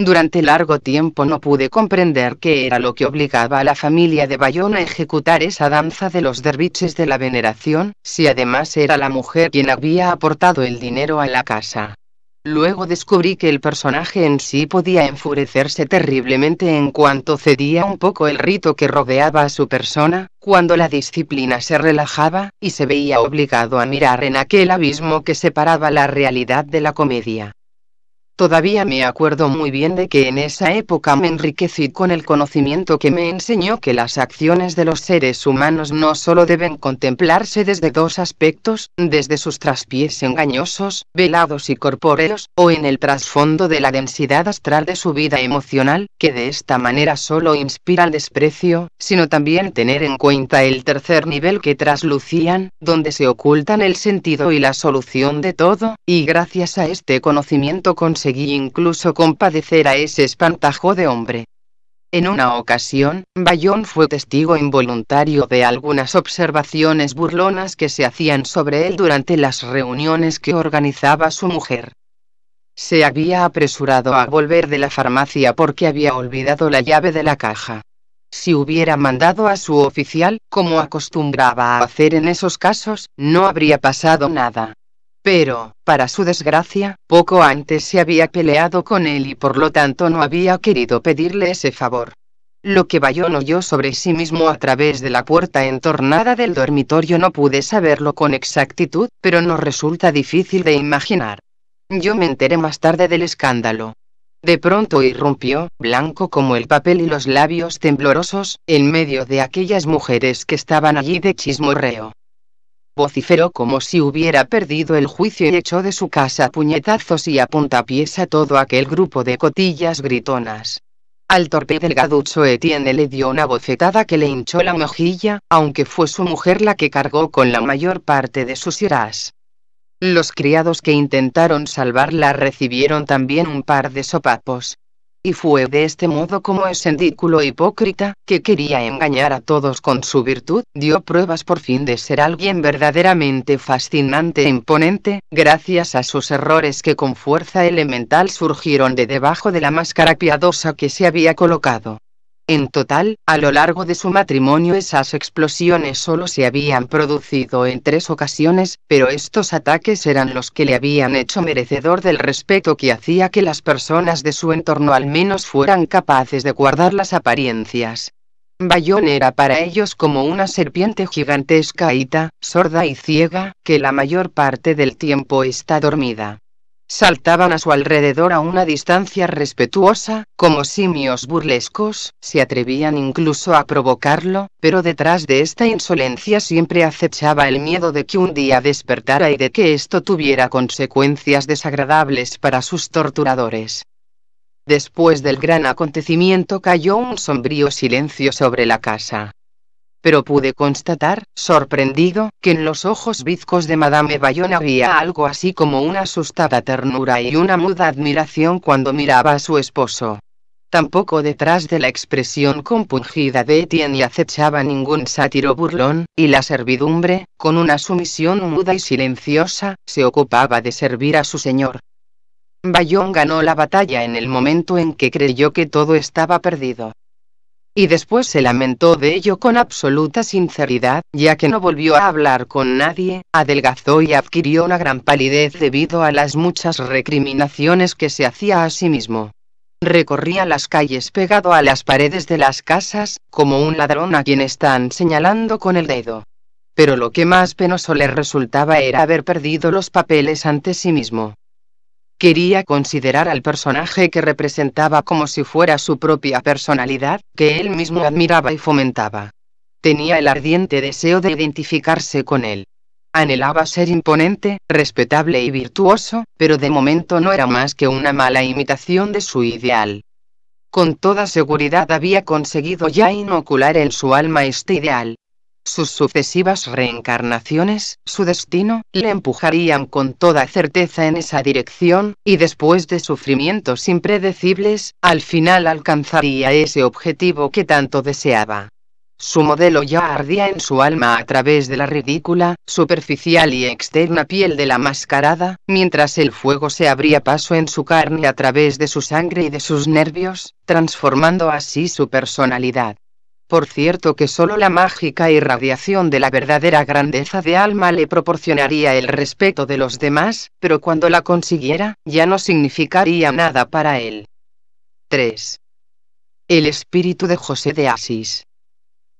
Durante largo tiempo no pude comprender qué era lo que obligaba a la familia de Bayona a ejecutar esa danza de los derviches de la veneración, si además era la mujer quien había aportado el dinero a la casa. Luego descubrí que el personaje en sí podía enfurecerse terriblemente en cuanto cedía un poco el rito que rodeaba a su persona, cuando la disciplina se relajaba, y se veía obligado a mirar en aquel abismo que separaba la realidad de la comedia. Todavía me acuerdo muy bien de que en esa época me enriquecí con el conocimiento que me enseñó que las acciones de los seres humanos no solo deben contemplarse desde dos aspectos, desde sus traspiés engañosos, velados y corpóreos, o en el trasfondo de la densidad astral de su vida emocional, que de esta manera solo inspira el desprecio, sino también tener en cuenta el tercer nivel que traslucían, donde se ocultan el sentido y la solución de todo, y gracias a este conocimiento conseguimos conseguí incluso compadecer a ese espantajo de hombre. En una ocasión, Bayón fue testigo involuntario de algunas observaciones burlonas que se hacían sobre él durante las reuniones que organizaba su mujer. Se había apresurado a volver de la farmacia porque había olvidado la llave de la caja. Si hubiera mandado a su oficial, como acostumbraba a hacer en esos casos, no habría pasado nada. Pero, para su desgracia, poco antes se había peleado con él y por lo tanto no había querido pedirle ese favor. Lo que Bayón oyó sobre sí mismo a través de la puerta entornada del dormitorio no pude saberlo con exactitud, pero nos resulta difícil de imaginar. Yo me enteré más tarde del escándalo. De pronto irrumpió, blanco como el papel y los labios temblorosos, en medio de aquellas mujeres que estaban allí de chismorreo vociferó como si hubiera perdido el juicio y echó de su casa puñetazos y a puntapiés a todo aquel grupo de cotillas gritonas. Al torpe delgaducho Etienne le dio una bofetada que le hinchó la mojilla, aunque fue su mujer la que cargó con la mayor parte de sus iras. Los criados que intentaron salvarla recibieron también un par de sopapos, y fue de este modo como ese ridículo hipócrita, que quería engañar a todos con su virtud, dio pruebas por fin de ser alguien verdaderamente fascinante e imponente, gracias a sus errores que con fuerza elemental surgieron de debajo de la máscara piadosa que se había colocado. En total, a lo largo de su matrimonio esas explosiones solo se habían producido en tres ocasiones, pero estos ataques eran los que le habían hecho merecedor del respeto que hacía que las personas de su entorno al menos fueran capaces de guardar las apariencias. Bayón era para ellos como una serpiente gigantesca, ta, sorda y ciega, que la mayor parte del tiempo está dormida saltaban a su alrededor a una distancia respetuosa, como simios burlescos, se atrevían incluso a provocarlo, pero detrás de esta insolencia siempre acechaba el miedo de que un día despertara y de que esto tuviera consecuencias desagradables para sus torturadores. Después del gran acontecimiento cayó un sombrío silencio sobre la casa pero pude constatar, sorprendido, que en los ojos bizcos de Madame Bayón había algo así como una asustada ternura y una muda admiración cuando miraba a su esposo. Tampoco detrás de la expresión compungida de Etienne acechaba ningún sátiro burlón, y la servidumbre, con una sumisión muda y silenciosa, se ocupaba de servir a su señor. Bayón ganó la batalla en el momento en que creyó que todo estaba perdido y después se lamentó de ello con absoluta sinceridad, ya que no volvió a hablar con nadie, adelgazó y adquirió una gran palidez debido a las muchas recriminaciones que se hacía a sí mismo. Recorría las calles pegado a las paredes de las casas, como un ladrón a quien están señalando con el dedo. Pero lo que más penoso le resultaba era haber perdido los papeles ante sí mismo quería considerar al personaje que representaba como si fuera su propia personalidad, que él mismo admiraba y fomentaba. Tenía el ardiente deseo de identificarse con él. Anhelaba ser imponente, respetable y virtuoso, pero de momento no era más que una mala imitación de su ideal. Con toda seguridad había conseguido ya inocular en su alma este ideal, sus sucesivas reencarnaciones, su destino, le empujarían con toda certeza en esa dirección, y después de sufrimientos impredecibles, al final alcanzaría ese objetivo que tanto deseaba. Su modelo ya ardía en su alma a través de la ridícula, superficial y externa piel de la mascarada, mientras el fuego se abría paso en su carne a través de su sangre y de sus nervios, transformando así su personalidad. Por cierto que solo la mágica irradiación de la verdadera grandeza de alma le proporcionaría el respeto de los demás, pero cuando la consiguiera, ya no significaría nada para él. 3. El espíritu de José de Asís.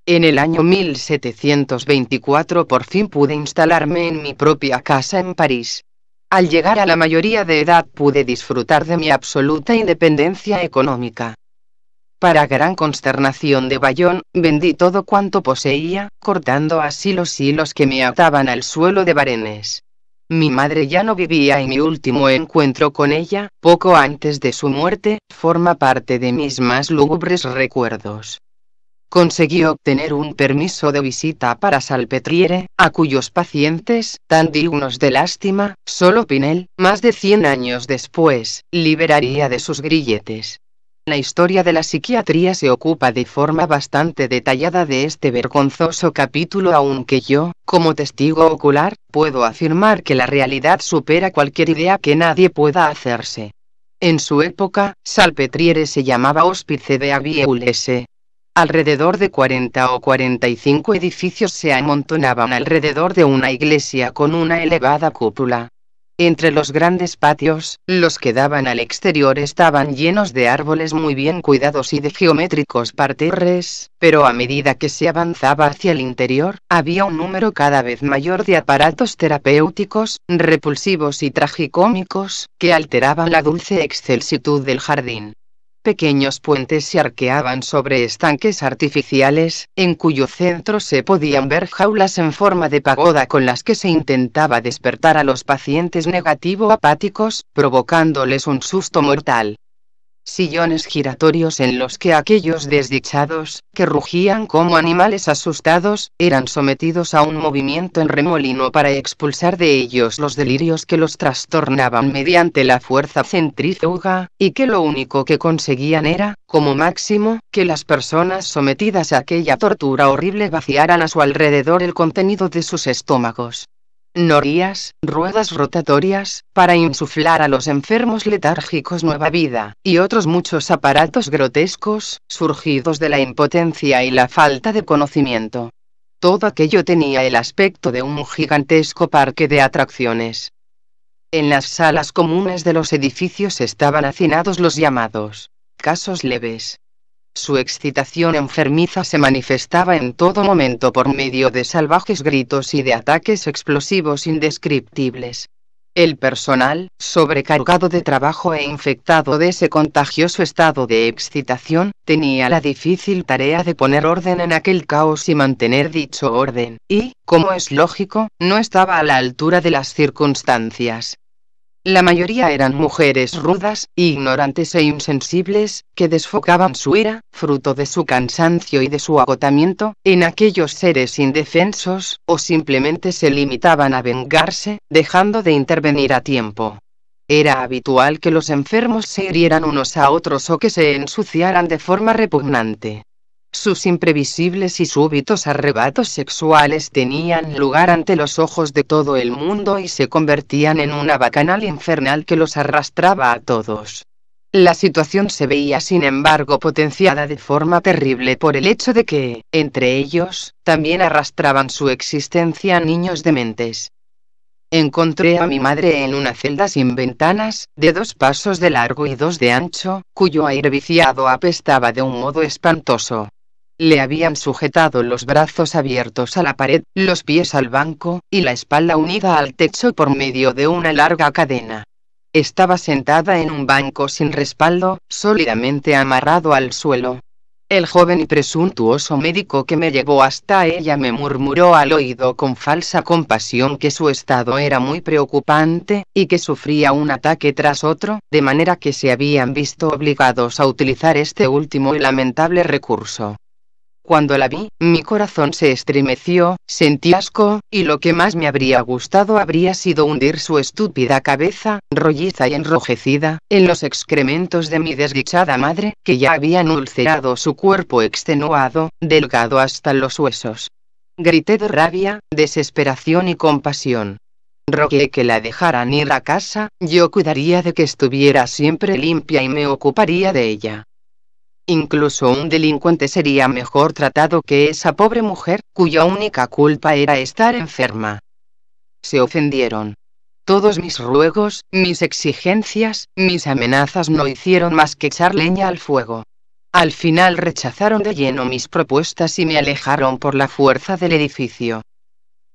En el año 1724 por fin pude instalarme en mi propia casa en París. Al llegar a la mayoría de edad pude disfrutar de mi absoluta independencia económica para gran consternación de Bayón, vendí todo cuanto poseía, cortando así los hilos que me ataban al suelo de Barenes. Mi madre ya no vivía y mi último encuentro con ella, poco antes de su muerte, forma parte de mis más lúgubres recuerdos. Conseguí obtener un permiso de visita para Salpetriere, a cuyos pacientes, tan dignos de lástima, solo Pinel, más de 100 años después, liberaría de sus grilletes. La historia de la psiquiatría se ocupa de forma bastante detallada de este vergonzoso capítulo aunque yo, como testigo ocular, puedo afirmar que la realidad supera cualquier idea que nadie pueda hacerse. En su época, Salpetriere se llamaba Hospice de Abieulese. Alrededor de 40 o 45 edificios se amontonaban alrededor de una iglesia con una elevada cúpula. Entre los grandes patios, los que daban al exterior estaban llenos de árboles muy bien cuidados y de geométricos parterres, pero a medida que se avanzaba hacia el interior, había un número cada vez mayor de aparatos terapéuticos, repulsivos y tragicómicos, que alteraban la dulce excelsitud del jardín. Pequeños puentes se arqueaban sobre estanques artificiales, en cuyo centro se podían ver jaulas en forma de pagoda con las que se intentaba despertar a los pacientes negativo apáticos, provocándoles un susto mortal sillones giratorios en los que aquellos desdichados, que rugían como animales asustados, eran sometidos a un movimiento en remolino para expulsar de ellos los delirios que los trastornaban mediante la fuerza centrífuga, y que lo único que conseguían era, como máximo, que las personas sometidas a aquella tortura horrible vaciaran a su alrededor el contenido de sus estómagos norías, ruedas rotatorias, para insuflar a los enfermos letárgicos nueva vida, y otros muchos aparatos grotescos, surgidos de la impotencia y la falta de conocimiento. Todo aquello tenía el aspecto de un gigantesco parque de atracciones. En las salas comunes de los edificios estaban hacinados los llamados casos leves, su excitación enfermiza se manifestaba en todo momento por medio de salvajes gritos y de ataques explosivos indescriptibles. El personal, sobrecargado de trabajo e infectado de ese contagioso estado de excitación, tenía la difícil tarea de poner orden en aquel caos y mantener dicho orden, y, como es lógico, no estaba a la altura de las circunstancias. La mayoría eran mujeres rudas, ignorantes e insensibles, que desfocaban su ira, fruto de su cansancio y de su agotamiento, en aquellos seres indefensos, o simplemente se limitaban a vengarse, dejando de intervenir a tiempo. Era habitual que los enfermos se hirieran unos a otros o que se ensuciaran de forma repugnante. Sus imprevisibles y súbitos arrebatos sexuales tenían lugar ante los ojos de todo el mundo y se convertían en una bacanal infernal que los arrastraba a todos. La situación se veía sin embargo potenciada de forma terrible por el hecho de que, entre ellos, también arrastraban su existencia niños dementes. Encontré a mi madre en una celda sin ventanas, de dos pasos de largo y dos de ancho, cuyo aire viciado apestaba de un modo espantoso. Le habían sujetado los brazos abiertos a la pared, los pies al banco, y la espalda unida al techo por medio de una larga cadena. Estaba sentada en un banco sin respaldo, sólidamente amarrado al suelo. El joven y presuntuoso médico que me llevó hasta ella me murmuró al oído con falsa compasión que su estado era muy preocupante, y que sufría un ataque tras otro, de manera que se habían visto obligados a utilizar este último y lamentable recurso. Cuando la vi, mi corazón se estremeció, sentí asco, y lo que más me habría gustado habría sido hundir su estúpida cabeza, rolliza y enrojecida, en los excrementos de mi desdichada madre, que ya habían ulcerado su cuerpo extenuado, delgado hasta los huesos. Grité de rabia, desesperación y compasión. Rogué que la dejaran ir a casa, yo cuidaría de que estuviera siempre limpia y me ocuparía de ella. Incluso un delincuente sería mejor tratado que esa pobre mujer, cuya única culpa era estar enferma. Se ofendieron. Todos mis ruegos, mis exigencias, mis amenazas no hicieron más que echar leña al fuego. Al final rechazaron de lleno mis propuestas y me alejaron por la fuerza del edificio.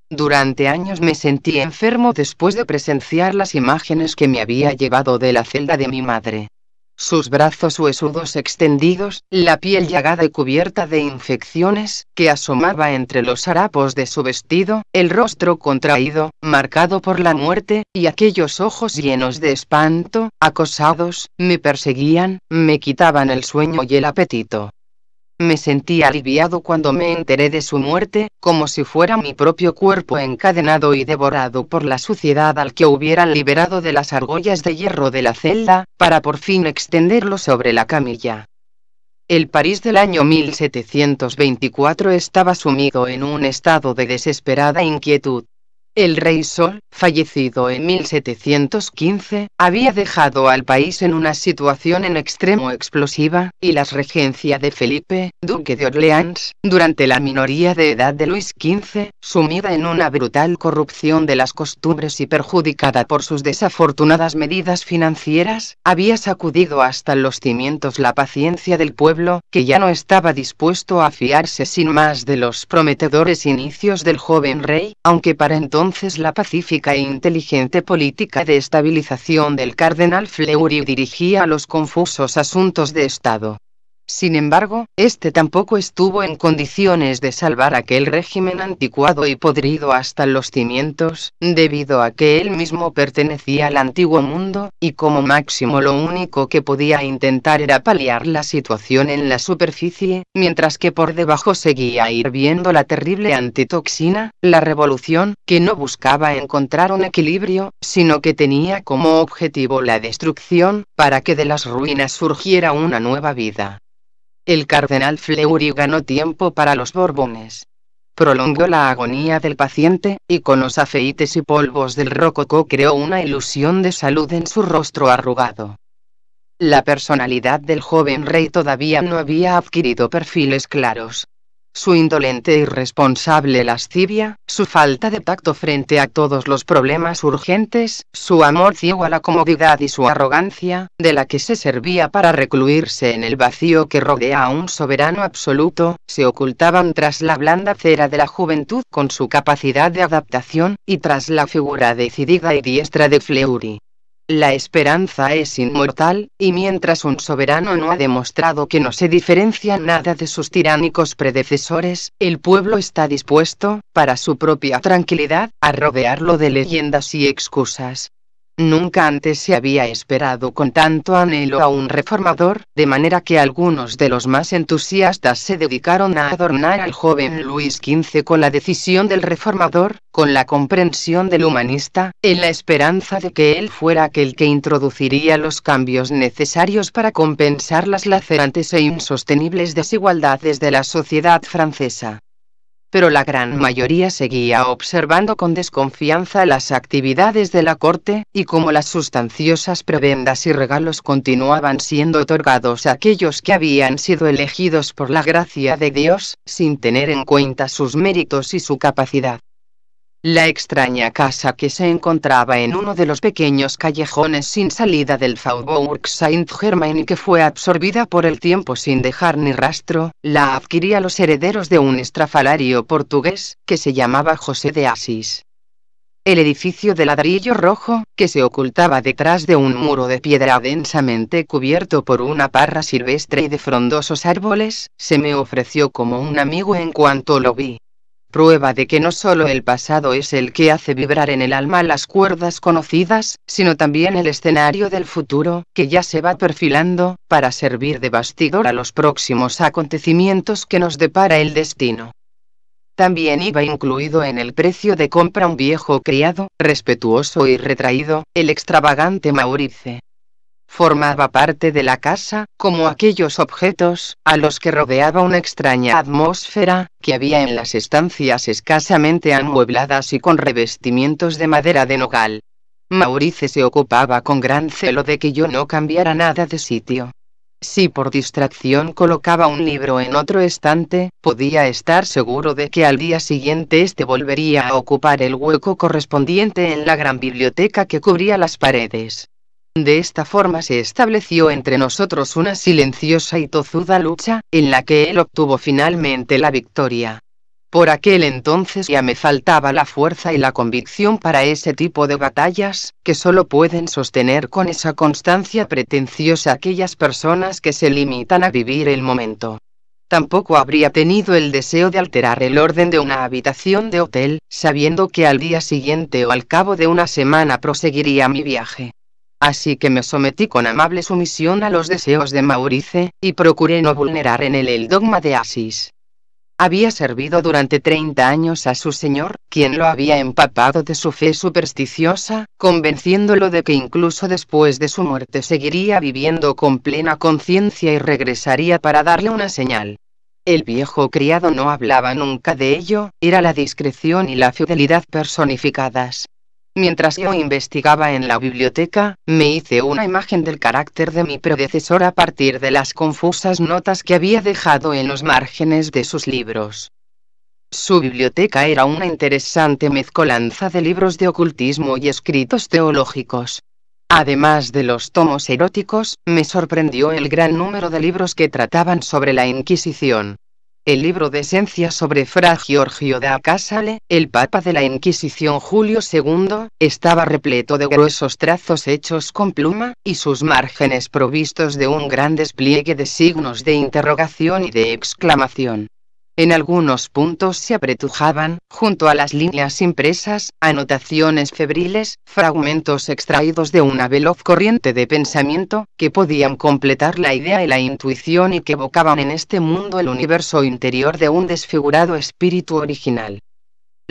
Durante años me sentí enfermo después de presenciar las imágenes que me había llevado de la celda de mi madre sus brazos huesudos extendidos, la piel llagada y cubierta de infecciones, que asomaba entre los harapos de su vestido, el rostro contraído, marcado por la muerte, y aquellos ojos llenos de espanto, acosados, me perseguían, me quitaban el sueño y el apetito. Me sentí aliviado cuando me enteré de su muerte, como si fuera mi propio cuerpo encadenado y devorado por la suciedad al que hubieran liberado de las argollas de hierro de la celda, para por fin extenderlo sobre la camilla. El París del año 1724 estaba sumido en un estado de desesperada inquietud, el rey Sol, fallecido en 1715, había dejado al país en una situación en extremo explosiva, y la regencia de Felipe, duque de Orleans, durante la minoría de edad de Luis XV, sumida en una brutal corrupción de las costumbres y perjudicada por sus desafortunadas medidas financieras, había sacudido hasta los cimientos la paciencia del pueblo, que ya no estaba dispuesto a fiarse sin más de los prometedores inicios del joven rey, aunque para entonces entonces la pacífica e inteligente política de estabilización del cardenal Fleury dirigía los confusos asuntos de Estado. Sin embargo, este tampoco estuvo en condiciones de salvar aquel régimen anticuado y podrido hasta los cimientos, debido a que él mismo pertenecía al antiguo mundo, y como máximo lo único que podía intentar era paliar la situación en la superficie, mientras que por debajo seguía hirviendo la terrible antitoxina, la revolución, que no buscaba encontrar un equilibrio, sino que tenía como objetivo la destrucción, para que de las ruinas surgiera una nueva vida. El cardenal Fleury ganó tiempo para los Borbones. Prolongó la agonía del paciente, y con los afeites y polvos del rococó creó una ilusión de salud en su rostro arrugado. La personalidad del joven rey todavía no había adquirido perfiles claros, su indolente e irresponsable lascivia, su falta de tacto frente a todos los problemas urgentes, su amor ciego a la comodidad y su arrogancia, de la que se servía para recluirse en el vacío que rodea a un soberano absoluto, se ocultaban tras la blanda cera de la juventud con su capacidad de adaptación, y tras la figura decidida y diestra de Fleury. La esperanza es inmortal, y mientras un soberano no ha demostrado que no se diferencia nada de sus tiránicos predecesores, el pueblo está dispuesto, para su propia tranquilidad, a rodearlo de leyendas y excusas. Nunca antes se había esperado con tanto anhelo a un reformador, de manera que algunos de los más entusiastas se dedicaron a adornar al joven Luis XV con la decisión del reformador, con la comprensión del humanista, en la esperanza de que él fuera aquel que introduciría los cambios necesarios para compensar las lacerantes e insostenibles desigualdades de la sociedad francesa pero la gran mayoría seguía observando con desconfianza las actividades de la corte, y como las sustanciosas prebendas y regalos continuaban siendo otorgados a aquellos que habían sido elegidos por la gracia de Dios, sin tener en cuenta sus méritos y su capacidad. La extraña casa que se encontraba en uno de los pequeños callejones sin salida del Faubourg Saint-Germain y que fue absorbida por el tiempo sin dejar ni rastro, la adquiría los herederos de un estrafalario portugués, que se llamaba José de Asís. El edificio de ladrillo rojo, que se ocultaba detrás de un muro de piedra densamente cubierto por una parra silvestre y de frondosos árboles, se me ofreció como un amigo en cuanto lo vi prueba de que no solo el pasado es el que hace vibrar en el alma las cuerdas conocidas, sino también el escenario del futuro, que ya se va perfilando, para servir de bastidor a los próximos acontecimientos que nos depara el destino. También iba incluido en el precio de compra un viejo criado, respetuoso y retraído, el extravagante Maurice formaba parte de la casa, como aquellos objetos, a los que rodeaba una extraña atmósfera, que había en las estancias escasamente amuebladas y con revestimientos de madera de nogal. Maurice se ocupaba con gran celo de que yo no cambiara nada de sitio. Si por distracción colocaba un libro en otro estante, podía estar seguro de que al día siguiente éste volvería a ocupar el hueco correspondiente en la gran biblioteca que cubría las paredes. De esta forma se estableció entre nosotros una silenciosa y tozuda lucha, en la que él obtuvo finalmente la victoria. Por aquel entonces ya me faltaba la fuerza y la convicción para ese tipo de batallas, que solo pueden sostener con esa constancia pretenciosa aquellas personas que se limitan a vivir el momento. Tampoco habría tenido el deseo de alterar el orden de una habitación de hotel, sabiendo que al día siguiente o al cabo de una semana proseguiría mi viaje así que me sometí con amable sumisión a los deseos de Maurice, y procuré no vulnerar en él el dogma de Asís. Había servido durante 30 años a su señor, quien lo había empapado de su fe supersticiosa, convenciéndolo de que incluso después de su muerte seguiría viviendo con plena conciencia y regresaría para darle una señal. El viejo criado no hablaba nunca de ello, era la discreción y la fidelidad personificadas. Mientras yo investigaba en la biblioteca, me hice una imagen del carácter de mi predecesor a partir de las confusas notas que había dejado en los márgenes de sus libros. Su biblioteca era una interesante mezcolanza de libros de ocultismo y escritos teológicos. Además de los tomos eróticos, me sorprendió el gran número de libros que trataban sobre la Inquisición. El libro de esencia sobre Fra Giorgio da Casale, el Papa de la Inquisición Julio II, estaba repleto de gruesos trazos hechos con pluma, y sus márgenes provistos de un gran despliegue de signos de interrogación y de exclamación. En algunos puntos se apretujaban, junto a las líneas impresas, anotaciones febriles, fragmentos extraídos de una veloz corriente de pensamiento, que podían completar la idea y la intuición y que evocaban en este mundo el universo interior de un desfigurado espíritu original.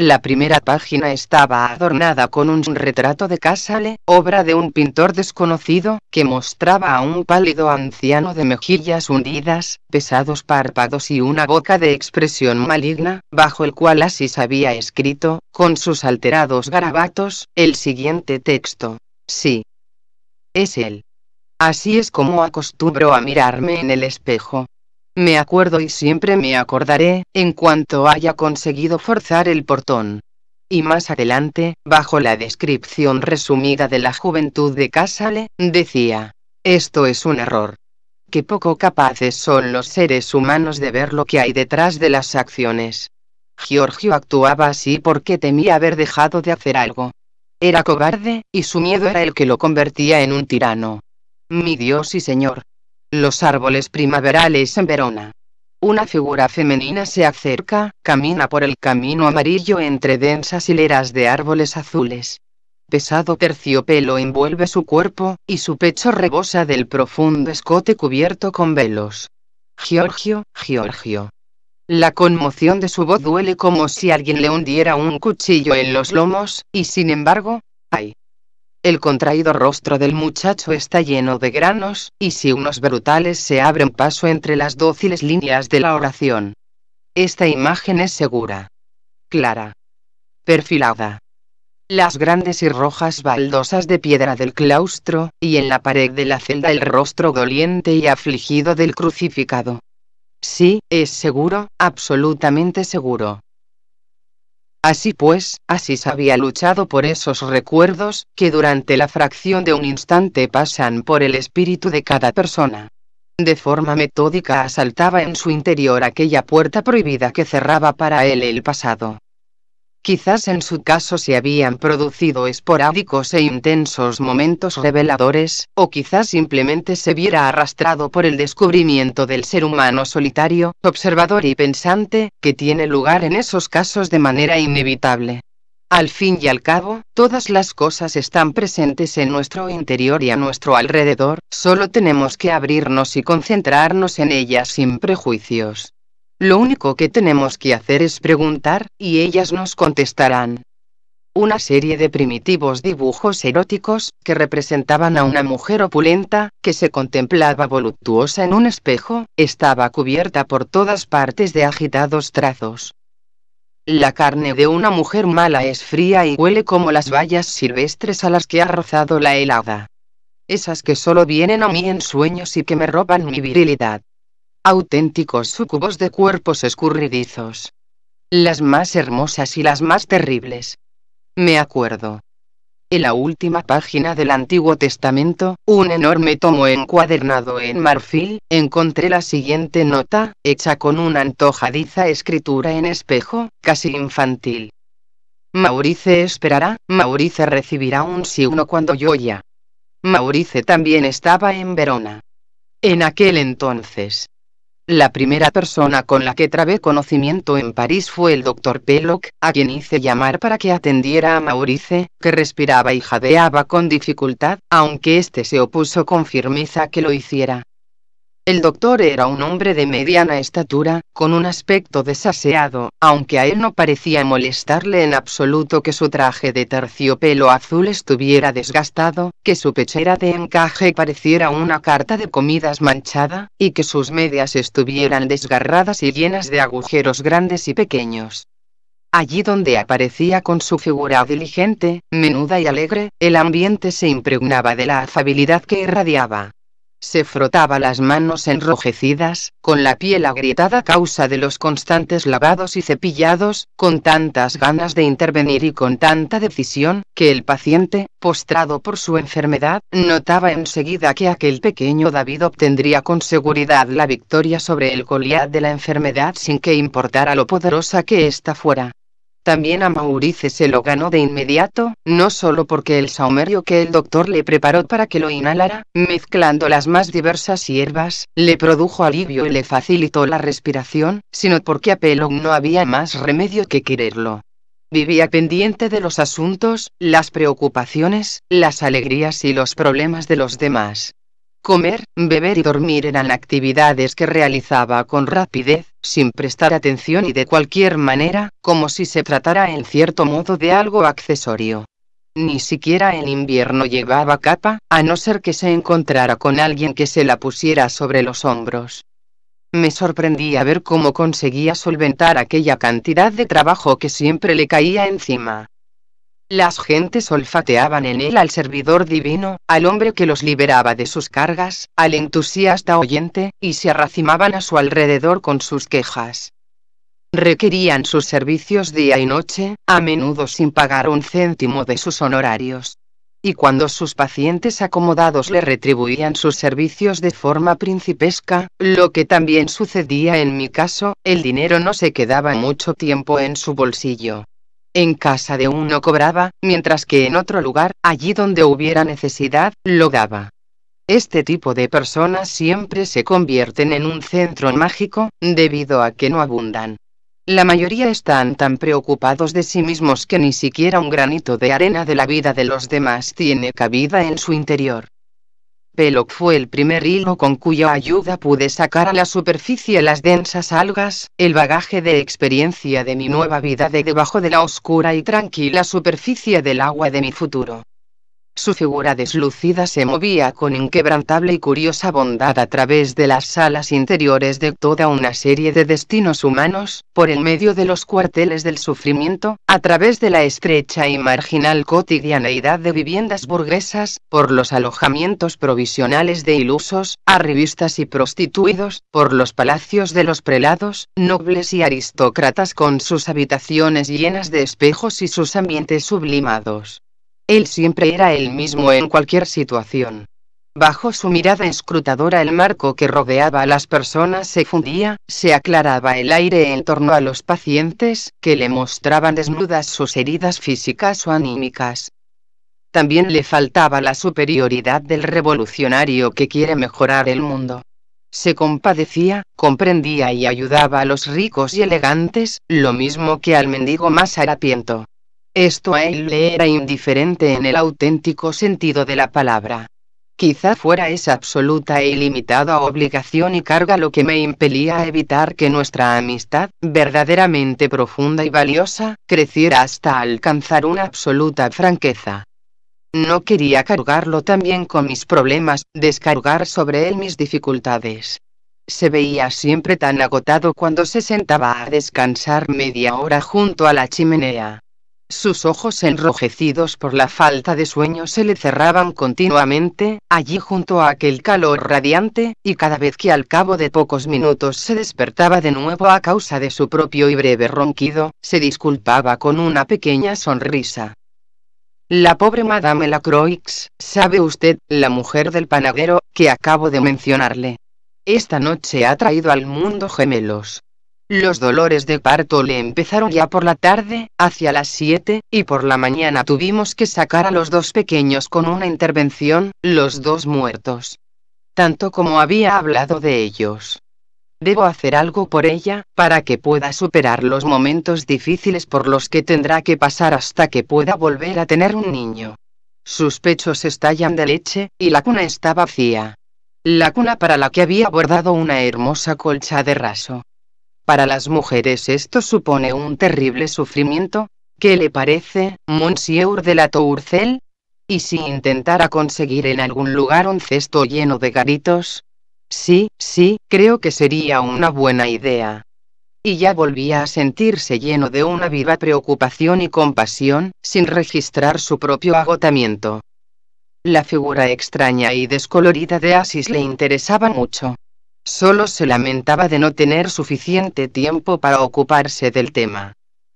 La primera página estaba adornada con un retrato de Casale, obra de un pintor desconocido, que mostraba a un pálido anciano de mejillas hundidas, pesados párpados y una boca de expresión maligna, bajo el cual Asís había escrito, con sus alterados garabatos, el siguiente texto. Sí. Es él. Así es como acostumbro a mirarme en el espejo. Me acuerdo y siempre me acordaré, en cuanto haya conseguido forzar el portón. Y más adelante, bajo la descripción resumida de la juventud de Casale, decía, esto es un error. Qué poco capaces son los seres humanos de ver lo que hay detrás de las acciones. Giorgio actuaba así porque temía haber dejado de hacer algo. Era cobarde, y su miedo era el que lo convertía en un tirano. Mi Dios y Señor, los árboles primaverales en Verona. Una figura femenina se acerca, camina por el camino amarillo entre densas hileras de árboles azules. Pesado terciopelo envuelve su cuerpo, y su pecho rebosa del profundo escote cubierto con velos. Giorgio, Giorgio. La conmoción de su voz duele como si alguien le hundiera un cuchillo en los lomos, y sin embargo, ay. El contraído rostro del muchacho está lleno de granos, y si unos brutales se abren paso entre las dóciles líneas de la oración. Esta imagen es segura. Clara. Perfilada. Las grandes y rojas baldosas de piedra del claustro, y en la pared de la celda el rostro doliente y afligido del crucificado. Sí, es seguro, absolutamente seguro. Así pues, se había luchado por esos recuerdos, que durante la fracción de un instante pasan por el espíritu de cada persona. De forma metódica asaltaba en su interior aquella puerta prohibida que cerraba para él el pasado. Quizás en su caso se habían producido esporádicos e intensos momentos reveladores, o quizás simplemente se viera arrastrado por el descubrimiento del ser humano solitario, observador y pensante, que tiene lugar en esos casos de manera inevitable. Al fin y al cabo, todas las cosas están presentes en nuestro interior y a nuestro alrededor, solo tenemos que abrirnos y concentrarnos en ellas sin prejuicios. Lo único que tenemos que hacer es preguntar, y ellas nos contestarán. Una serie de primitivos dibujos eróticos, que representaban a una mujer opulenta, que se contemplaba voluptuosa en un espejo, estaba cubierta por todas partes de agitados trazos. La carne de una mujer mala es fría y huele como las vallas silvestres a las que ha rozado la helada. Esas que solo vienen a mí en sueños y que me roban mi virilidad auténticos sucubos de cuerpos escurridizos. Las más hermosas y las más terribles. Me acuerdo. En la última página del Antiguo Testamento, un enorme tomo encuadernado en marfil, encontré la siguiente nota, hecha con una antojadiza escritura en espejo, casi infantil. Maurice esperará, Maurice recibirá un uno cuando yo ya. Maurice también estaba en Verona. En aquel entonces, la primera persona con la que trabé conocimiento en París fue el doctor Peloc, a quien hice llamar para que atendiera a Maurice, que respiraba y jadeaba con dificultad, aunque éste se opuso con firmeza que lo hiciera. El doctor era un hombre de mediana estatura, con un aspecto desaseado, aunque a él no parecía molestarle en absoluto que su traje de terciopelo azul estuviera desgastado, que su pechera de encaje pareciera una carta de comidas manchada, y que sus medias estuvieran desgarradas y llenas de agujeros grandes y pequeños. Allí donde aparecía con su figura diligente, menuda y alegre, el ambiente se impregnaba de la afabilidad que irradiaba. Se frotaba las manos enrojecidas, con la piel agrietada a causa de los constantes lavados y cepillados, con tantas ganas de intervenir y con tanta decisión, que el paciente, postrado por su enfermedad, notaba enseguida que aquel pequeño David obtendría con seguridad la victoria sobre el Goliat de la enfermedad sin que importara lo poderosa que ésta fuera. También a Maurice se lo ganó de inmediato, no solo porque el saumerio que el doctor le preparó para que lo inhalara, mezclando las más diversas hierbas, le produjo alivio y le facilitó la respiración, sino porque a Pelón no había más remedio que quererlo. Vivía pendiente de los asuntos, las preocupaciones, las alegrías y los problemas de los demás. Comer, beber y dormir eran actividades que realizaba con rapidez, sin prestar atención y de cualquier manera, como si se tratara en cierto modo de algo accesorio. Ni siquiera en invierno llevaba capa, a no ser que se encontrara con alguien que se la pusiera sobre los hombros. Me sorprendía ver cómo conseguía solventar aquella cantidad de trabajo que siempre le caía encima. Las gentes olfateaban en él al servidor divino, al hombre que los liberaba de sus cargas, al entusiasta oyente, y se arracimaban a su alrededor con sus quejas. Requerían sus servicios día y noche, a menudo sin pagar un céntimo de sus honorarios. Y cuando sus pacientes acomodados le retribuían sus servicios de forma principesca, lo que también sucedía en mi caso, el dinero no se quedaba mucho tiempo en su bolsillo. En casa de uno cobraba, mientras que en otro lugar, allí donde hubiera necesidad, lo daba. Este tipo de personas siempre se convierten en un centro mágico, debido a que no abundan. La mayoría están tan preocupados de sí mismos que ni siquiera un granito de arena de la vida de los demás tiene cabida en su interior. Peloc fue el primer hilo con cuya ayuda pude sacar a la superficie las densas algas, el bagaje de experiencia de mi nueva vida de debajo de la oscura y tranquila superficie del agua de mi futuro. Su figura deslucida se movía con inquebrantable y curiosa bondad a través de las salas interiores de toda una serie de destinos humanos, por el medio de los cuarteles del sufrimiento, a través de la estrecha y marginal cotidianeidad de viviendas burguesas, por los alojamientos provisionales de ilusos, arribistas y prostituidos, por los palacios de los prelados, nobles y aristócratas con sus habitaciones llenas de espejos y sus ambientes sublimados él siempre era el mismo en cualquier situación. Bajo su mirada escrutadora el marco que rodeaba a las personas se fundía, se aclaraba el aire en torno a los pacientes, que le mostraban desnudas sus heridas físicas o anímicas. También le faltaba la superioridad del revolucionario que quiere mejorar el mundo. Se compadecía, comprendía y ayudaba a los ricos y elegantes, lo mismo que al mendigo más harapiento. Esto a él le era indiferente en el auténtico sentido de la palabra. Quizá fuera esa absoluta e ilimitada obligación y carga lo que me impelía a evitar que nuestra amistad, verdaderamente profunda y valiosa, creciera hasta alcanzar una absoluta franqueza. No quería cargarlo también con mis problemas, descargar sobre él mis dificultades. Se veía siempre tan agotado cuando se sentaba a descansar media hora junto a la chimenea. Sus ojos enrojecidos por la falta de sueño se le cerraban continuamente, allí junto a aquel calor radiante, y cada vez que al cabo de pocos minutos se despertaba de nuevo a causa de su propio y breve ronquido, se disculpaba con una pequeña sonrisa. La pobre Madame Lacroix, sabe usted, la mujer del panadero, que acabo de mencionarle. Esta noche ha traído al mundo gemelos. Los dolores de parto le empezaron ya por la tarde, hacia las 7, y por la mañana tuvimos que sacar a los dos pequeños con una intervención, los dos muertos. Tanto como había hablado de ellos. Debo hacer algo por ella, para que pueda superar los momentos difíciles por los que tendrá que pasar hasta que pueda volver a tener un niño. Sus pechos estallan de leche, y la cuna está vacía. La cuna para la que había bordado una hermosa colcha de raso. Para las mujeres esto supone un terrible sufrimiento. ¿Qué le parece, Monsieur de la Tourcel? ¿Y si intentara conseguir en algún lugar un cesto lleno de garitos? Sí, sí, creo que sería una buena idea. Y ya volvía a sentirse lleno de una viva preocupación y compasión, sin registrar su propio agotamiento. La figura extraña y descolorida de Asis le interesaba mucho. Solo se lamentaba de no tener suficiente tiempo para ocuparse del tema.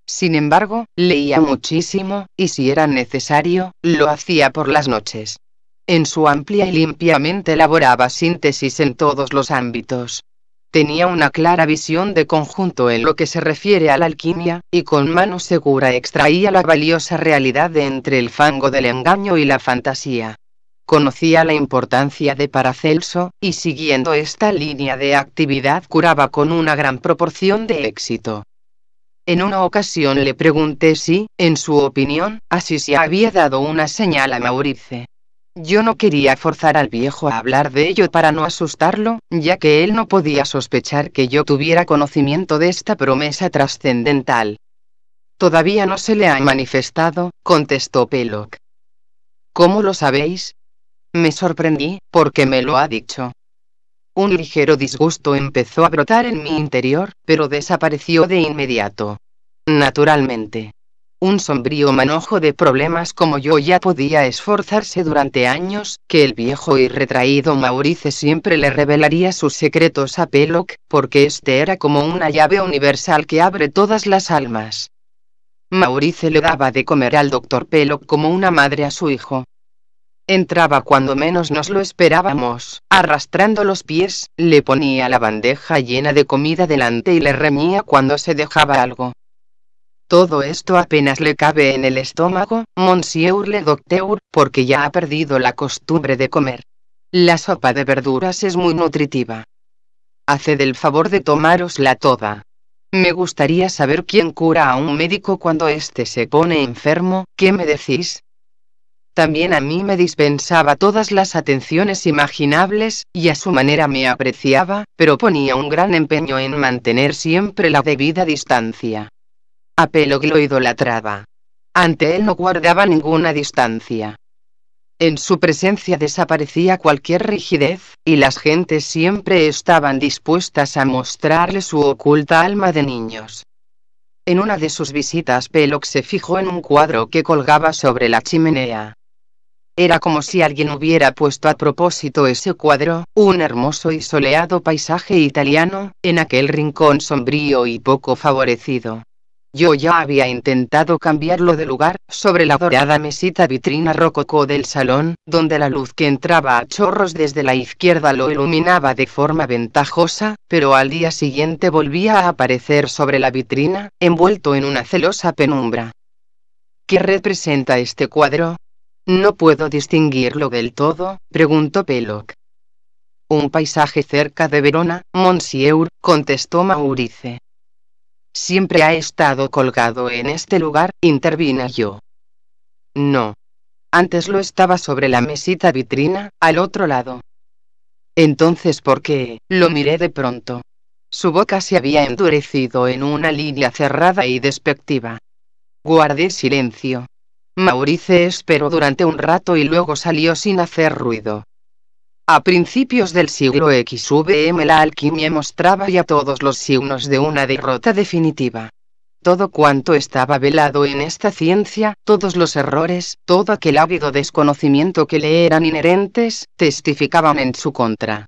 Sin embargo, leía muchísimo, y si era necesario, lo hacía por las noches. En su amplia y limpiamente elaboraba síntesis en todos los ámbitos. Tenía una clara visión de conjunto en lo que se refiere a la alquimia, y con mano segura extraía la valiosa realidad de entre el fango del engaño y la fantasía conocía la importancia de Paracelso, y siguiendo esta línea de actividad curaba con una gran proporción de éxito. En una ocasión le pregunté si, en su opinión, así se había dado una señal a Maurice. Yo no quería forzar al viejo a hablar de ello para no asustarlo, ya que él no podía sospechar que yo tuviera conocimiento de esta promesa trascendental. Todavía no se le ha manifestado, contestó Peloc. ¿Cómo lo sabéis? Me sorprendí, porque me lo ha dicho. Un ligero disgusto empezó a brotar en mi interior, pero desapareció de inmediato. Naturalmente. Un sombrío manojo de problemas como yo ya podía esforzarse durante años, que el viejo y retraído Maurice siempre le revelaría sus secretos a Peloc, porque este era como una llave universal que abre todas las almas. Maurice le daba de comer al doctor Peloc como una madre a su hijo, Entraba cuando menos nos lo esperábamos, arrastrando los pies, le ponía la bandeja llena de comida delante y le remía cuando se dejaba algo. Todo esto apenas le cabe en el estómago, monsieur le docteur, porque ya ha perdido la costumbre de comer. La sopa de verduras es muy nutritiva. Haced el favor de tomarosla toda. Me gustaría saber quién cura a un médico cuando éste se pone enfermo, ¿qué me decís? También a mí me dispensaba todas las atenciones imaginables, y a su manera me apreciaba, pero ponía un gran empeño en mantener siempre la debida distancia. A Pelog lo idolatraba. Ante él no guardaba ninguna distancia. En su presencia desaparecía cualquier rigidez, y las gentes siempre estaban dispuestas a mostrarle su oculta alma de niños. En una de sus visitas Pelox se fijó en un cuadro que colgaba sobre la chimenea. Era como si alguien hubiera puesto a propósito ese cuadro, un hermoso y soleado paisaje italiano, en aquel rincón sombrío y poco favorecido. Yo ya había intentado cambiarlo de lugar, sobre la dorada mesita vitrina rococó del salón, donde la luz que entraba a chorros desde la izquierda lo iluminaba de forma ventajosa, pero al día siguiente volvía a aparecer sobre la vitrina, envuelto en una celosa penumbra. ¿Qué representa este cuadro? No puedo distinguirlo del todo, preguntó Peloc. Un paisaje cerca de Verona, Monsieur, contestó Maurice. Siempre ha estado colgado en este lugar, intervino yo. No. Antes lo estaba sobre la mesita vitrina, al otro lado. Entonces, ¿por qué? Lo miré de pronto. Su boca se había endurecido en una línea cerrada y despectiva. Guardé silencio. Maurice esperó durante un rato y luego salió sin hacer ruido. A principios del siglo XVM la alquimia mostraba ya todos los signos de una derrota definitiva. Todo cuanto estaba velado en esta ciencia, todos los errores, todo aquel ávido desconocimiento que le eran inherentes, testificaban en su contra.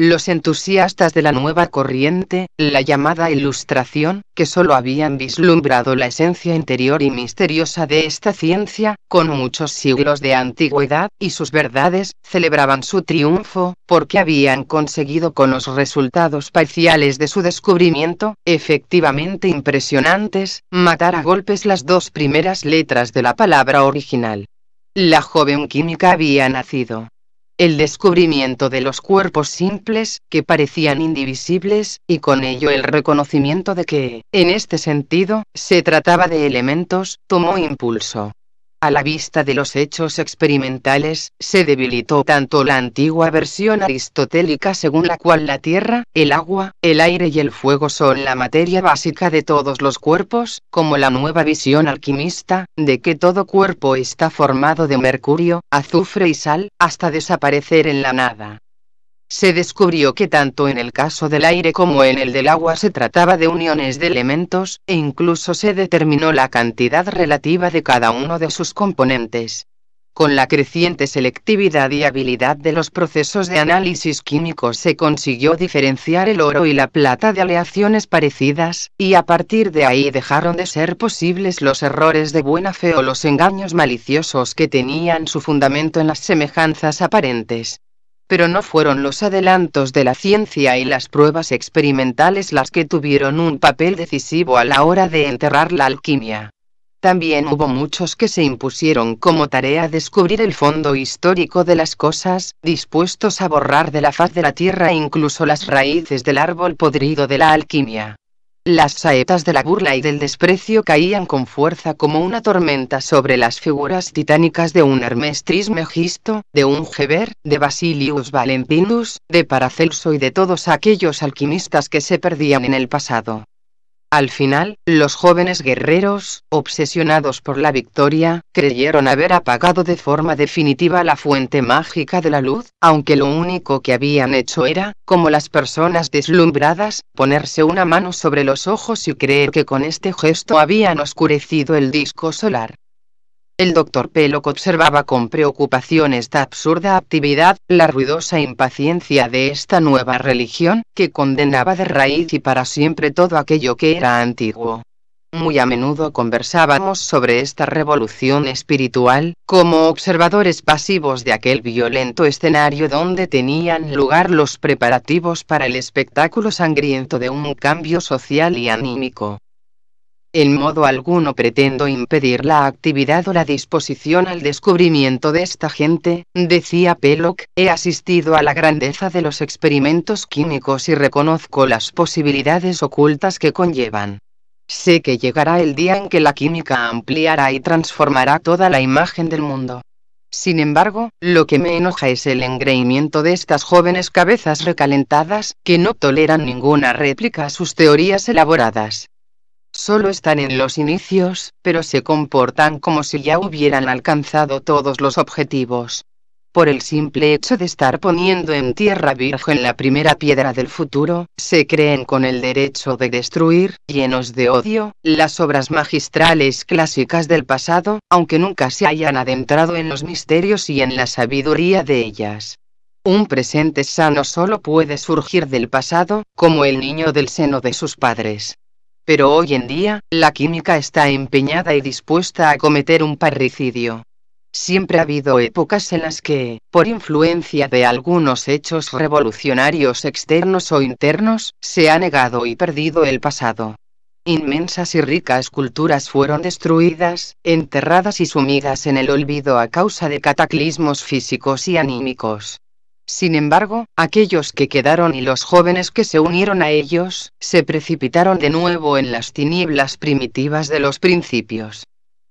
Los entusiastas de la nueva corriente, la llamada Ilustración, que solo habían vislumbrado la esencia interior y misteriosa de esta ciencia, con muchos siglos de antigüedad y sus verdades, celebraban su triunfo, porque habían conseguido con los resultados parciales de su descubrimiento, efectivamente impresionantes, matar a golpes las dos primeras letras de la palabra original. La joven química había nacido el descubrimiento de los cuerpos simples, que parecían indivisibles, y con ello el reconocimiento de que, en este sentido, se trataba de elementos, tomó impulso. A la vista de los hechos experimentales, se debilitó tanto la antigua versión aristotélica según la cual la tierra, el agua, el aire y el fuego son la materia básica de todos los cuerpos, como la nueva visión alquimista, de que todo cuerpo está formado de mercurio, azufre y sal, hasta desaparecer en la nada se descubrió que tanto en el caso del aire como en el del agua se trataba de uniones de elementos, e incluso se determinó la cantidad relativa de cada uno de sus componentes. Con la creciente selectividad y habilidad de los procesos de análisis químicos se consiguió diferenciar el oro y la plata de aleaciones parecidas, y a partir de ahí dejaron de ser posibles los errores de buena fe o los engaños maliciosos que tenían su fundamento en las semejanzas aparentes pero no fueron los adelantos de la ciencia y las pruebas experimentales las que tuvieron un papel decisivo a la hora de enterrar la alquimia. También hubo muchos que se impusieron como tarea descubrir el fondo histórico de las cosas, dispuestos a borrar de la faz de la tierra incluso las raíces del árbol podrido de la alquimia. Las saetas de la burla y del desprecio caían con fuerza como una tormenta sobre las figuras titánicas de un Hermestris Megisto, de un Geber, de Basilius Valentinus, de Paracelso y de todos aquellos alquimistas que se perdían en el pasado. Al final, los jóvenes guerreros, obsesionados por la victoria, creyeron haber apagado de forma definitiva la fuente mágica de la luz, aunque lo único que habían hecho era, como las personas deslumbradas, ponerse una mano sobre los ojos y creer que con este gesto habían oscurecido el disco solar. El doctor Peloc observaba con preocupación esta absurda actividad, la ruidosa impaciencia de esta nueva religión, que condenaba de raíz y para siempre todo aquello que era antiguo. Muy a menudo conversábamos sobre esta revolución espiritual, como observadores pasivos de aquel violento escenario donde tenían lugar los preparativos para el espectáculo sangriento de un cambio social y anímico. En modo alguno pretendo impedir la actividad o la disposición al descubrimiento de esta gente, decía Pellock, he asistido a la grandeza de los experimentos químicos y reconozco las posibilidades ocultas que conllevan. Sé que llegará el día en que la química ampliará y transformará toda la imagen del mundo. Sin embargo, lo que me enoja es el engreimiento de estas jóvenes cabezas recalentadas, que no toleran ninguna réplica a sus teorías elaboradas solo están en los inicios, pero se comportan como si ya hubieran alcanzado todos los objetivos. Por el simple hecho de estar poniendo en tierra virgen la primera piedra del futuro, se creen con el derecho de destruir, llenos de odio, las obras magistrales clásicas del pasado, aunque nunca se hayan adentrado en los misterios y en la sabiduría de ellas. Un presente sano solo puede surgir del pasado, como el niño del seno de sus padres pero hoy en día, la química está empeñada y dispuesta a cometer un parricidio. Siempre ha habido épocas en las que, por influencia de algunos hechos revolucionarios externos o internos, se ha negado y perdido el pasado. Inmensas y ricas culturas fueron destruidas, enterradas y sumidas en el olvido a causa de cataclismos físicos y anímicos. Sin embargo, aquellos que quedaron y los jóvenes que se unieron a ellos, se precipitaron de nuevo en las tinieblas primitivas de los principios.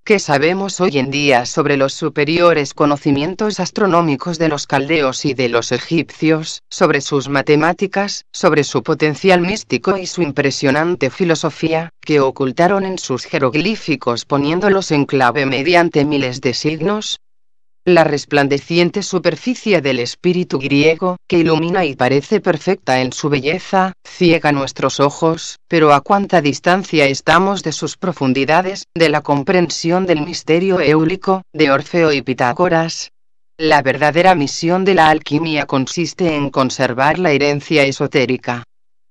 ¿Qué sabemos hoy en día sobre los superiores conocimientos astronómicos de los caldeos y de los egipcios, sobre sus matemáticas, sobre su potencial místico y su impresionante filosofía, que ocultaron en sus jeroglíficos poniéndolos en clave mediante miles de signos? la resplandeciente superficie del espíritu griego, que ilumina y parece perfecta en su belleza, ciega nuestros ojos, pero a cuánta distancia estamos de sus profundidades, de la comprensión del misterio eúlico, de Orfeo y Pitágoras. La verdadera misión de la alquimia consiste en conservar la herencia esotérica.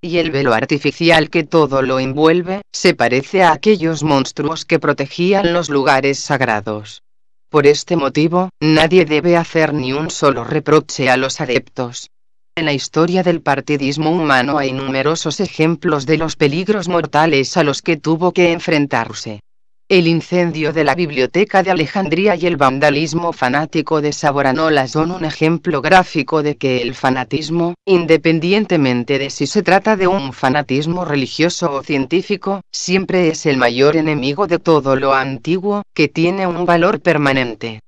Y el velo artificial que todo lo envuelve, se parece a aquellos monstruos que protegían los lugares sagrados. Por este motivo, nadie debe hacer ni un solo reproche a los adeptos. En la historia del partidismo humano hay numerosos ejemplos de los peligros mortales a los que tuvo que enfrentarse. El incendio de la biblioteca de Alejandría y el vandalismo fanático de Saboranola son un ejemplo gráfico de que el fanatismo, independientemente de si se trata de un fanatismo religioso o científico, siempre es el mayor enemigo de todo lo antiguo, que tiene un valor permanente.